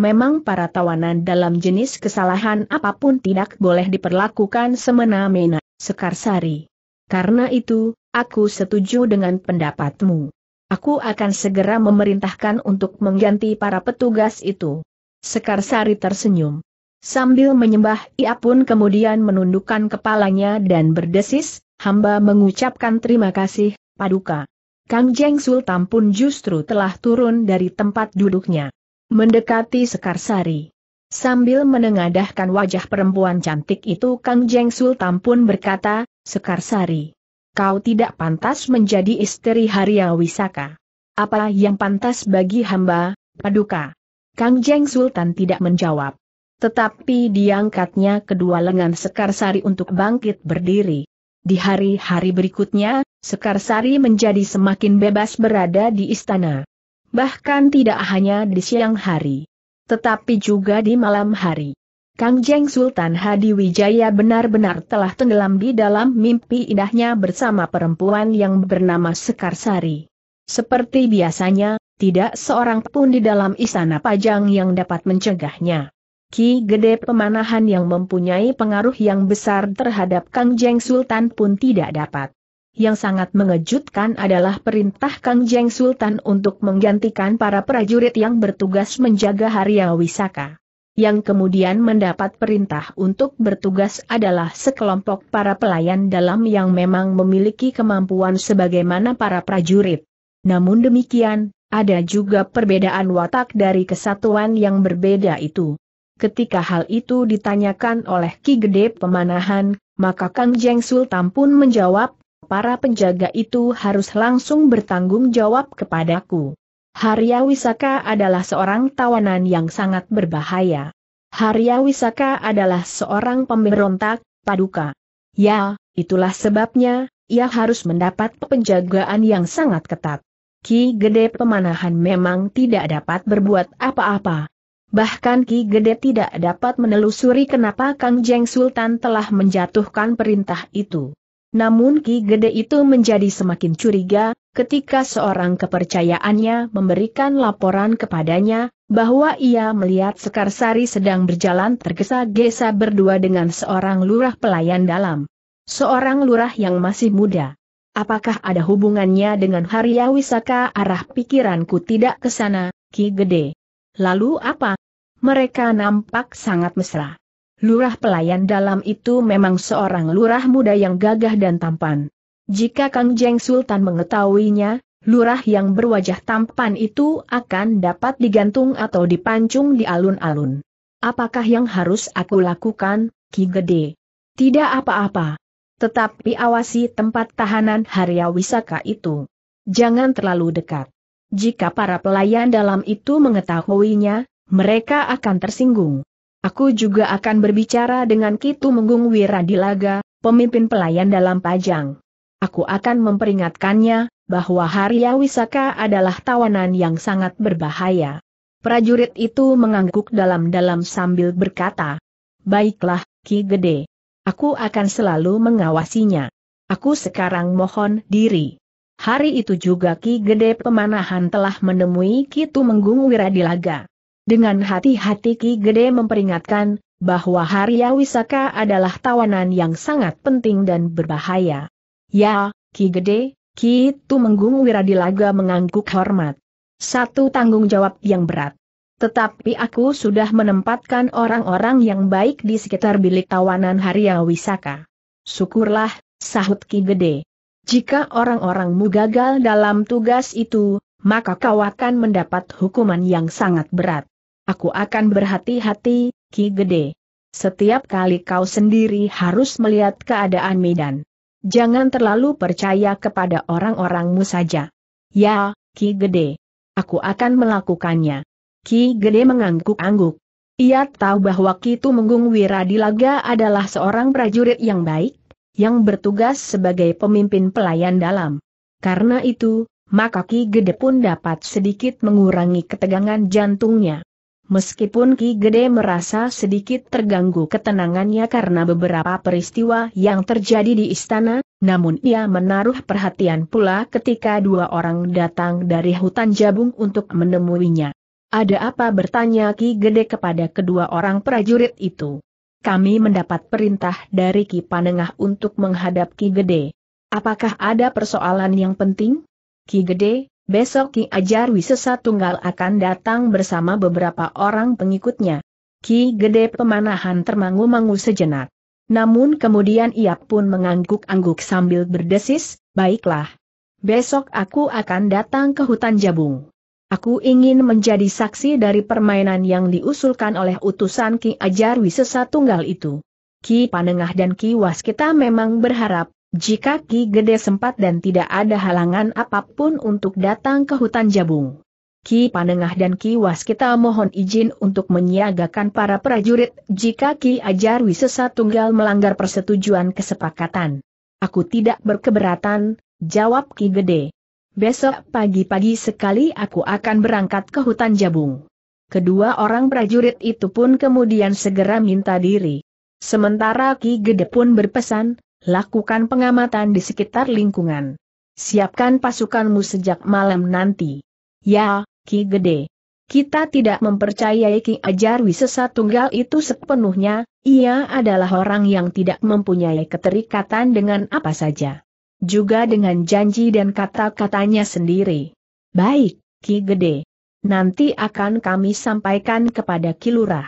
memang para tawanan dalam jenis kesalahan apapun tidak boleh diperlakukan semena-mena, Sekarsari. Karena itu, aku setuju dengan pendapatmu. Aku akan segera memerintahkan untuk mengganti para petugas itu. Sekarsari tersenyum. Sambil menyembah, ia pun kemudian menundukkan kepalanya dan berdesis, hamba mengucapkan terima kasih, Paduka. Kang Jeng Sultan pun justru telah turun dari tempat duduknya mendekati Sekarsari. Sambil menengadahkan wajah perempuan cantik itu Kang Jeng Sultan pun berkata, Sekarsari, kau tidak pantas menjadi istri Haria Wisaka. Apa yang pantas bagi hamba, paduka? Kang Jeng Sultan tidak menjawab. Tetapi diangkatnya kedua lengan Sekarsari untuk bangkit berdiri. Di hari-hari berikutnya, Sekarsari menjadi semakin bebas berada di istana bahkan tidak hanya di siang hari, tetapi juga di malam hari. Kang Jeng Sultan Hadi Wijaya benar-benar telah tenggelam di dalam mimpi indahnya bersama perempuan yang bernama Sekarsari. Seperti biasanya, tidak seorang pun di dalam istana pajang yang dapat mencegahnya. Ki Gede Pemanahan yang mempunyai pengaruh yang besar terhadap Kang Jeng Sultan pun tidak dapat yang sangat mengejutkan adalah perintah Kang Jeng Sultan untuk menggantikan para prajurit yang bertugas menjaga Haria Wisaka. Yang kemudian mendapat perintah untuk bertugas adalah sekelompok para pelayan dalam yang memang memiliki kemampuan sebagaimana para prajurit. Namun demikian, ada juga perbedaan watak dari kesatuan yang berbeda itu. Ketika hal itu ditanyakan oleh Ki Gede Pemanahan, maka Kang Jeng Sultan pun menjawab para penjaga itu harus langsung bertanggung jawab kepadaku. Harya Wisaka adalah seorang tawanan yang sangat berbahaya. Harya Wisaka adalah seorang pemberontak, paduka. Ya, itulah sebabnya, ia harus mendapat penjagaan yang sangat ketat. Ki Gede Pemanahan memang tidak dapat berbuat apa-apa. Bahkan Ki Gede tidak dapat menelusuri kenapa Kang Jeng Sultan telah menjatuhkan perintah itu. Namun Ki Gede itu menjadi semakin curiga, ketika seorang kepercayaannya memberikan laporan kepadanya, bahwa ia melihat Sekarsari sedang berjalan tergesa-gesa berdua dengan seorang lurah pelayan dalam. Seorang lurah yang masih muda. Apakah ada hubungannya dengan Harya Wisaka arah pikiranku tidak ke sana, Ki Gede? Lalu apa? Mereka nampak sangat mesra. Lurah pelayan dalam itu memang seorang lurah muda yang gagah dan tampan. Jika Kang Jeng Sultan mengetahuinya, lurah yang berwajah tampan itu akan dapat digantung atau dipancung di alun-alun. Apakah yang harus aku lakukan, Ki Gede? Tidak apa-apa. Tetapi awasi tempat tahanan Harya Wisaka itu. Jangan terlalu dekat. Jika para pelayan dalam itu mengetahuinya, mereka akan tersinggung. Aku juga akan berbicara dengan Kitu Menggung Wiradilaga, pemimpin pelayan dalam pajang. Aku akan memperingatkannya, bahwa Harya Wisaka adalah tawanan yang sangat berbahaya. Prajurit itu mengangguk dalam-dalam sambil berkata, Baiklah, Ki Gede. Aku akan selalu mengawasinya. Aku sekarang mohon diri. Hari itu juga Ki Gede Pemanahan telah menemui Kitu Menggung Wiradilaga. Dengan hati-hati Ki Gede memperingatkan, bahwa Harya Wisaka adalah tawanan yang sangat penting dan berbahaya. Ya, Ki Gede, Ki Tumenggung Wiradilaga mengangguk hormat. Satu tanggung jawab yang berat. Tetapi aku sudah menempatkan orang-orang yang baik di sekitar bilik tawanan Harya Wisaka. Syukurlah, sahut Ki Gede. Jika orang-orangmu gagal dalam tugas itu, maka kau akan mendapat hukuman yang sangat berat aku akan berhati-hati, Ki Gede. Setiap kali kau sendiri harus melihat keadaan Medan. Jangan terlalu percaya kepada orang-orangmu saja. Ya, Ki Gede. Aku akan melakukannya. Ki Gede mengangguk-angguk. Ia tahu bahwa Ki Tumenggung Wiradilaga adalah seorang prajurit yang baik, yang bertugas sebagai pemimpin pelayan dalam. Karena itu, maka Ki Gede pun dapat sedikit mengurangi ketegangan jantungnya. Meskipun Ki Gede merasa sedikit terganggu ketenangannya karena beberapa peristiwa yang terjadi di istana, namun ia menaruh perhatian pula ketika dua orang datang dari hutan jabung untuk menemuinya. Ada apa bertanya Ki Gede kepada kedua orang prajurit itu? Kami mendapat perintah dari Ki Panengah untuk menghadap Ki Gede. Apakah ada persoalan yang penting? Ki Gede, besok Ki Ajar Wisesa Tunggal akan datang bersama beberapa orang pengikutnya. Ki Gede Pemanahan termangu-mangu sejenak. Namun kemudian ia pun mengangguk-angguk sambil berdesis, baiklah. Besok aku akan datang ke hutan jabung. Aku ingin menjadi saksi dari permainan yang diusulkan oleh utusan Ki Ajar Wisesa Tunggal itu. Ki Panengah dan Ki Waskita memang berharap jika Ki Gede sempat dan tidak ada halangan apapun untuk datang ke hutan Jabung. Ki Panengah dan Ki Waskita mohon izin untuk menyiagakan para prajurit jika Ki Ajar Wisesa Tunggal melanggar persetujuan kesepakatan. Aku tidak berkeberatan, jawab Ki Gede. Besok pagi-pagi sekali aku akan berangkat ke hutan Jabung. Kedua orang prajurit itu pun kemudian segera minta diri. Sementara Ki Gede pun berpesan, lakukan pengamatan di sekitar lingkungan. Siapkan pasukanmu sejak malam nanti. Ya, Ki Gede. Kita tidak mempercayai Ki Ajar Wisesa Tunggal itu sepenuhnya, ia adalah orang yang tidak mempunyai keterikatan dengan apa saja. Juga dengan janji dan kata-katanya sendiri. Baik, Ki Gede. Nanti akan kami sampaikan kepada Kilurah.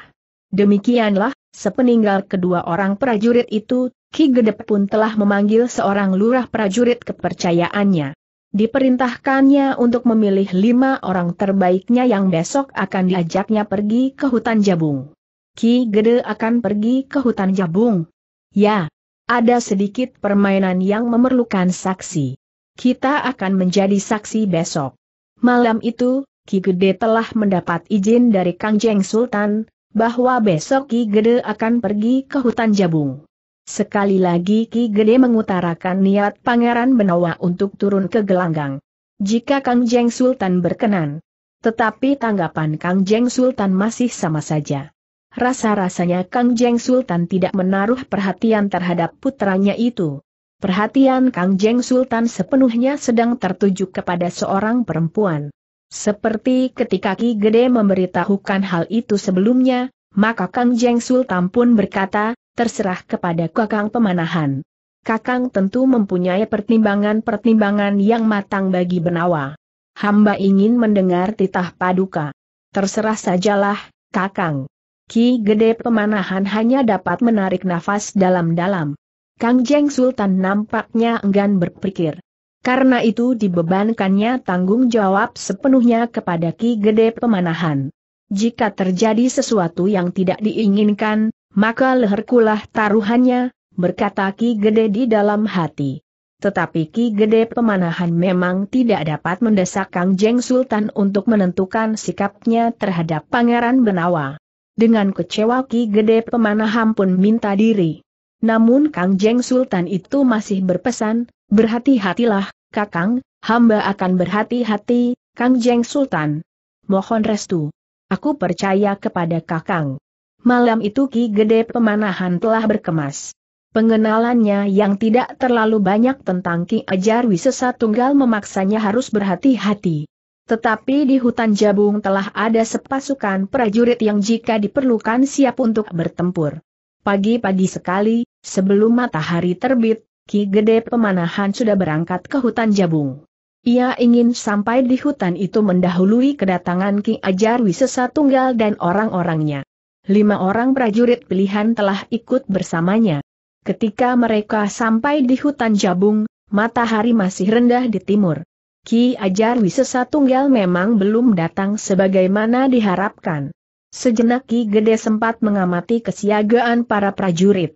Demikianlah, sepeninggal kedua orang prajurit itu, Ki Gede pun telah memanggil seorang lurah prajurit kepercayaannya. Diperintahkannya untuk memilih lima orang terbaiknya yang besok akan diajaknya pergi ke hutan Jabung. Ki Gede akan pergi ke hutan Jabung. Ya, ada sedikit permainan yang memerlukan saksi. Kita akan menjadi saksi besok. Malam itu, Ki Gede telah mendapat izin dari Kang Jeng Sultan, bahwa besok Ki Gede akan pergi ke hutan Jabung. Sekali lagi Ki Gede mengutarakan niat Pangeran Benawa untuk turun ke gelanggang. Jika Kang Jeng Sultan berkenan. Tetapi tanggapan Kang Jeng Sultan masih sama saja. Rasa-rasanya Kang Jeng Sultan tidak menaruh perhatian terhadap putranya itu. Perhatian Kang Jeng Sultan sepenuhnya sedang tertuju kepada seorang perempuan. Seperti ketika Ki Gede memberitahukan hal itu sebelumnya, maka Kang Jeng Sultan pun berkata, terserah kepada kakang pemanahan. Kakang tentu mempunyai pertimbangan-pertimbangan yang matang bagi Benawa. Hamba ingin mendengar titah paduka. Terserah sajalah, Kakang. Ki Gede Pemanahan hanya dapat menarik nafas dalam-dalam. Kang Jeng Sultan nampaknya enggan berpikir. Karena itu dibebankannya tanggung jawab sepenuhnya kepada Ki Gede Pemanahan. Jika terjadi sesuatu yang tidak diinginkan, maka leherkulah taruhannya, berkata Ki Gede di dalam hati. Tetapi Ki Gede pemanahan memang tidak dapat mendesak Kang Jeng Sultan untuk menentukan sikapnya terhadap Pangeran Benawa. Dengan kecewa Ki Gede pemanahan pun minta diri. Namun Kang Jeng Sultan itu masih berpesan, berhati-hatilah, Kakang, hamba akan berhati-hati, Kang Jeng Sultan. Mohon restu. Aku percaya kepada Kakang. Malam itu Ki Gede Pemanahan telah berkemas. Pengenalannya yang tidak terlalu banyak tentang Ki Ajar Wisesa Tunggal memaksanya harus berhati-hati. Tetapi di hutan Jabung telah ada sepasukan prajurit yang jika diperlukan siap untuk bertempur. Pagi-pagi sekali, sebelum matahari terbit, Ki Gede Pemanahan sudah berangkat ke hutan Jabung. Ia ingin sampai di hutan itu mendahului kedatangan Ki Ajar Wisesa Tunggal dan orang-orangnya. Lima orang prajurit pilihan telah ikut bersamanya. Ketika mereka sampai di hutan Jabung, matahari masih rendah di timur. Ki Ajar Wisesa Tunggal memang belum datang sebagaimana diharapkan. Sejenak Ki Gede sempat mengamati kesiagaan para prajurit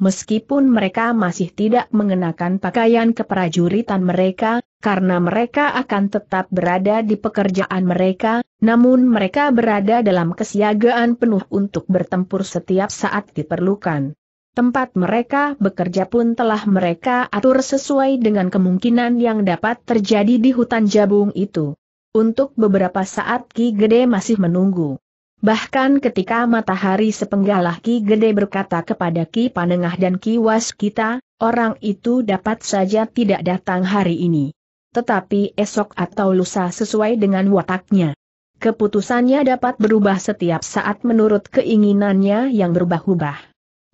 meskipun mereka masih tidak mengenakan pakaian keprajuritan mereka, karena mereka akan tetap berada di pekerjaan mereka, namun mereka berada dalam kesiagaan penuh untuk bertempur setiap saat diperlukan. Tempat mereka bekerja pun telah mereka atur sesuai dengan kemungkinan yang dapat terjadi di hutan jabung itu. Untuk beberapa saat Ki Gede masih menunggu. Bahkan ketika matahari sepenggalah Ki Gede berkata kepada Ki Panengah dan Ki Was kita, orang itu dapat saja tidak datang hari ini. Tetapi esok atau lusa sesuai dengan wataknya. Keputusannya dapat berubah setiap saat menurut keinginannya yang berubah-ubah.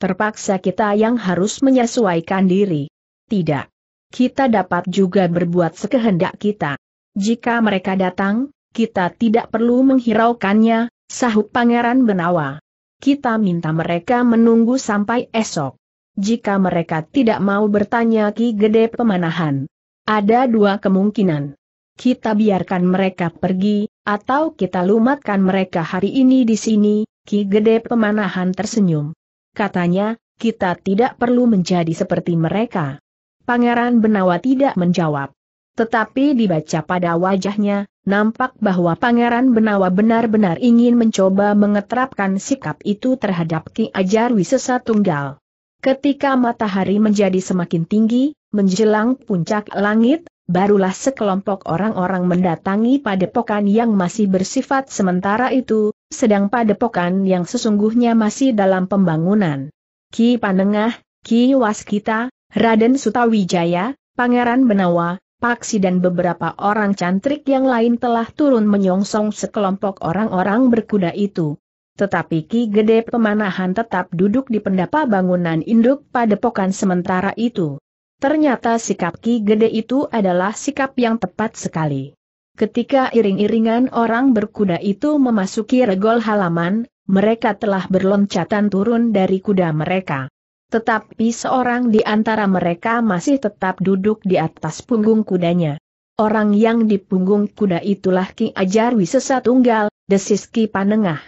Terpaksa kita yang harus menyesuaikan diri. Tidak. Kita dapat juga berbuat sekehendak kita. Jika mereka datang, kita tidak perlu menghiraukannya, Sahut Pangeran Benawa. Kita minta mereka menunggu sampai esok. Jika mereka tidak mau bertanya Ki Gede Pemanahan. Ada dua kemungkinan. Kita biarkan mereka pergi, atau kita lumatkan mereka hari ini di sini, Ki Gede Pemanahan tersenyum. Katanya, kita tidak perlu menjadi seperti mereka. Pangeran Benawa tidak menjawab. Tetapi dibaca pada wajahnya, Nampak bahwa Pangeran Benawa benar-benar ingin mencoba mengetrapkan sikap itu terhadap Ki Ajar Wisesa Tunggal. Ketika matahari menjadi semakin tinggi, menjelang puncak langit, barulah sekelompok orang-orang mendatangi padepokan yang masih bersifat sementara itu, sedang padepokan yang sesungguhnya masih dalam pembangunan. Ki Panengah, Ki Waskita, Raden Sutawijaya, Pangeran Benawa, Paksi dan beberapa orang cantrik yang lain telah turun menyongsong sekelompok orang-orang berkuda itu. Tetapi Ki Gede Pemanahan tetap duduk di pendapa bangunan induk padepokan sementara itu. Ternyata sikap Ki Gede itu adalah sikap yang tepat sekali. Ketika iring-iringan orang berkuda itu memasuki regol halaman, mereka telah berloncatan turun dari kuda mereka. Tetapi seorang di antara mereka masih tetap duduk di atas punggung kudanya. Orang yang di punggung kuda itulah Ki Ajar Wisesa Tunggal, desis Ki Panengah.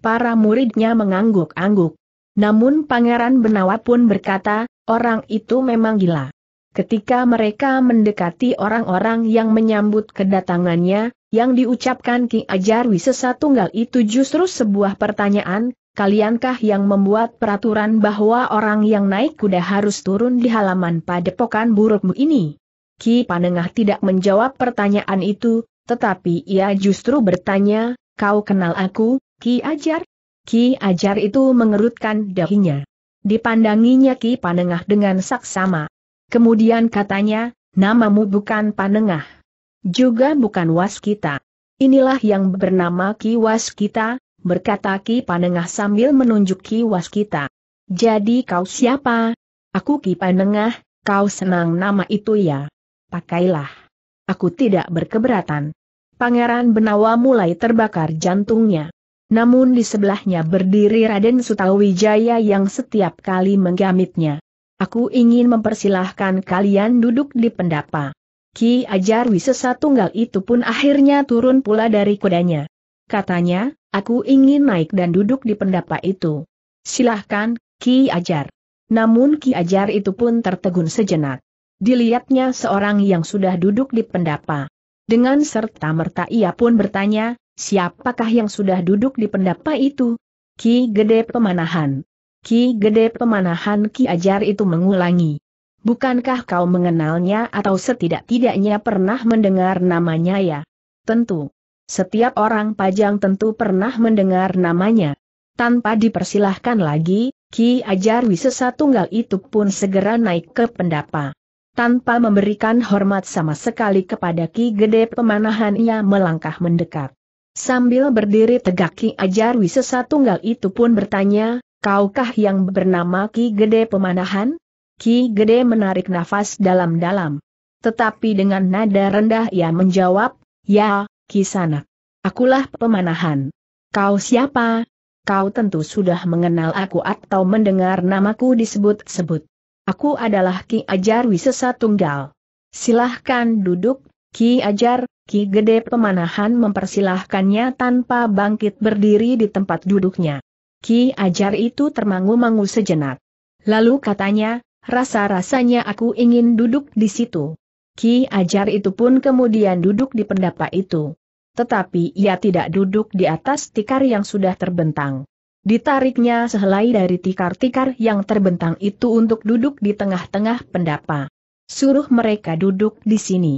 Para muridnya mengangguk-angguk. Namun Pangeran Benawa pun berkata, orang itu memang gila. Ketika mereka mendekati orang-orang yang menyambut kedatangannya, yang diucapkan Ki Ajar Wisesa Tunggal itu justru sebuah pertanyaan, kaliankah yang membuat peraturan bahwa orang yang naik kuda harus turun di halaman padepokan burukmu ini? Ki Panengah tidak menjawab pertanyaan itu, tetapi ia justru bertanya, kau kenal aku, Ki Ajar? Ki Ajar itu mengerutkan dahinya. Dipandanginya Ki Panengah dengan saksama. Kemudian katanya, namamu bukan Panengah. Juga bukan Waskita. Inilah yang bernama Ki Waskita, berkata Ki Panengah sambil menunjuk Ki Waskita. Jadi kau siapa? Aku Ki Panengah, kau senang nama itu ya? Pakailah. Aku tidak berkeberatan. Pangeran Benawa mulai terbakar jantungnya. Namun di sebelahnya berdiri Raden Sutawijaya yang setiap kali menggamitnya. Aku ingin mempersilahkan kalian duduk di pendapa. Ki Ajar Wisesa tunggal itu pun akhirnya turun pula dari kudanya. Katanya, aku ingin naik dan duduk di pendapa itu. Silahkan, Ki Ajar. Namun Ki Ajar itu pun tertegun sejenak. Dilihatnya seorang yang sudah duduk di pendapa. Dengan serta-merta ia pun bertanya, siapakah yang sudah duduk di pendapa itu? Ki Gede Pemanahan. Ki Gede Pemanahan Ki Ajar itu mengulangi. Bukankah kau mengenalnya atau setidak-tidaknya pernah mendengar namanya ya? Tentu. Setiap orang pajang tentu pernah mendengar namanya. Tanpa dipersilahkan lagi, Ki Ajar Wisesa Tunggal itu pun segera naik ke pendapa. Tanpa memberikan hormat sama sekali kepada Ki Gede Pemanahan ia melangkah mendekat. Sambil berdiri tegak Ki Ajar Wisesa Tunggal itu pun bertanya, Kaukah yang bernama Ki Gede Pemanahan? Ki Gede menarik nafas dalam-dalam. Tetapi dengan nada rendah ia menjawab, Ya, Kisanak. Akulah pemanahan. Kau siapa? Kau tentu sudah mengenal aku atau mendengar namaku disebut-sebut. Aku adalah Ki Ajar Wisesa Tunggal. Silahkan duduk, Ki Ajar, Ki Gede Pemanahan mempersilahkannya tanpa bangkit berdiri di tempat duduknya. Ki Ajar itu termangu-mangu sejenak. Lalu katanya, rasa-rasanya aku ingin duduk di situ. Ki Ajar itu pun kemudian duduk di pendapa itu tetapi ia tidak duduk di atas tikar yang sudah terbentang. Ditariknya sehelai dari tikar-tikar yang terbentang itu untuk duduk di tengah-tengah pendapa. Suruh mereka duduk di sini.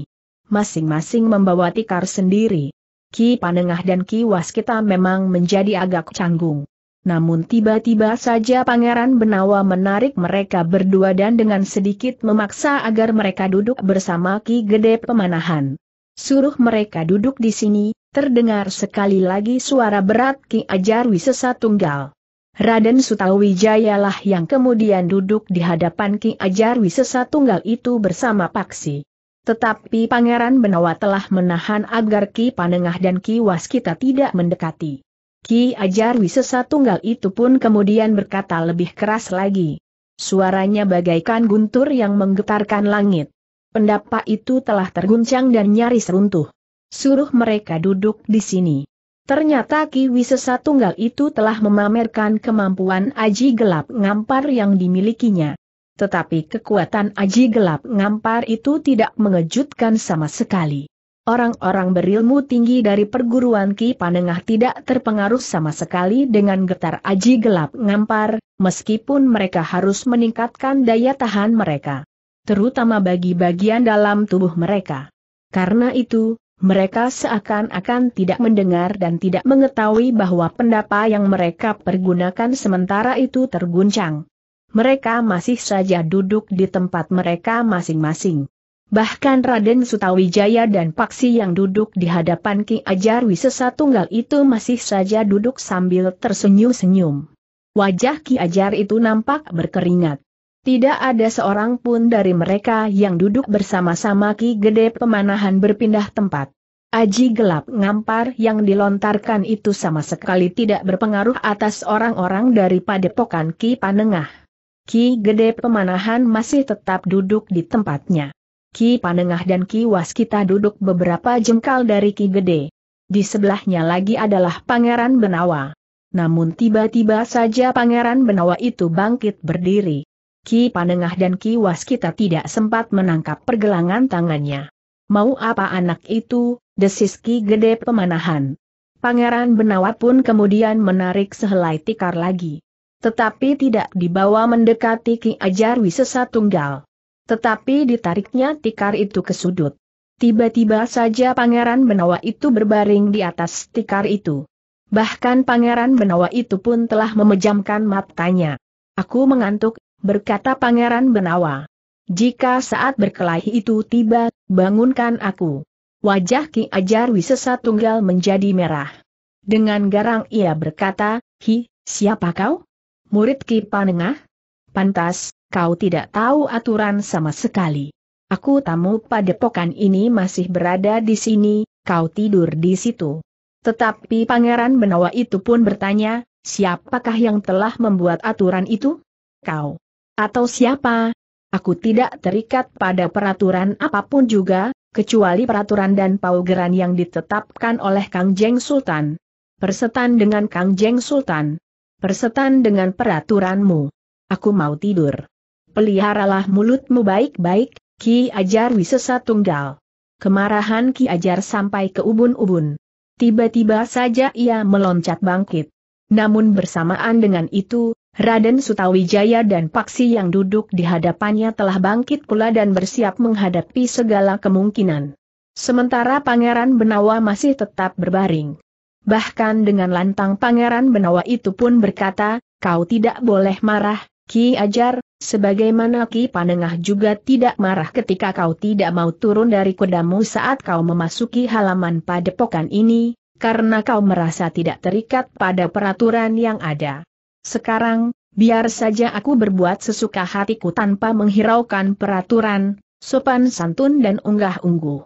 Masing-masing membawa tikar sendiri. Ki Panengah dan Ki Waskita memang menjadi agak canggung. Namun tiba-tiba saja Pangeran Benawa menarik mereka berdua dan dengan sedikit memaksa agar mereka duduk bersama Ki Gede Pemanahan suruh mereka duduk di sini, terdengar sekali lagi suara berat Ki Ajar Wisesa Tunggal. Raden Sutawijayalah yang kemudian duduk di hadapan Ki Ajar Wisesa Tunggal itu bersama Paksi. Tetapi Pangeran Benawa telah menahan agar Ki Panengah dan Ki Waskita tidak mendekati. Ki Ajar Wisesa Tunggal itu pun kemudian berkata lebih keras lagi. Suaranya bagaikan guntur yang menggetarkan langit. Pendapat itu telah terguncang dan nyaris runtuh. Suruh mereka duduk di sini. Ternyata Ki Wisesa Tunggal itu telah memamerkan kemampuan Aji Gelap Ngampar yang dimilikinya. Tetapi kekuatan Aji Gelap Ngampar itu tidak mengejutkan sama sekali. Orang-orang berilmu tinggi dari perguruan Ki Panengah tidak terpengaruh sama sekali dengan getar Aji Gelap Ngampar, meskipun mereka harus meningkatkan daya tahan mereka terutama bagi bagian dalam tubuh mereka. Karena itu, mereka seakan-akan tidak mendengar dan tidak mengetahui bahwa pendapa yang mereka pergunakan sementara itu terguncang. Mereka masih saja duduk di tempat mereka masing-masing. Bahkan Raden Sutawijaya dan Paksi yang duduk di hadapan Ki Ajar Wisesa Tunggal itu masih saja duduk sambil tersenyum-senyum. Wajah Ki Ajar itu nampak berkeringat. Tidak ada seorang pun dari mereka yang duduk bersama-sama Ki Gede Pemanahan berpindah tempat. Aji gelap ngampar yang dilontarkan itu sama sekali tidak berpengaruh atas orang-orang dari padepokan Ki Panengah. Ki Gede Pemanahan masih tetap duduk di tempatnya. Ki Panengah dan Ki Waskita duduk beberapa jengkal dari Ki Gede. Di sebelahnya lagi adalah Pangeran Benawa. Namun tiba-tiba saja Pangeran Benawa itu bangkit berdiri. Ki Panengah dan Ki Waskita tidak sempat menangkap pergelangan tangannya. Mau apa anak itu, desis Ki Gede Pemanahan. Pangeran Benawa pun kemudian menarik sehelai tikar lagi. Tetapi tidak dibawa mendekati Ki Ajar Wisesa Tunggal. Tetapi ditariknya tikar itu ke sudut. Tiba-tiba saja Pangeran Benawa itu berbaring di atas tikar itu. Bahkan Pangeran Benawa itu pun telah memejamkan matanya. Aku mengantuk, berkata Pangeran Benawa. Jika saat berkelahi itu tiba, bangunkan aku. Wajah Ki Ajar Wisesa Tunggal menjadi merah. Dengan garang ia berkata, Hi, siapa kau? Murid Ki Panengah? Pantas, kau tidak tahu aturan sama sekali. Aku tamu pada pokan ini masih berada di sini, kau tidur di situ. Tetapi Pangeran Benawa itu pun bertanya, siapakah yang telah membuat aturan itu? Kau. Atau siapa? Aku tidak terikat pada peraturan apapun juga, kecuali peraturan dan paugeran yang ditetapkan oleh Kang Jeng Sultan. Persetan dengan Kang Jeng Sultan. Persetan dengan peraturanmu. Aku mau tidur. Peliharalah mulutmu baik-baik, Ki Ajar Wisesa Tunggal. Kemarahan Ki Ajar sampai ke ubun-ubun. Tiba-tiba saja ia meloncat bangkit. Namun bersamaan dengan itu, Raden Sutawijaya dan Paksi yang duduk di hadapannya telah bangkit pula dan bersiap menghadapi segala kemungkinan. Sementara Pangeran Benawa masih tetap berbaring. Bahkan dengan lantang Pangeran Benawa itu pun berkata, kau tidak boleh marah, Ki Ajar, sebagaimana Ki Panengah juga tidak marah ketika kau tidak mau turun dari kudamu saat kau memasuki halaman padepokan ini, karena kau merasa tidak terikat pada peraturan yang ada. Sekarang, biar saja aku berbuat sesuka hatiku tanpa menghiraukan peraturan, sopan santun dan unggah-ungguh.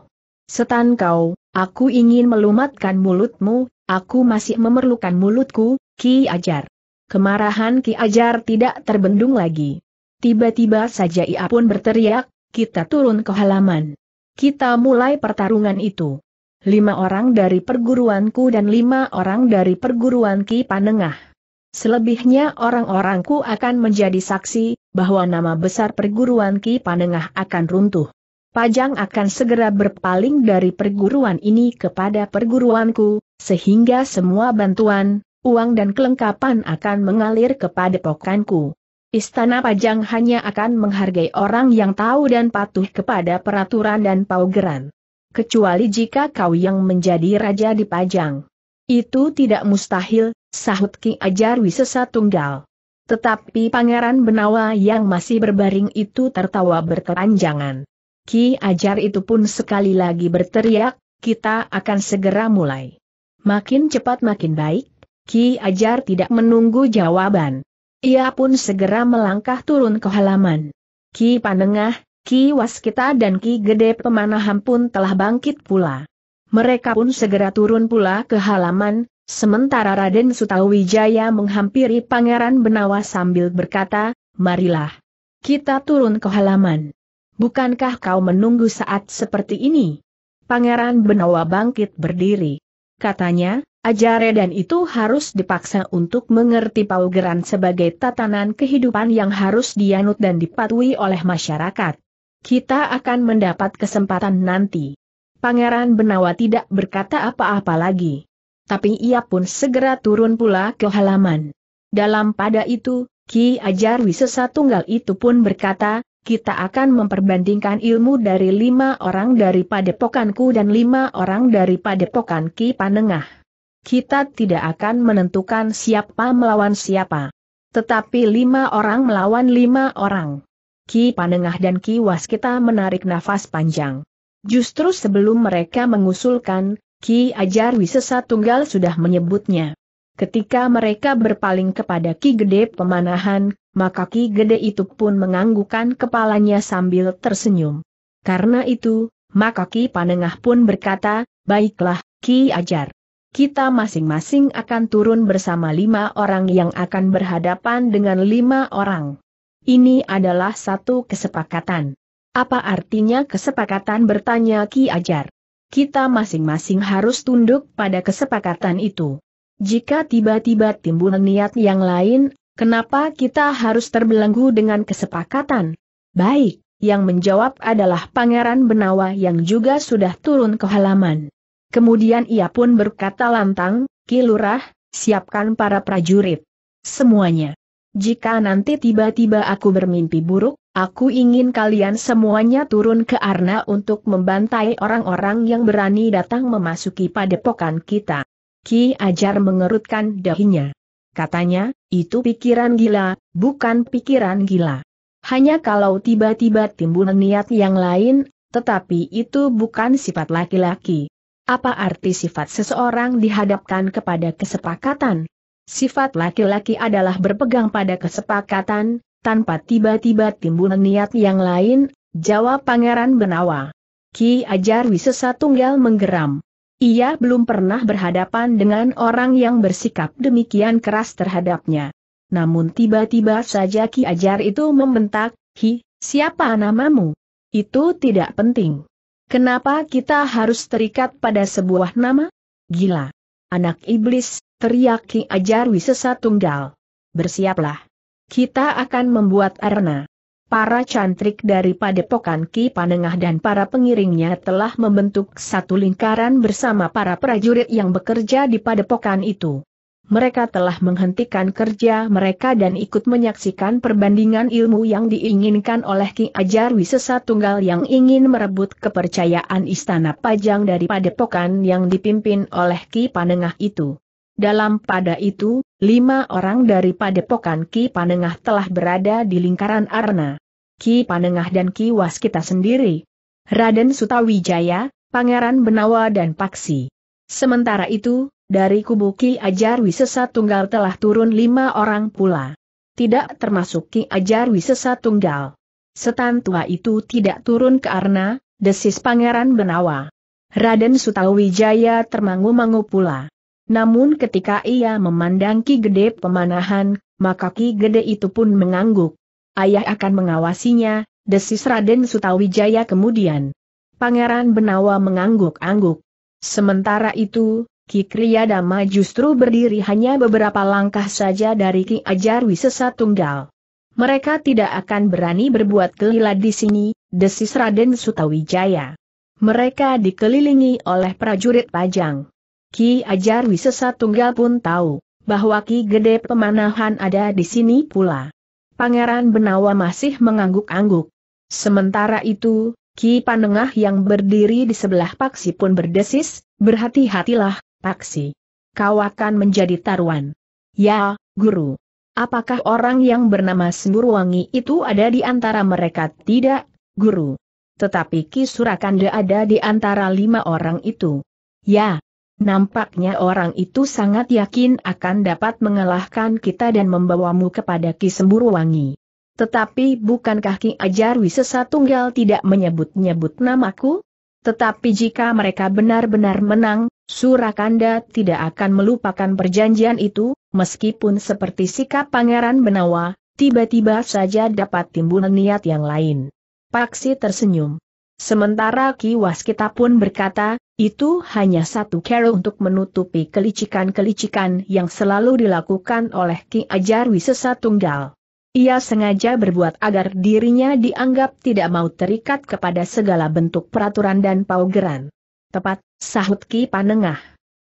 Setan kau, aku ingin melumatkan mulutmu, aku masih memerlukan mulutku, Ki Ajar. Kemarahan Ki Ajar tidak terbendung lagi. Tiba-tiba saja ia pun berteriak, kita turun ke halaman. Kita mulai pertarungan itu lima orang dari perguruanku dan lima orang dari perguruan Ki Panengah. Selebihnya orang-orangku akan menjadi saksi, bahwa nama besar perguruan Ki Panengah akan runtuh. Pajang akan segera berpaling dari perguruan ini kepada perguruanku, sehingga semua bantuan, uang dan kelengkapan akan mengalir kepada pokanku. Istana Pajang hanya akan menghargai orang yang tahu dan patuh kepada peraturan dan paugeran. Kecuali jika kau yang menjadi raja di Pajang. Itu tidak mustahil, sahut Ki Ajar Wisesa Tunggal. Tetapi Pangeran Benawa yang masih berbaring itu tertawa berkepanjangan. Ki Ajar itu pun sekali lagi berteriak, kita akan segera mulai. Makin cepat makin baik, Ki Ajar tidak menunggu jawaban. Ia pun segera melangkah turun ke halaman. Ki Panengah, Ki Waskita dan Ki Gede Pemanahan pun telah bangkit pula. Mereka pun segera turun pula ke halaman, Sementara Raden Sutawijaya menghampiri Pangeran Benawa sambil berkata, Marilah. Kita turun ke halaman. Bukankah kau menunggu saat seperti ini? Pangeran Benawa bangkit berdiri. Katanya, ajare dan itu harus dipaksa untuk mengerti paugeran sebagai tatanan kehidupan yang harus dianut dan dipatuhi oleh masyarakat. Kita akan mendapat kesempatan nanti. Pangeran Benawa tidak berkata apa-apa lagi tapi ia pun segera turun pula ke halaman. Dalam pada itu, Ki Ajar Wisesa Tunggal itu pun berkata, kita akan memperbandingkan ilmu dari lima orang dari padepokanku dan lima orang dari padepokan Ki Panengah. Kita tidak akan menentukan siapa melawan siapa. Tetapi lima orang melawan lima orang. Ki Panengah dan Ki Waskita menarik nafas panjang. Justru sebelum mereka mengusulkan, Ki Ajar Wisesa Tunggal sudah menyebutnya. Ketika mereka berpaling kepada Ki Gede Pemanahan, maka Ki Gede itu pun menganggukkan kepalanya sambil tersenyum. Karena itu, maka Ki Panengah pun berkata, baiklah, Ki Ajar. Kita masing-masing akan turun bersama lima orang yang akan berhadapan dengan lima orang. Ini adalah satu kesepakatan. Apa artinya kesepakatan bertanya Ki Ajar? kita masing-masing harus tunduk pada kesepakatan itu. Jika tiba-tiba timbul niat yang lain, kenapa kita harus terbelenggu dengan kesepakatan? Baik, yang menjawab adalah Pangeran Benawa yang juga sudah turun ke halaman. Kemudian ia pun berkata lantang, Kilurah, siapkan para prajurit. Semuanya. Jika nanti tiba-tiba aku bermimpi buruk, Aku ingin kalian semuanya turun ke Arna untuk membantai orang-orang yang berani datang memasuki padepokan kita. Ki Ajar mengerutkan dahinya. Katanya, itu pikiran gila, bukan pikiran gila. Hanya kalau tiba-tiba timbul niat yang lain, tetapi itu bukan sifat laki-laki. Apa arti sifat seseorang dihadapkan kepada kesepakatan? Sifat laki-laki adalah berpegang pada kesepakatan, tanpa tiba-tiba timbul niat yang lain, jawab Pangeran Benawa. Ki Ajar Wisesa Tunggal menggeram. Ia belum pernah berhadapan dengan orang yang bersikap demikian keras terhadapnya. Namun tiba-tiba saja Ki Ajar itu membentak, Hi, siapa namamu? Itu tidak penting. Kenapa kita harus terikat pada sebuah nama? Gila. Anak iblis, teriak Ki Ajar Wisesa Tunggal. Bersiaplah. Kita akan membuat arena. Para cantrik dari padepokan Ki Panengah dan para pengiringnya telah membentuk satu lingkaran bersama para prajurit yang bekerja di padepokan itu. Mereka telah menghentikan kerja mereka dan ikut menyaksikan perbandingan ilmu yang diinginkan oleh Ki Ajar Wisesa Tunggal yang ingin merebut kepercayaan istana pajang dari padepokan yang dipimpin oleh Ki Panengah itu. Dalam pada itu, lima orang dari padepokan Ki Panengah telah berada di lingkaran Arna. Ki Panengah dan Ki Waskita sendiri. Raden Sutawijaya, Pangeran Benawa dan Paksi. Sementara itu, dari kubu Ki Ajar Wisesa Tunggal telah turun lima orang pula. Tidak termasuk Ki Ajar Wisesa Tunggal. Setan tua itu tidak turun ke Arna, desis Pangeran Benawa. Raden Sutawijaya termangu-mangu pula. Namun ketika ia memandang Ki Gede pemanahan, maka Ki Gede itu pun mengangguk. Ayah akan mengawasinya, desis Raden Sutawijaya kemudian. Pangeran Benawa mengangguk-angguk. Sementara itu, Ki Kriyadama justru berdiri hanya beberapa langkah saja dari Ki Ajar Wisesa Tunggal. Mereka tidak akan berani berbuat kelila di sini, desis Raden Sutawijaya. Mereka dikelilingi oleh prajurit pajang. Ki Ajar Wisesa Tunggal pun tahu, bahwa Ki Gede Pemanahan ada di sini pula. Pangeran Benawa masih mengangguk-angguk. Sementara itu, Ki Panengah yang berdiri di sebelah Paksi pun berdesis, berhati-hatilah, Paksi. Kau akan menjadi taruhan. Ya, Guru. Apakah orang yang bernama Semburwangi itu ada di antara mereka? Tidak, Guru. Tetapi Ki Surakanda ada di antara lima orang itu. Ya, Nampaknya orang itu sangat yakin akan dapat mengalahkan kita dan membawamu kepada Ki Wangi. Tetapi bukankah Ki Ajar Wisesa Tunggal tidak menyebut-nyebut namaku? Tetapi jika mereka benar-benar menang, Surakanda tidak akan melupakan perjanjian itu, meskipun seperti sikap Pangeran Benawa, tiba-tiba saja dapat timbul niat yang lain. Paksi tersenyum. Sementara Ki Waskita pun berkata, itu hanya satu cara untuk menutupi kelicikan-kelicikan yang selalu dilakukan oleh Ki Ajar Wisesa Tunggal. Ia sengaja berbuat agar dirinya dianggap tidak mau terikat kepada segala bentuk peraturan dan paugeran. Tepat, sahut Ki Panengah.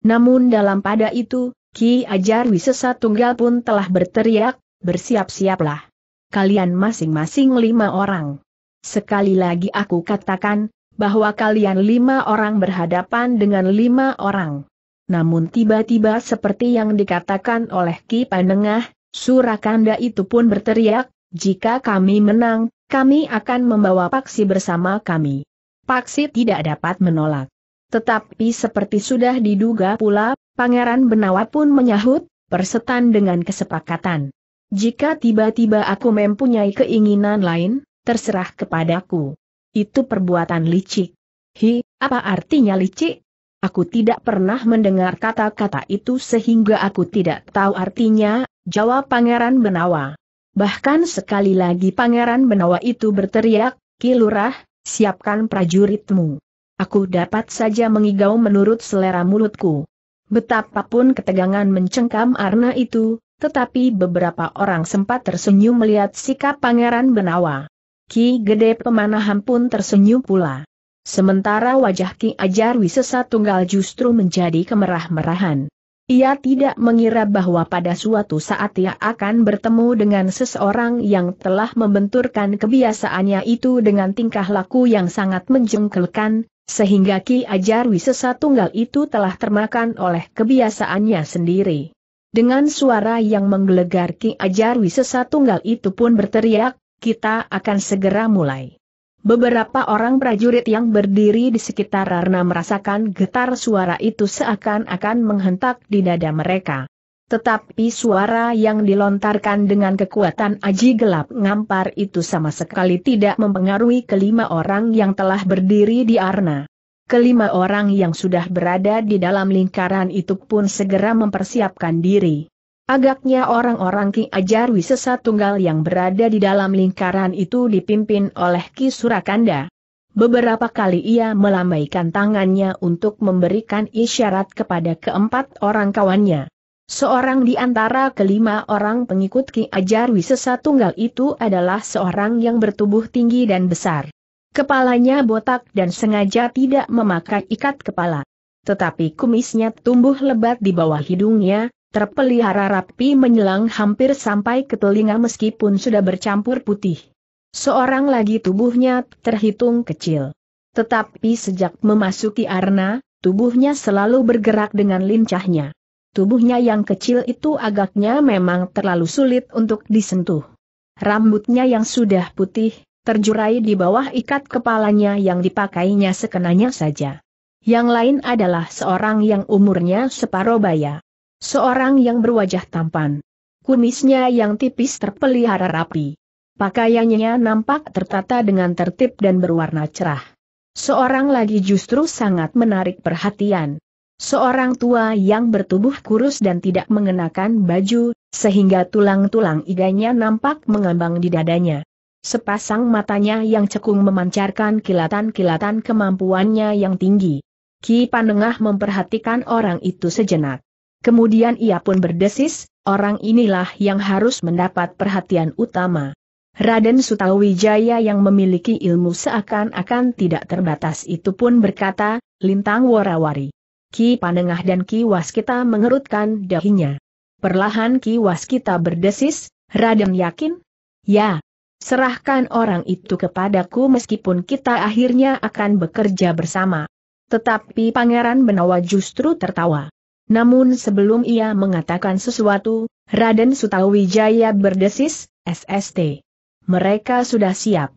Namun dalam pada itu, Ki Ajar Wisesa Tunggal pun telah berteriak, bersiap-siaplah. Kalian masing-masing lima orang. Sekali lagi aku katakan, bahwa kalian lima orang berhadapan dengan lima orang. Namun tiba-tiba seperti yang dikatakan oleh Ki Panengah, Surakanda itu pun berteriak, jika kami menang, kami akan membawa Paksi bersama kami. Paksi tidak dapat menolak. Tetapi seperti sudah diduga pula, Pangeran Benawa pun menyahut, persetan dengan kesepakatan. Jika tiba-tiba aku mempunyai keinginan lain, terserah kepadaku. Itu perbuatan licik. Hi, apa artinya licik? Aku tidak pernah mendengar kata-kata itu sehingga aku tidak tahu artinya, jawab Pangeran Benawa. Bahkan sekali lagi Pangeran Benawa itu berteriak, Kilurah, siapkan prajuritmu. Aku dapat saja mengigau menurut selera mulutku. Betapapun ketegangan mencengkam Arna itu, tetapi beberapa orang sempat tersenyum melihat sikap Pangeran Benawa. Ki Gede Pemanahan pun tersenyum pula. Sementara wajah Ki Ajar Wisesa Tunggal justru menjadi kemerah-merahan. Ia tidak mengira bahwa pada suatu saat ia akan bertemu dengan seseorang yang telah membenturkan kebiasaannya itu dengan tingkah laku yang sangat menjengkelkan, sehingga Ki Ajar Wisesa Tunggal itu telah termakan oleh kebiasaannya sendiri. Dengan suara yang menggelegar Ki Ajar Wisesa Tunggal itu pun berteriak, kita akan segera mulai. Beberapa orang prajurit yang berdiri di sekitar Rarna merasakan getar suara itu seakan-akan menghentak di dada mereka. Tetapi suara yang dilontarkan dengan kekuatan aji gelap ngampar itu sama sekali tidak mempengaruhi kelima orang yang telah berdiri di Arna. Kelima orang yang sudah berada di dalam lingkaran itu pun segera mempersiapkan diri. Agaknya orang-orang Ki Ajar Wisesa Tunggal yang berada di dalam lingkaran itu dipimpin oleh Ki Surakanda. Beberapa kali ia melambaikan tangannya untuk memberikan isyarat kepada keempat orang kawannya. Seorang di antara kelima orang pengikut Ki Ajar Wisesa Tunggal itu adalah seorang yang bertubuh tinggi dan besar. Kepalanya botak dan sengaja tidak memakai ikat kepala. Tetapi kumisnya tumbuh lebat di bawah hidungnya, terpelihara rapi menyelang hampir sampai ke telinga meskipun sudah bercampur putih. Seorang lagi tubuhnya terhitung kecil. Tetapi sejak memasuki arna, tubuhnya selalu bergerak dengan lincahnya. Tubuhnya yang kecil itu agaknya memang terlalu sulit untuk disentuh. Rambutnya yang sudah putih, terjurai di bawah ikat kepalanya yang dipakainya sekenanya saja. Yang lain adalah seorang yang umurnya separoh baya. Seorang yang berwajah tampan. Kumisnya yang tipis terpelihara rapi. Pakaiannya nampak tertata dengan tertib dan berwarna cerah. Seorang lagi justru sangat menarik perhatian. Seorang tua yang bertubuh kurus dan tidak mengenakan baju, sehingga tulang-tulang iganya nampak mengambang di dadanya. Sepasang matanya yang cekung memancarkan kilatan-kilatan kemampuannya yang tinggi. Ki Panengah memperhatikan orang itu sejenak. Kemudian ia pun berdesis, orang inilah yang harus mendapat perhatian utama. Raden Sutawijaya yang memiliki ilmu seakan-akan tidak terbatas itu pun berkata, Lintang Warawari. Ki Panengah dan Ki Waskita mengerutkan dahinya. Perlahan Ki Waskita berdesis, Raden yakin? Ya. Serahkan orang itu kepadaku meskipun kita akhirnya akan bekerja bersama. Tetapi Pangeran Benawa justru tertawa. Namun sebelum ia mengatakan sesuatu, Raden Sutawijaya berdesis, SST. Mereka sudah siap.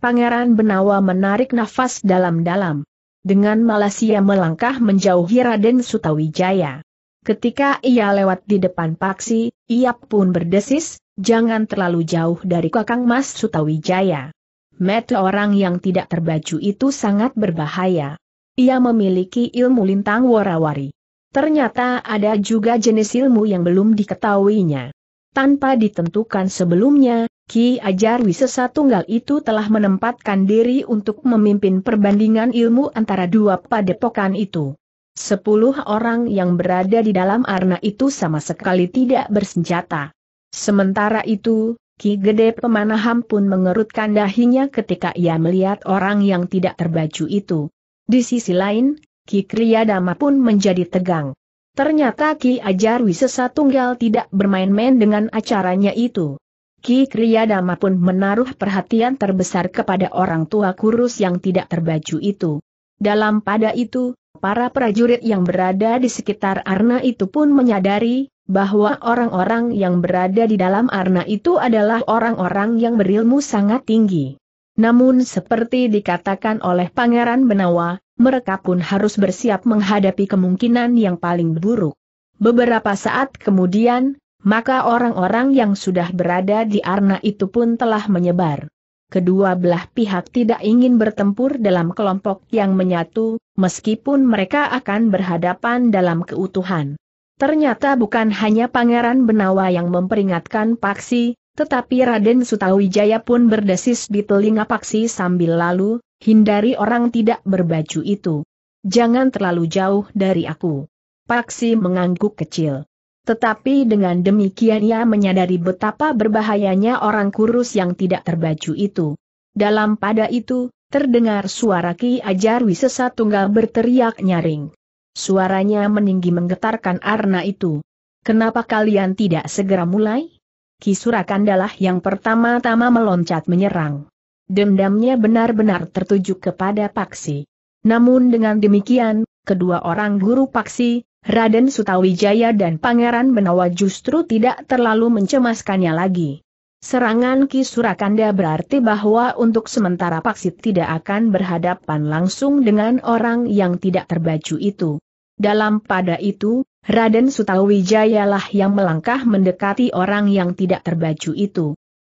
Pangeran Benawa menarik nafas dalam-dalam. Dengan malas ia melangkah menjauhi Raden Sutawijaya. Ketika ia lewat di depan Paksi, ia pun berdesis, jangan terlalu jauh dari kakang Mas Sutawijaya. Met orang yang tidak terbaju itu sangat berbahaya. Ia memiliki ilmu lintang warawari. Ternyata ada juga jenis ilmu yang belum diketahuinya. Tanpa ditentukan sebelumnya, Ki Ajar Wisesa Tunggal itu telah menempatkan diri untuk memimpin perbandingan ilmu antara dua padepokan itu. Sepuluh orang yang berada di dalam arna itu sama sekali tidak bersenjata. Sementara itu, Ki Gede Pemanaham pun mengerutkan dahinya ketika ia melihat orang yang tidak terbaju itu. Di sisi lain, Ki Kriyadama pun menjadi tegang. Ternyata Ki Ajar Wisesa tunggal tidak bermain-main dengan acaranya itu. Ki Kriyadama pun menaruh perhatian terbesar kepada orang tua kurus yang tidak terbaju itu. Dalam pada itu, para prajurit yang berada di sekitar Arna itu pun menyadari, bahwa orang-orang yang berada di dalam Arna itu adalah orang-orang yang berilmu sangat tinggi. Namun seperti dikatakan oleh Pangeran Benawa, mereka pun harus bersiap menghadapi kemungkinan yang paling buruk. Beberapa saat kemudian, maka orang-orang yang sudah berada di Arna itu pun telah menyebar. Kedua belah pihak tidak ingin bertempur dalam kelompok yang menyatu, meskipun mereka akan berhadapan dalam keutuhan. Ternyata bukan hanya Pangeran Benawa yang memperingatkan Paksi, tetapi Raden Sutawijaya pun berdesis di telinga Paksi sambil lalu, hindari orang tidak berbaju itu. Jangan terlalu jauh dari aku. Paksi mengangguk kecil. Tetapi dengan demikian ia menyadari betapa berbahayanya orang kurus yang tidak terbaju itu. Dalam pada itu, terdengar suara Ki Ajar Wisesa Tunggal berteriak nyaring. Suaranya meninggi menggetarkan arna itu. Kenapa kalian tidak segera mulai? Kisurakandalah yang pertama-tama meloncat menyerang. Dendamnya benar-benar tertuju kepada Paksi. Namun dengan demikian, kedua orang guru Paksi, Raden Sutawijaya dan Pangeran Benawa justru tidak terlalu mencemaskannya lagi. Serangan Ki Surakanda berarti bahwa untuk sementara Paksi tidak akan berhadapan langsung dengan orang yang tidak terbaju itu. Dalam pada itu, Raden Sutawijaya lah yang melangkah mendekati orang yang tidak terbaju itu.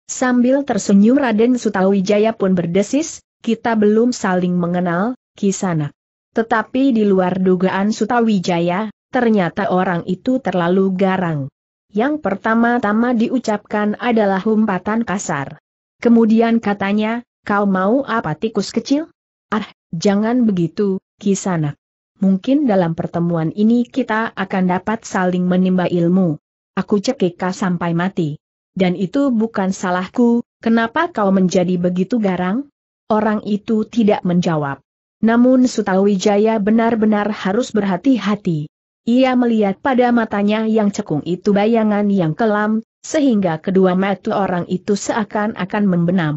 Sambil tersenyum Raden Sutawijaya pun berdesis, kita belum saling mengenal, Kisana." Tetapi di luar dugaan Sutawijaya, ternyata orang itu terlalu garang. Yang pertama-tama diucapkan adalah umpatan kasar. Kemudian katanya, kau mau apa tikus kecil? Ah, jangan begitu, Kisanak mungkin dalam pertemuan ini kita akan dapat saling menimba ilmu. Aku cekika sampai mati. Dan itu bukan salahku, kenapa kau menjadi begitu garang? Orang itu tidak menjawab. Namun Sutawijaya benar-benar harus berhati-hati. Ia melihat pada matanya yang cekung itu bayangan yang kelam, sehingga kedua mata orang itu seakan-akan membenam.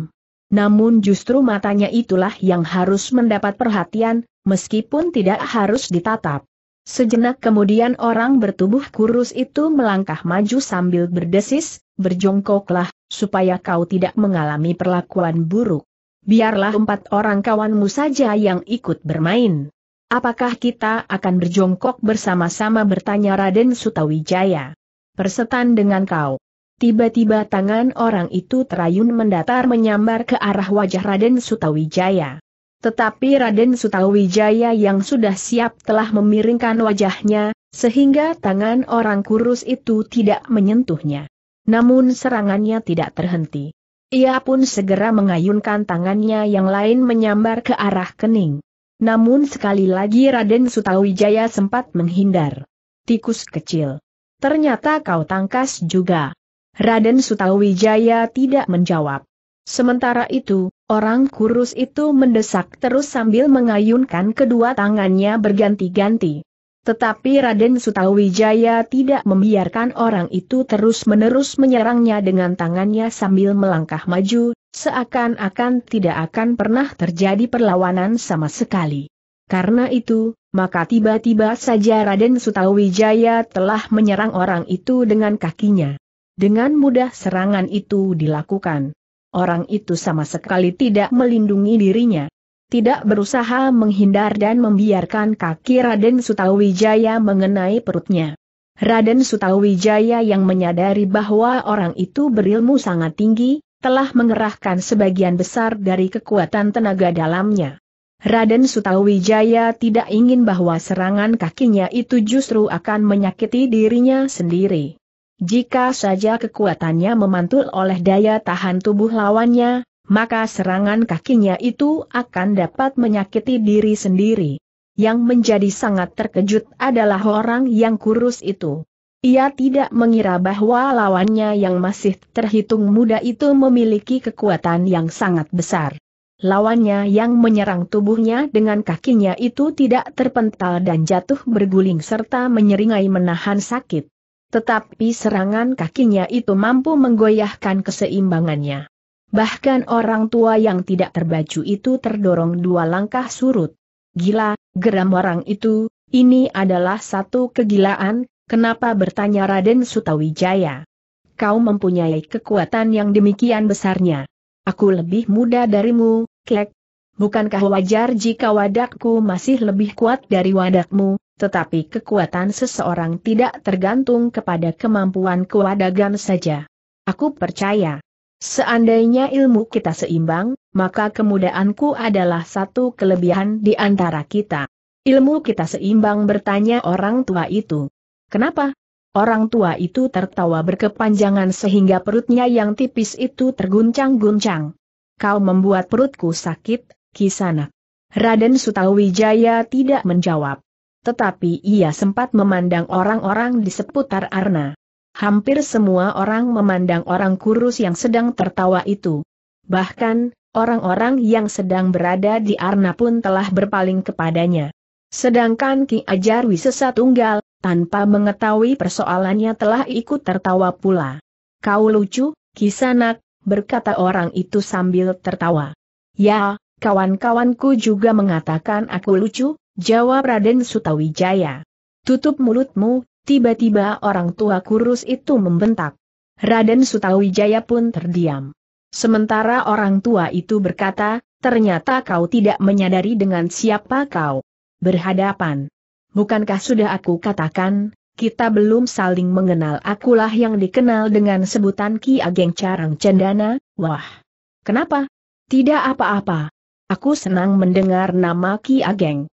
Namun justru matanya itulah yang harus mendapat perhatian, meskipun tidak harus ditatap. Sejenak kemudian orang bertubuh kurus itu melangkah maju sambil berdesis, berjongkoklah, supaya kau tidak mengalami perlakuan buruk. Biarlah empat orang kawanmu saja yang ikut bermain. Apakah kita akan berjongkok bersama-sama bertanya Raden Sutawijaya? Persetan dengan kau. Tiba-tiba tangan orang itu terayun mendatar menyambar ke arah wajah Raden Sutawijaya. Tetapi Raden Sutawijaya yang sudah siap telah memiringkan wajahnya, sehingga tangan orang kurus itu tidak menyentuhnya. Namun serangannya tidak terhenti. Ia pun segera mengayunkan tangannya yang lain menyambar ke arah kening. Namun sekali lagi Raden Sutawijaya sempat menghindar. Tikus kecil. Ternyata kau tangkas juga. Raden Sutawijaya tidak menjawab. Sementara itu, orang kurus itu mendesak terus sambil mengayunkan kedua tangannya berganti-ganti. Tetapi Raden Sutawijaya tidak membiarkan orang itu terus-menerus menyerangnya dengan tangannya sambil melangkah maju, seakan-akan tidak akan pernah terjadi perlawanan sama sekali. Karena itu, maka tiba-tiba saja Raden Sutawijaya telah menyerang orang itu dengan kakinya. Dengan mudah serangan itu dilakukan. Orang itu sama sekali tidak melindungi dirinya. Tidak berusaha menghindar dan membiarkan kaki Raden Sutawijaya mengenai perutnya. Raden Sutawijaya yang menyadari bahwa orang itu berilmu sangat tinggi, telah mengerahkan sebagian besar dari kekuatan tenaga dalamnya. Raden Sutawijaya tidak ingin bahwa serangan kakinya itu justru akan menyakiti dirinya sendiri. Jika saja kekuatannya memantul oleh daya tahan tubuh lawannya, maka serangan kakinya itu akan dapat menyakiti diri sendiri. Yang menjadi sangat terkejut adalah orang yang kurus itu. Ia tidak mengira bahwa lawannya yang masih terhitung muda itu memiliki kekuatan yang sangat besar. Lawannya yang menyerang tubuhnya dengan kakinya itu tidak terpental dan jatuh berguling serta menyeringai menahan sakit. Tetapi serangan kakinya itu mampu menggoyahkan keseimbangannya. Bahkan orang tua yang tidak terbaju itu terdorong dua langkah surut. Gila, geram orang itu, ini adalah satu kegilaan, kenapa bertanya Raden Sutawijaya? Kau mempunyai kekuatan yang demikian besarnya. Aku lebih muda darimu, kek. Bukankah wajar jika wadakku masih lebih kuat dari wadakmu, tetapi kekuatan seseorang tidak tergantung kepada kemampuan kewadagan saja. Aku percaya. Seandainya ilmu kita seimbang, maka kemudaanku adalah satu kelebihan di antara kita. Ilmu kita seimbang bertanya orang tua itu. Kenapa? Orang tua itu tertawa berkepanjangan sehingga perutnya yang tipis itu terguncang-guncang. Kau membuat perutku sakit, Kisana. Raden Sutawijaya tidak menjawab tetapi ia sempat memandang orang-orang di seputar Arna. Hampir semua orang memandang orang kurus yang sedang tertawa itu. Bahkan, orang-orang yang sedang berada di Arna pun telah berpaling kepadanya. Sedangkan Ki Ajar Wisesa Tunggal, tanpa mengetahui persoalannya telah ikut tertawa pula. Kau lucu, Kisanak, berkata orang itu sambil tertawa. Ya, kawan-kawanku juga mengatakan aku lucu, jawab Raden Sutawijaya. Tutup mulutmu, tiba-tiba orang tua kurus itu membentak. Raden Sutawijaya pun terdiam. Sementara orang tua itu berkata, ternyata kau tidak menyadari dengan siapa kau berhadapan. Bukankah sudah aku katakan, kita belum saling mengenal akulah yang dikenal dengan sebutan Ki Ageng Carang Cendana, wah. Kenapa? Tidak apa-apa. Aku senang mendengar nama Ki Ageng.